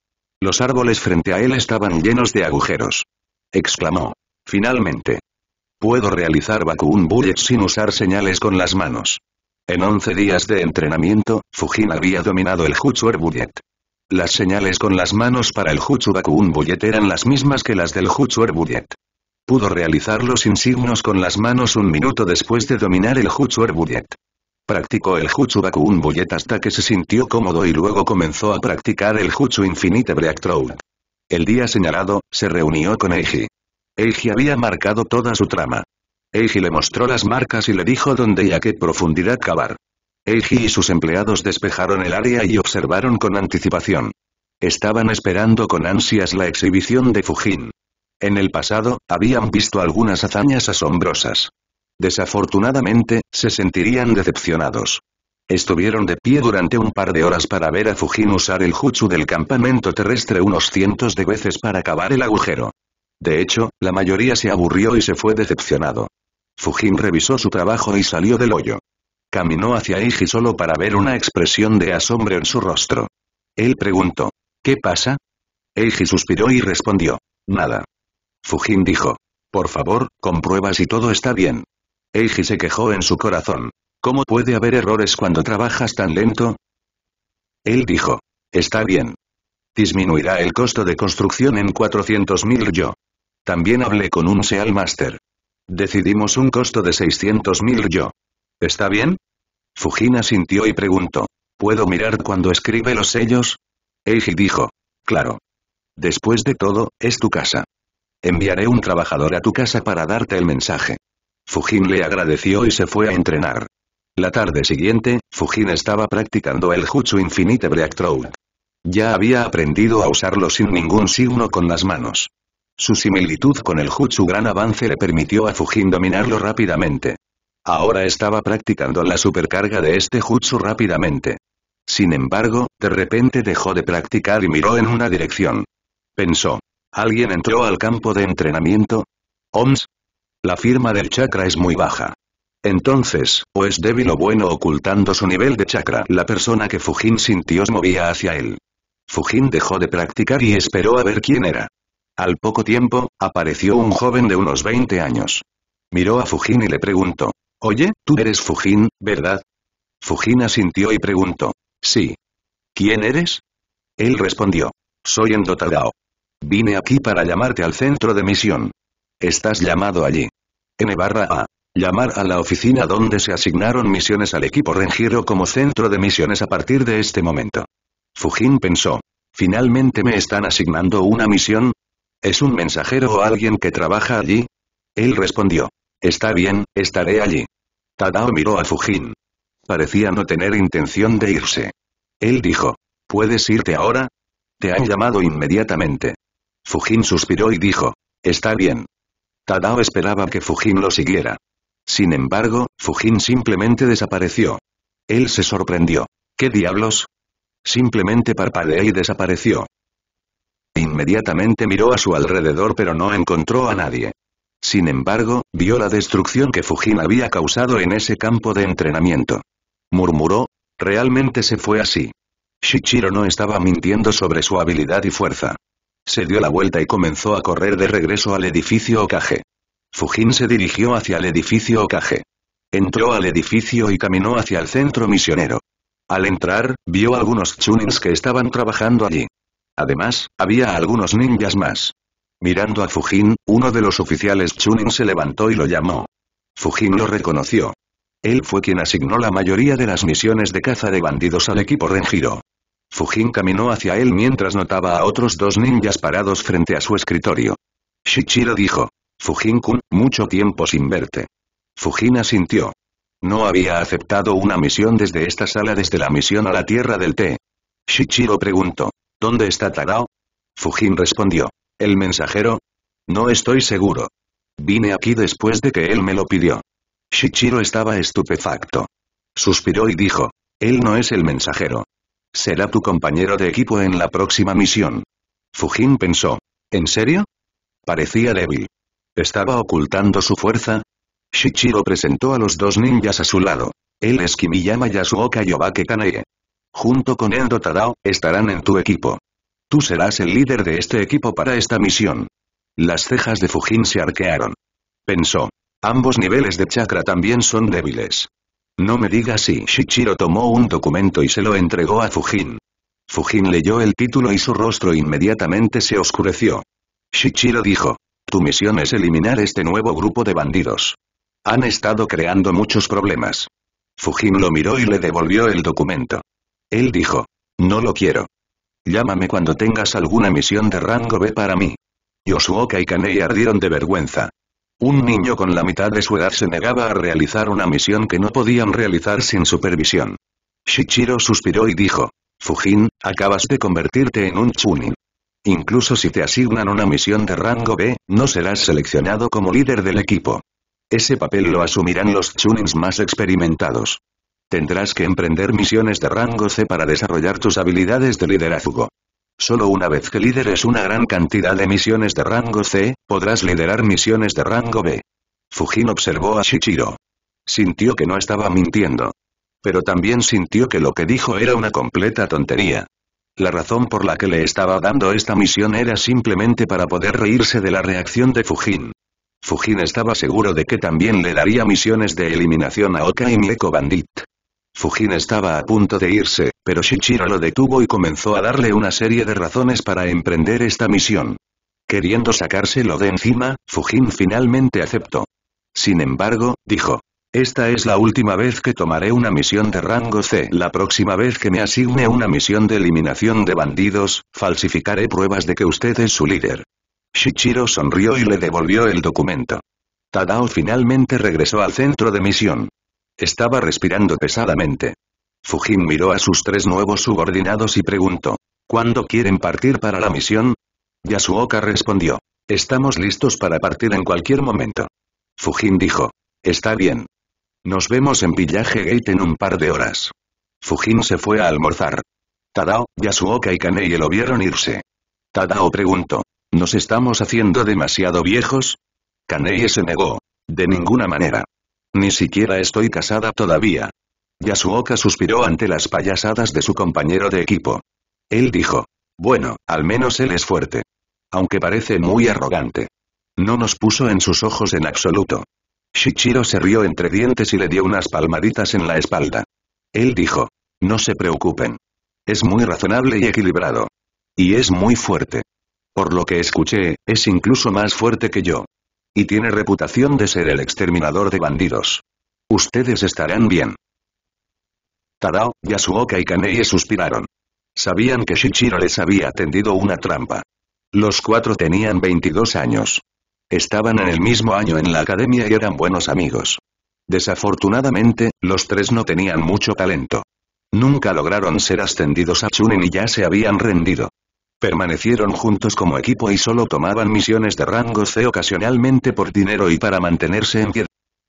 Los árboles frente a él estaban llenos de agujeros. Exclamó. Finalmente. Puedo realizar Bakun bullet sin usar señales con las manos. En 11 días de entrenamiento, Fujin había dominado el Hutsuer Bullet. Las señales con las manos para el jutsu Bakun Bullet eran las mismas que las del Hutsuer Bullet. Pudo realizar los insignos con las manos un minuto después de dominar el Hutsuer Bullet. Practicó el jutsu un Bullet hasta que se sintió cómodo y luego comenzó a practicar el jutsu Infinite Breakthrough. El día señalado, se reunió con Eiji. Eiji había marcado toda su trama. Eiji le mostró las marcas y le dijo dónde y a qué profundidad cavar. Eiji y sus empleados despejaron el área y observaron con anticipación. Estaban esperando con ansias la exhibición de Fujin. En el pasado, habían visto algunas hazañas asombrosas. Desafortunadamente, se sentirían decepcionados. Estuvieron de pie durante un par de horas para ver a Fujin usar el jutsu del campamento terrestre unos cientos de veces para cavar el agujero. De hecho, la mayoría se aburrió y se fue decepcionado. Fujin revisó su trabajo y salió del hoyo. Caminó hacia eiji solo para ver una expresión de asombro en su rostro. Él preguntó, ¿qué pasa? Eiji suspiró y respondió, nada. Fujin dijo, por favor, comprueba si todo está bien. Eiji se quejó en su corazón. ¿Cómo puede haber errores cuando trabajas tan lento? Él dijo. Está bien. Disminuirá el costo de construcción en 400.000 yo. También hablé con un SEAL Master. Decidimos un costo de 600.000 yo. ¿Está bien? Fujina sintió y preguntó. ¿Puedo mirar cuando escribe los sellos? Eiji dijo. Claro. Después de todo, es tu casa. Enviaré un trabajador a tu casa para darte el mensaje. Fujin le agradeció y se fue a entrenar. La tarde siguiente, Fujin estaba practicando el Jutsu Infinite Breakthrough. Ya había aprendido a usarlo sin ningún signo con las manos. Su similitud con el Jutsu Gran Avance le permitió a Fujin dominarlo rápidamente. Ahora estaba practicando la supercarga de este Jutsu rápidamente. Sin embargo, de repente dejó de practicar y miró en una dirección. Pensó. ¿Alguien entró al campo de entrenamiento? Oms, la firma del chakra es muy baja. Entonces, o es débil o bueno ocultando su nivel de chakra. La persona que Fujin sintió se movía hacia él. Fujin dejó de practicar y esperó a ver quién era. Al poco tiempo, apareció un joven de unos 20 años. Miró a Fujin y le preguntó. Oye, tú eres Fujin, ¿verdad? Fujin asintió y preguntó. Sí. ¿Quién eres? Él respondió. Soy Endotadao. Vine aquí para llamarte al centro de misión. Estás llamado allí. N barra A. Llamar a la oficina donde se asignaron misiones al equipo Rengiro como centro de misiones a partir de este momento. Fujin pensó. ¿Finalmente me están asignando una misión? ¿Es un mensajero o alguien que trabaja allí? Él respondió. Está bien, estaré allí. Tadao miró a Fujin. Parecía no tener intención de irse. Él dijo. ¿Puedes irte ahora? Te han llamado inmediatamente. Fujin suspiró y dijo. Está bien. Tadao esperaba que Fujin lo siguiera. Sin embargo, Fujin simplemente desapareció. Él se sorprendió. ¿Qué diablos? Simplemente parpadeé y desapareció. Inmediatamente miró a su alrededor pero no encontró a nadie. Sin embargo, vio la destrucción que Fujin había causado en ese campo de entrenamiento. Murmuró, realmente se fue así. Shichiro no estaba mintiendo sobre su habilidad y fuerza. Se dio la vuelta y comenzó a correr de regreso al edificio Okage. Fujin se dirigió hacia el edificio Okage. Entró al edificio y caminó hacia el centro misionero. Al entrar, vio algunos chunins que estaban trabajando allí. Además, había algunos ninjas más. Mirando a Fujin, uno de los oficiales Chunin se levantó y lo llamó. Fujin lo reconoció. Él fue quien asignó la mayoría de las misiones de caza de bandidos al equipo Renjiro. Fujin caminó hacia él mientras notaba a otros dos ninjas parados frente a su escritorio. Shichiro dijo. Fujin-kun, mucho tiempo sin verte. Fujin asintió. No había aceptado una misión desde esta sala desde la misión a la Tierra del Té. Shichiro preguntó. ¿Dónde está Tadao? Fujin respondió. ¿El mensajero? No estoy seguro. Vine aquí después de que él me lo pidió. Shichiro estaba estupefacto. Suspiró y dijo. Él no es el mensajero. Será tu compañero de equipo en la próxima misión. Fujin pensó. ¿En serio? Parecía débil. ¿Estaba ocultando su fuerza? Shichiro presentó a los dos ninjas a su lado. Él es Kimiyama Yasuoka Yobake Junto con Endo Tadao, estarán en tu equipo. Tú serás el líder de este equipo para esta misión. Las cejas de Fujin se arquearon. Pensó. Ambos niveles de chakra también son débiles. No me digas si Shichiro tomó un documento y se lo entregó a Fujin. Fujin leyó el título y su rostro inmediatamente se oscureció. Shichiro dijo. Tu misión es eliminar este nuevo grupo de bandidos. Han estado creando muchos problemas. Fujin lo miró y le devolvió el documento. Él dijo. No lo quiero. Llámame cuando tengas alguna misión de rango B para mí. Yosuoka y Kanei ardieron de vergüenza. Un niño con la mitad de su edad se negaba a realizar una misión que no podían realizar sin supervisión. Shichiro suspiró y dijo, Fujin, acabas de convertirte en un chunin. Incluso si te asignan una misión de rango B, no serás seleccionado como líder del equipo. Ese papel lo asumirán los chunins más experimentados. Tendrás que emprender misiones de rango C para desarrollar tus habilidades de liderazgo. Solo una vez que lideres una gran cantidad de misiones de rango C, podrás liderar misiones de rango B. Fujin observó a Shichiro. Sintió que no estaba mintiendo. Pero también sintió que lo que dijo era una completa tontería. La razón por la que le estaba dando esta misión era simplemente para poder reírse de la reacción de Fujin. Fujin estaba seguro de que también le daría misiones de eliminación a Oka y Mieko Bandit. Fujin estaba a punto de irse, pero Shichiro lo detuvo y comenzó a darle una serie de razones para emprender esta misión. Queriendo sacárselo de encima, Fujin finalmente aceptó. Sin embargo, dijo. Esta es la última vez que tomaré una misión de rango C. La próxima vez que me asigne una misión de eliminación de bandidos, falsificaré pruebas de que usted es su líder. Shichiro sonrió y le devolvió el documento. Tadao finalmente regresó al centro de misión. Estaba respirando pesadamente. Fujin miró a sus tres nuevos subordinados y preguntó. ¿Cuándo quieren partir para la misión? Yasuoka respondió. Estamos listos para partir en cualquier momento. Fujin dijo. Está bien. Nos vemos en pillaje Gate en un par de horas. Fujin se fue a almorzar. Tadao, Yasuoka y Kanei lo vieron irse. Tadao preguntó. ¿Nos estamos haciendo demasiado viejos? Kanei se negó. De ninguna manera. Ni siquiera estoy casada todavía. Yasuoka suspiró ante las payasadas de su compañero de equipo. Él dijo. Bueno, al menos él es fuerte. Aunque parece muy arrogante. No nos puso en sus ojos en absoluto. Shichiro se rió entre dientes y le dio unas palmaditas en la espalda. Él dijo. No se preocupen. Es muy razonable y equilibrado. Y es muy fuerte. Por lo que escuché, es incluso más fuerte que yo. Y tiene reputación de ser el exterminador de bandidos. Ustedes estarán bien. Tadao, Yasuoka y Kanei suspiraron. Sabían que Shichiro les había tendido una trampa. Los cuatro tenían 22 años. Estaban en el mismo año en la academia y eran buenos amigos. Desafortunadamente, los tres no tenían mucho talento. Nunca lograron ser ascendidos a Chunin y ya se habían rendido. Permanecieron juntos como equipo y solo tomaban misiones de rango C ocasionalmente por dinero y para mantenerse en pie.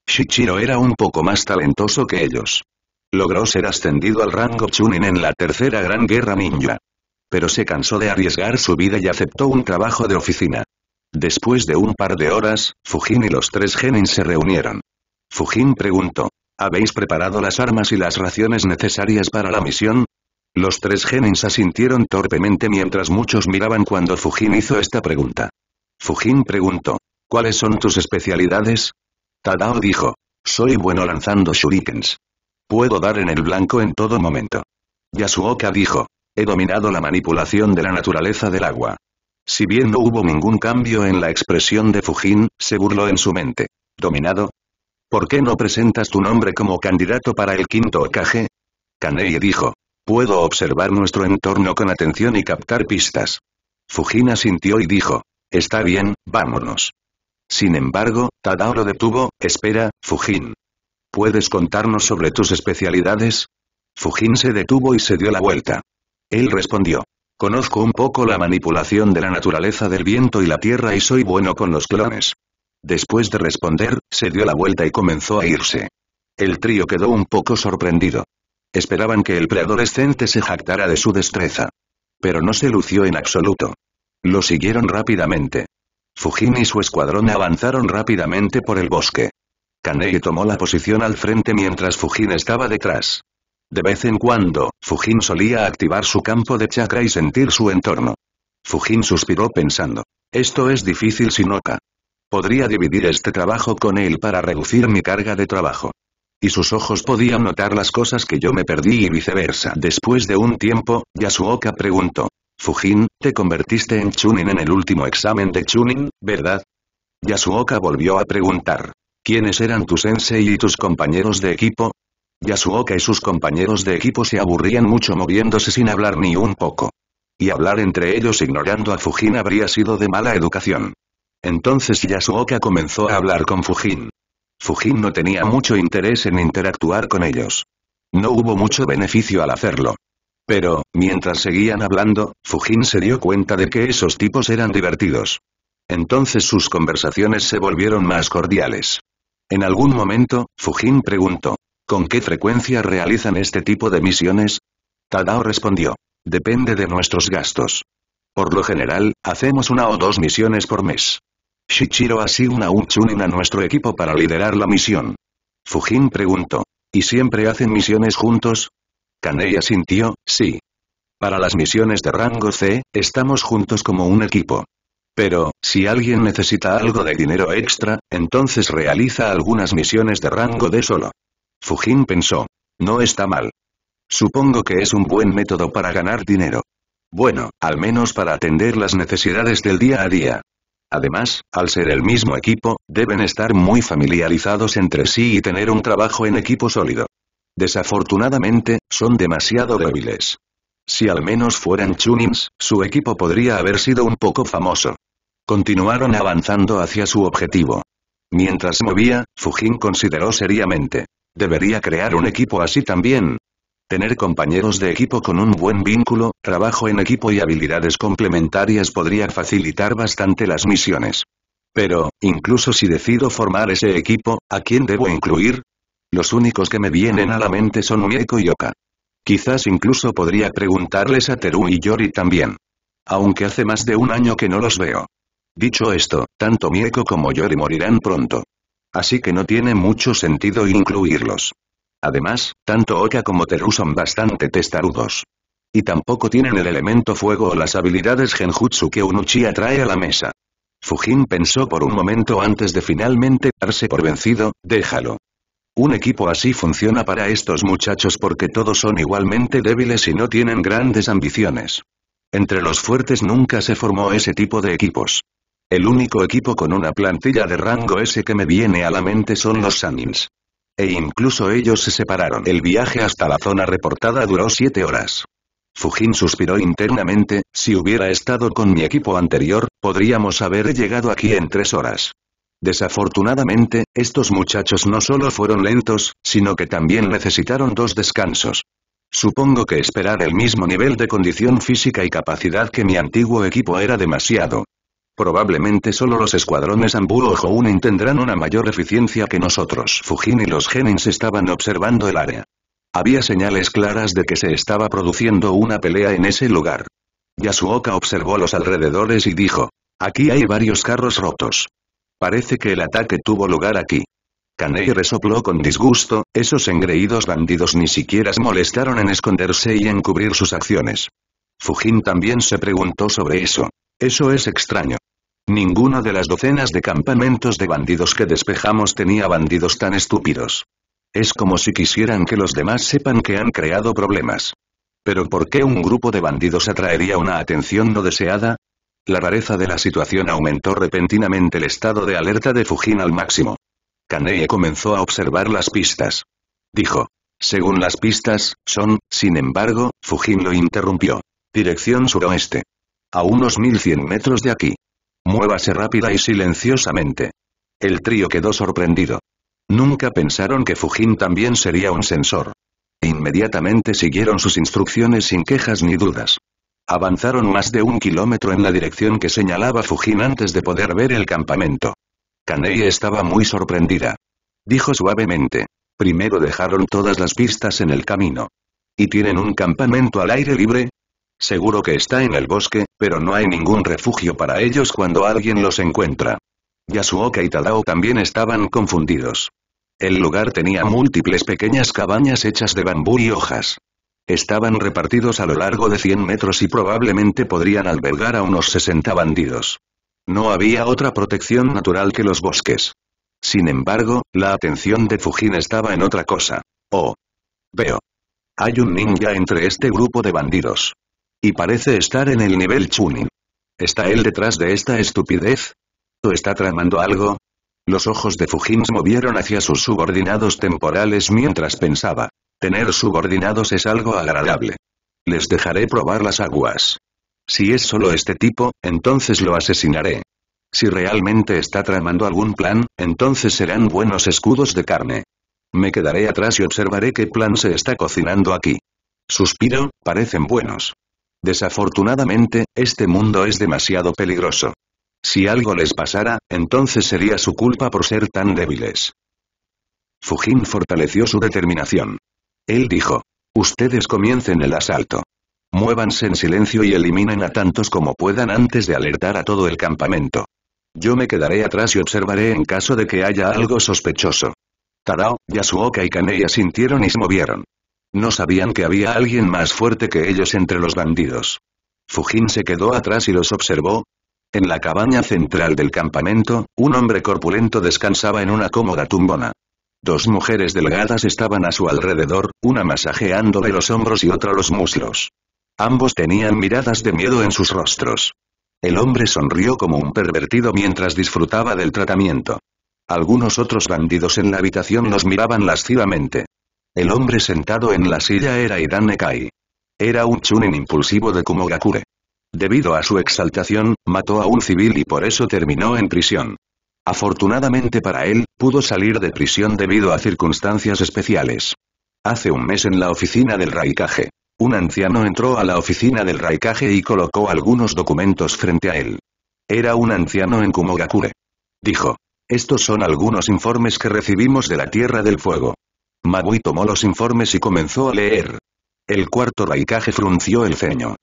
Shichiro era un poco más talentoso que ellos. Logró ser ascendido al rango Chunin en la tercera gran guerra ninja. Pero se cansó de arriesgar su vida y aceptó un trabajo de oficina. Después de un par de horas, Fujin y los tres Genin se reunieron. Fujin preguntó, ¿habéis preparado las armas y las raciones necesarias para la misión? Los tres genins asintieron torpemente mientras muchos miraban cuando Fujin hizo esta pregunta. Fujin preguntó, ¿cuáles son tus especialidades? Tadao dijo, soy bueno lanzando shurikens. Puedo dar en el blanco en todo momento. Yasuoka dijo, he dominado la manipulación de la naturaleza del agua. Si bien no hubo ningún cambio en la expresión de Fujin, se burló en su mente. ¿Dominado? ¿Por qué no presentas tu nombre como candidato para el quinto Okage? Kanei dijo, Puedo observar nuestro entorno con atención y captar pistas. Fujin asintió y dijo, está bien, vámonos. Sin embargo, Tadao lo detuvo, espera, Fujin. ¿Puedes contarnos sobre tus especialidades? Fujin se detuvo y se dio la vuelta. Él respondió. Conozco un poco la manipulación de la naturaleza del viento y la tierra y soy bueno con los clones. Después de responder, se dio la vuelta y comenzó a irse. El trío quedó un poco sorprendido. Esperaban que el preadolescente se jactara de su destreza. Pero no se lució en absoluto. Lo siguieron rápidamente. Fujin y su escuadrón avanzaron rápidamente por el bosque. Kanei tomó la posición al frente mientras Fujin estaba detrás. De vez en cuando, Fujin solía activar su campo de chakra y sentir su entorno. Fujin suspiró pensando. Esto es difícil Sinoka. Podría dividir este trabajo con él para reducir mi carga de trabajo. Y sus ojos podían notar las cosas que yo me perdí y viceversa. Después de un tiempo, Yasuoka preguntó. Fujin, te convertiste en Chunin en el último examen de Chunin, ¿verdad? Yasuoka volvió a preguntar. ¿Quiénes eran tu sensei y tus compañeros de equipo? Yasuoka y sus compañeros de equipo se aburrían mucho moviéndose sin hablar ni un poco. Y hablar entre ellos ignorando a Fujin habría sido de mala educación. Entonces Yasuoka comenzó a hablar con Fujin. Fujin no tenía mucho interés en interactuar con ellos. No hubo mucho beneficio al hacerlo. Pero, mientras seguían hablando, Fujin se dio cuenta de que esos tipos eran divertidos. Entonces sus conversaciones se volvieron más cordiales. En algún momento, Fujin preguntó, ¿con qué frecuencia realizan este tipo de misiones? Tadao respondió, depende de nuestros gastos. Por lo general, hacemos una o dos misiones por mes. Shichiro asigna un Chunin a nuestro equipo para liderar la misión. Fujin preguntó. ¿Y siempre hacen misiones juntos? Kanei sintió, sí. Para las misiones de rango C, estamos juntos como un equipo. Pero, si alguien necesita algo de dinero extra, entonces realiza algunas misiones de rango D solo. Fujin pensó. No está mal. Supongo que es un buen método para ganar dinero. Bueno, al menos para atender las necesidades del día a día. Además, al ser el mismo equipo, deben estar muy familiarizados entre sí y tener un trabajo en equipo sólido. Desafortunadamente, son demasiado débiles. Si al menos fueran Chunins, su equipo podría haber sido un poco famoso. Continuaron avanzando hacia su objetivo. Mientras movía, Fujin consideró seriamente. Debería crear un equipo así también, Tener compañeros de equipo con un buen vínculo, trabajo en equipo y habilidades complementarias podría facilitar bastante las misiones. Pero, incluso si decido formar ese equipo, ¿a quién debo incluir? Los únicos que me vienen a la mente son Mieko y Oka. Quizás incluso podría preguntarles a Teru y Yori también. Aunque hace más de un año que no los veo. Dicho esto, tanto Mieko como Yori morirán pronto. Así que no tiene mucho sentido incluirlos. Además, tanto Oka como Teru son bastante testarudos. Y tampoco tienen el elemento fuego o las habilidades genjutsu que Unuchi atrae a la mesa. Fujin pensó por un momento antes de finalmente darse por vencido, déjalo. Un equipo así funciona para estos muchachos porque todos son igualmente débiles y no tienen grandes ambiciones. Entre los fuertes nunca se formó ese tipo de equipos. El único equipo con una plantilla de rango ese que me viene a la mente son los Sanins e incluso ellos se separaron. El viaje hasta la zona reportada duró siete horas. Fujin suspiró internamente, si hubiera estado con mi equipo anterior, podríamos haber llegado aquí en tres horas. Desafortunadamente, estos muchachos no solo fueron lentos, sino que también necesitaron dos descansos. Supongo que esperar el mismo nivel de condición física y capacidad que mi antiguo equipo era demasiado, Probablemente solo los escuadrones Ambu o tendrán una mayor eficiencia que nosotros. Fujin y los Genins estaban observando el área. Había señales claras de que se estaba produciendo una pelea en ese lugar. Yasuoka observó los alrededores y dijo. Aquí hay varios carros rotos. Parece que el ataque tuvo lugar aquí. Kanei resopló con disgusto, esos engreídos bandidos ni siquiera se molestaron en esconderse y encubrir sus acciones. Fujin también se preguntó sobre eso. Eso es extraño. Ninguna de las docenas de campamentos de bandidos que despejamos tenía bandidos tan estúpidos. Es como si quisieran que los demás sepan que han creado problemas. Pero ¿por qué un grupo de bandidos atraería una atención no deseada? La rareza de la situación aumentó repentinamente el estado de alerta de Fujin al máximo. Kaneye comenzó a observar las pistas. Dijo. Según las pistas, son, sin embargo, Fujin lo interrumpió. Dirección suroeste. A unos 1100 metros de aquí. Muévase rápida y silenciosamente. El trío quedó sorprendido. Nunca pensaron que Fujin también sería un sensor. Inmediatamente siguieron sus instrucciones sin quejas ni dudas. Avanzaron más de un kilómetro en la dirección que señalaba Fujin antes de poder ver el campamento. Kanei estaba muy sorprendida. Dijo suavemente. Primero dejaron todas las pistas en el camino. ¿Y tienen un campamento al aire libre? Seguro que está en el bosque, pero no hay ningún refugio para ellos cuando alguien los encuentra. Yasuoka y Tadao también estaban confundidos. El lugar tenía múltiples pequeñas cabañas hechas de bambú y hojas. Estaban repartidos a lo largo de 100 metros y probablemente podrían albergar a unos 60 bandidos. No había otra protección natural que los bosques. Sin embargo, la atención de Fujin estaba en otra cosa. Oh. Veo. Hay un ninja entre este grupo de bandidos. Y parece estar en el nivel Chunin. ¿Está él detrás de esta estupidez? ¿O está tramando algo? Los ojos de Fujin se movieron hacia sus subordinados temporales mientras pensaba. Tener subordinados es algo agradable. Les dejaré probar las aguas. Si es solo este tipo, entonces lo asesinaré. Si realmente está tramando algún plan, entonces serán buenos escudos de carne. Me quedaré atrás y observaré qué plan se está cocinando aquí. Suspiro, parecen buenos. Desafortunadamente, este mundo es demasiado peligroso. Si algo les pasara, entonces sería su culpa por ser tan débiles. Fujin fortaleció su determinación. Él dijo. Ustedes comiencen el asalto. Muévanse en silencio y eliminen a tantos como puedan antes de alertar a todo el campamento. Yo me quedaré atrás y observaré en caso de que haya algo sospechoso. Tarao, Yasuoka y Kaneya sintieron y se movieron. No sabían que había alguien más fuerte que ellos entre los bandidos. Fujin se quedó atrás y los observó. En la cabaña central del campamento, un hombre corpulento descansaba en una cómoda tumbona. Dos mujeres delgadas estaban a su alrededor, una masajeándole los hombros y otra los muslos. Ambos tenían miradas de miedo en sus rostros. El hombre sonrió como un pervertido mientras disfrutaba del tratamiento. Algunos otros bandidos en la habitación los miraban lascivamente. El hombre sentado en la silla era Idan Nekai. Era un chunin impulsivo de Kumogakure. Debido a su exaltación, mató a un civil y por eso terminó en prisión. Afortunadamente para él, pudo salir de prisión debido a circunstancias especiales. Hace un mes en la oficina del Raikage. Un anciano entró a la oficina del Raikage y colocó algunos documentos frente a él. Era un anciano en Kumogakure. Dijo. Estos son algunos informes que recibimos de la Tierra del Fuego. Magui tomó los informes y comenzó a leer. El cuarto raicaje frunció el ceño.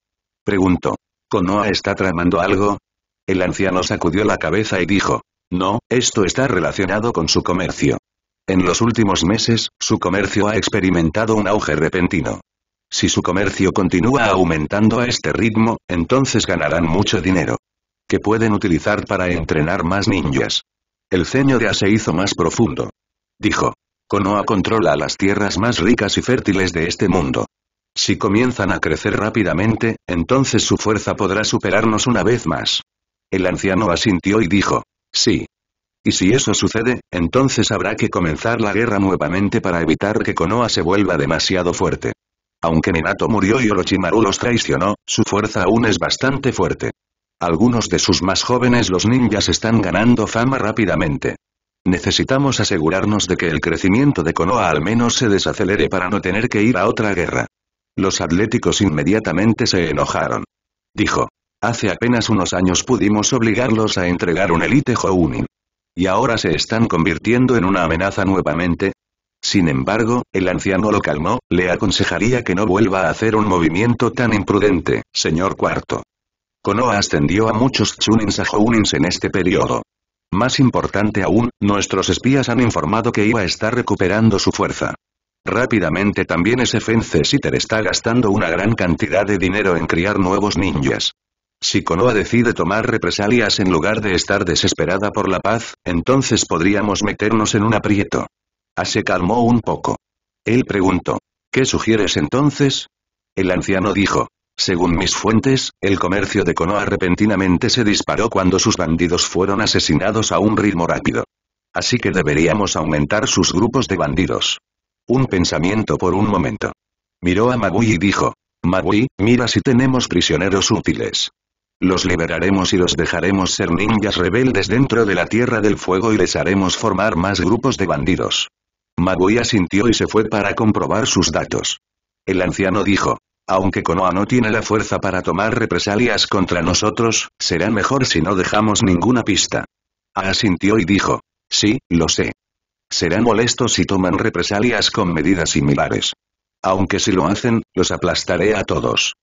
Preguntó. ¿Konoha está tramando algo? El anciano sacudió la cabeza y dijo. No, esto está relacionado con su comercio. En los últimos meses, su comercio ha experimentado un auge repentino. Si su comercio continúa aumentando a este ritmo, entonces ganarán mucho dinero. Que pueden utilizar para entrenar más ninjas. El ceño de se hizo más profundo. Dijo. Konoha controla las tierras más ricas y fértiles de este mundo. Si comienzan a crecer rápidamente, entonces su fuerza podrá superarnos una vez más. El anciano asintió y dijo, sí. Y si eso sucede, entonces habrá que comenzar la guerra nuevamente para evitar que Konoha se vuelva demasiado fuerte. Aunque Minato murió y Orochimaru los traicionó, su fuerza aún es bastante fuerte. Algunos de sus más jóvenes los ninjas están ganando fama rápidamente. Necesitamos asegurarnos de que el crecimiento de Konoha al menos se desacelere para no tener que ir a otra guerra. Los atléticos inmediatamente se enojaron. Dijo. Hace apenas unos años pudimos obligarlos a entregar un elite Jounin. Y ahora se están convirtiendo en una amenaza nuevamente. Sin embargo, el anciano lo calmó, le aconsejaría que no vuelva a hacer un movimiento tan imprudente, señor cuarto. Konoha ascendió a muchos Chunins a Jounins en este periodo. Más importante aún, nuestros espías han informado que a está recuperando su fuerza. Rápidamente también ese Fencesiter está gastando una gran cantidad de dinero en criar nuevos ninjas. Si Konoha decide tomar represalias en lugar de estar desesperada por la paz, entonces podríamos meternos en un aprieto. A ah, se calmó un poco. Él preguntó. ¿Qué sugieres entonces? El anciano dijo. Según mis fuentes, el comercio de Konoha repentinamente se disparó cuando sus bandidos fueron asesinados a un ritmo rápido. Así que deberíamos aumentar sus grupos de bandidos. Un pensamiento por un momento. Miró a Magui y dijo, Magui, mira si tenemos prisioneros útiles. Los liberaremos y los dejaremos ser ninjas rebeldes dentro de la Tierra del Fuego y les haremos formar más grupos de bandidos. Magui asintió y se fue para comprobar sus datos. El anciano dijo, aunque Konoa no tiene la fuerza para tomar represalias contra nosotros, será mejor si no dejamos ninguna pista. Ah, asintió y dijo. Sí, lo sé. Serán molestos si toman represalias con medidas similares. Aunque si lo hacen, los aplastaré a todos.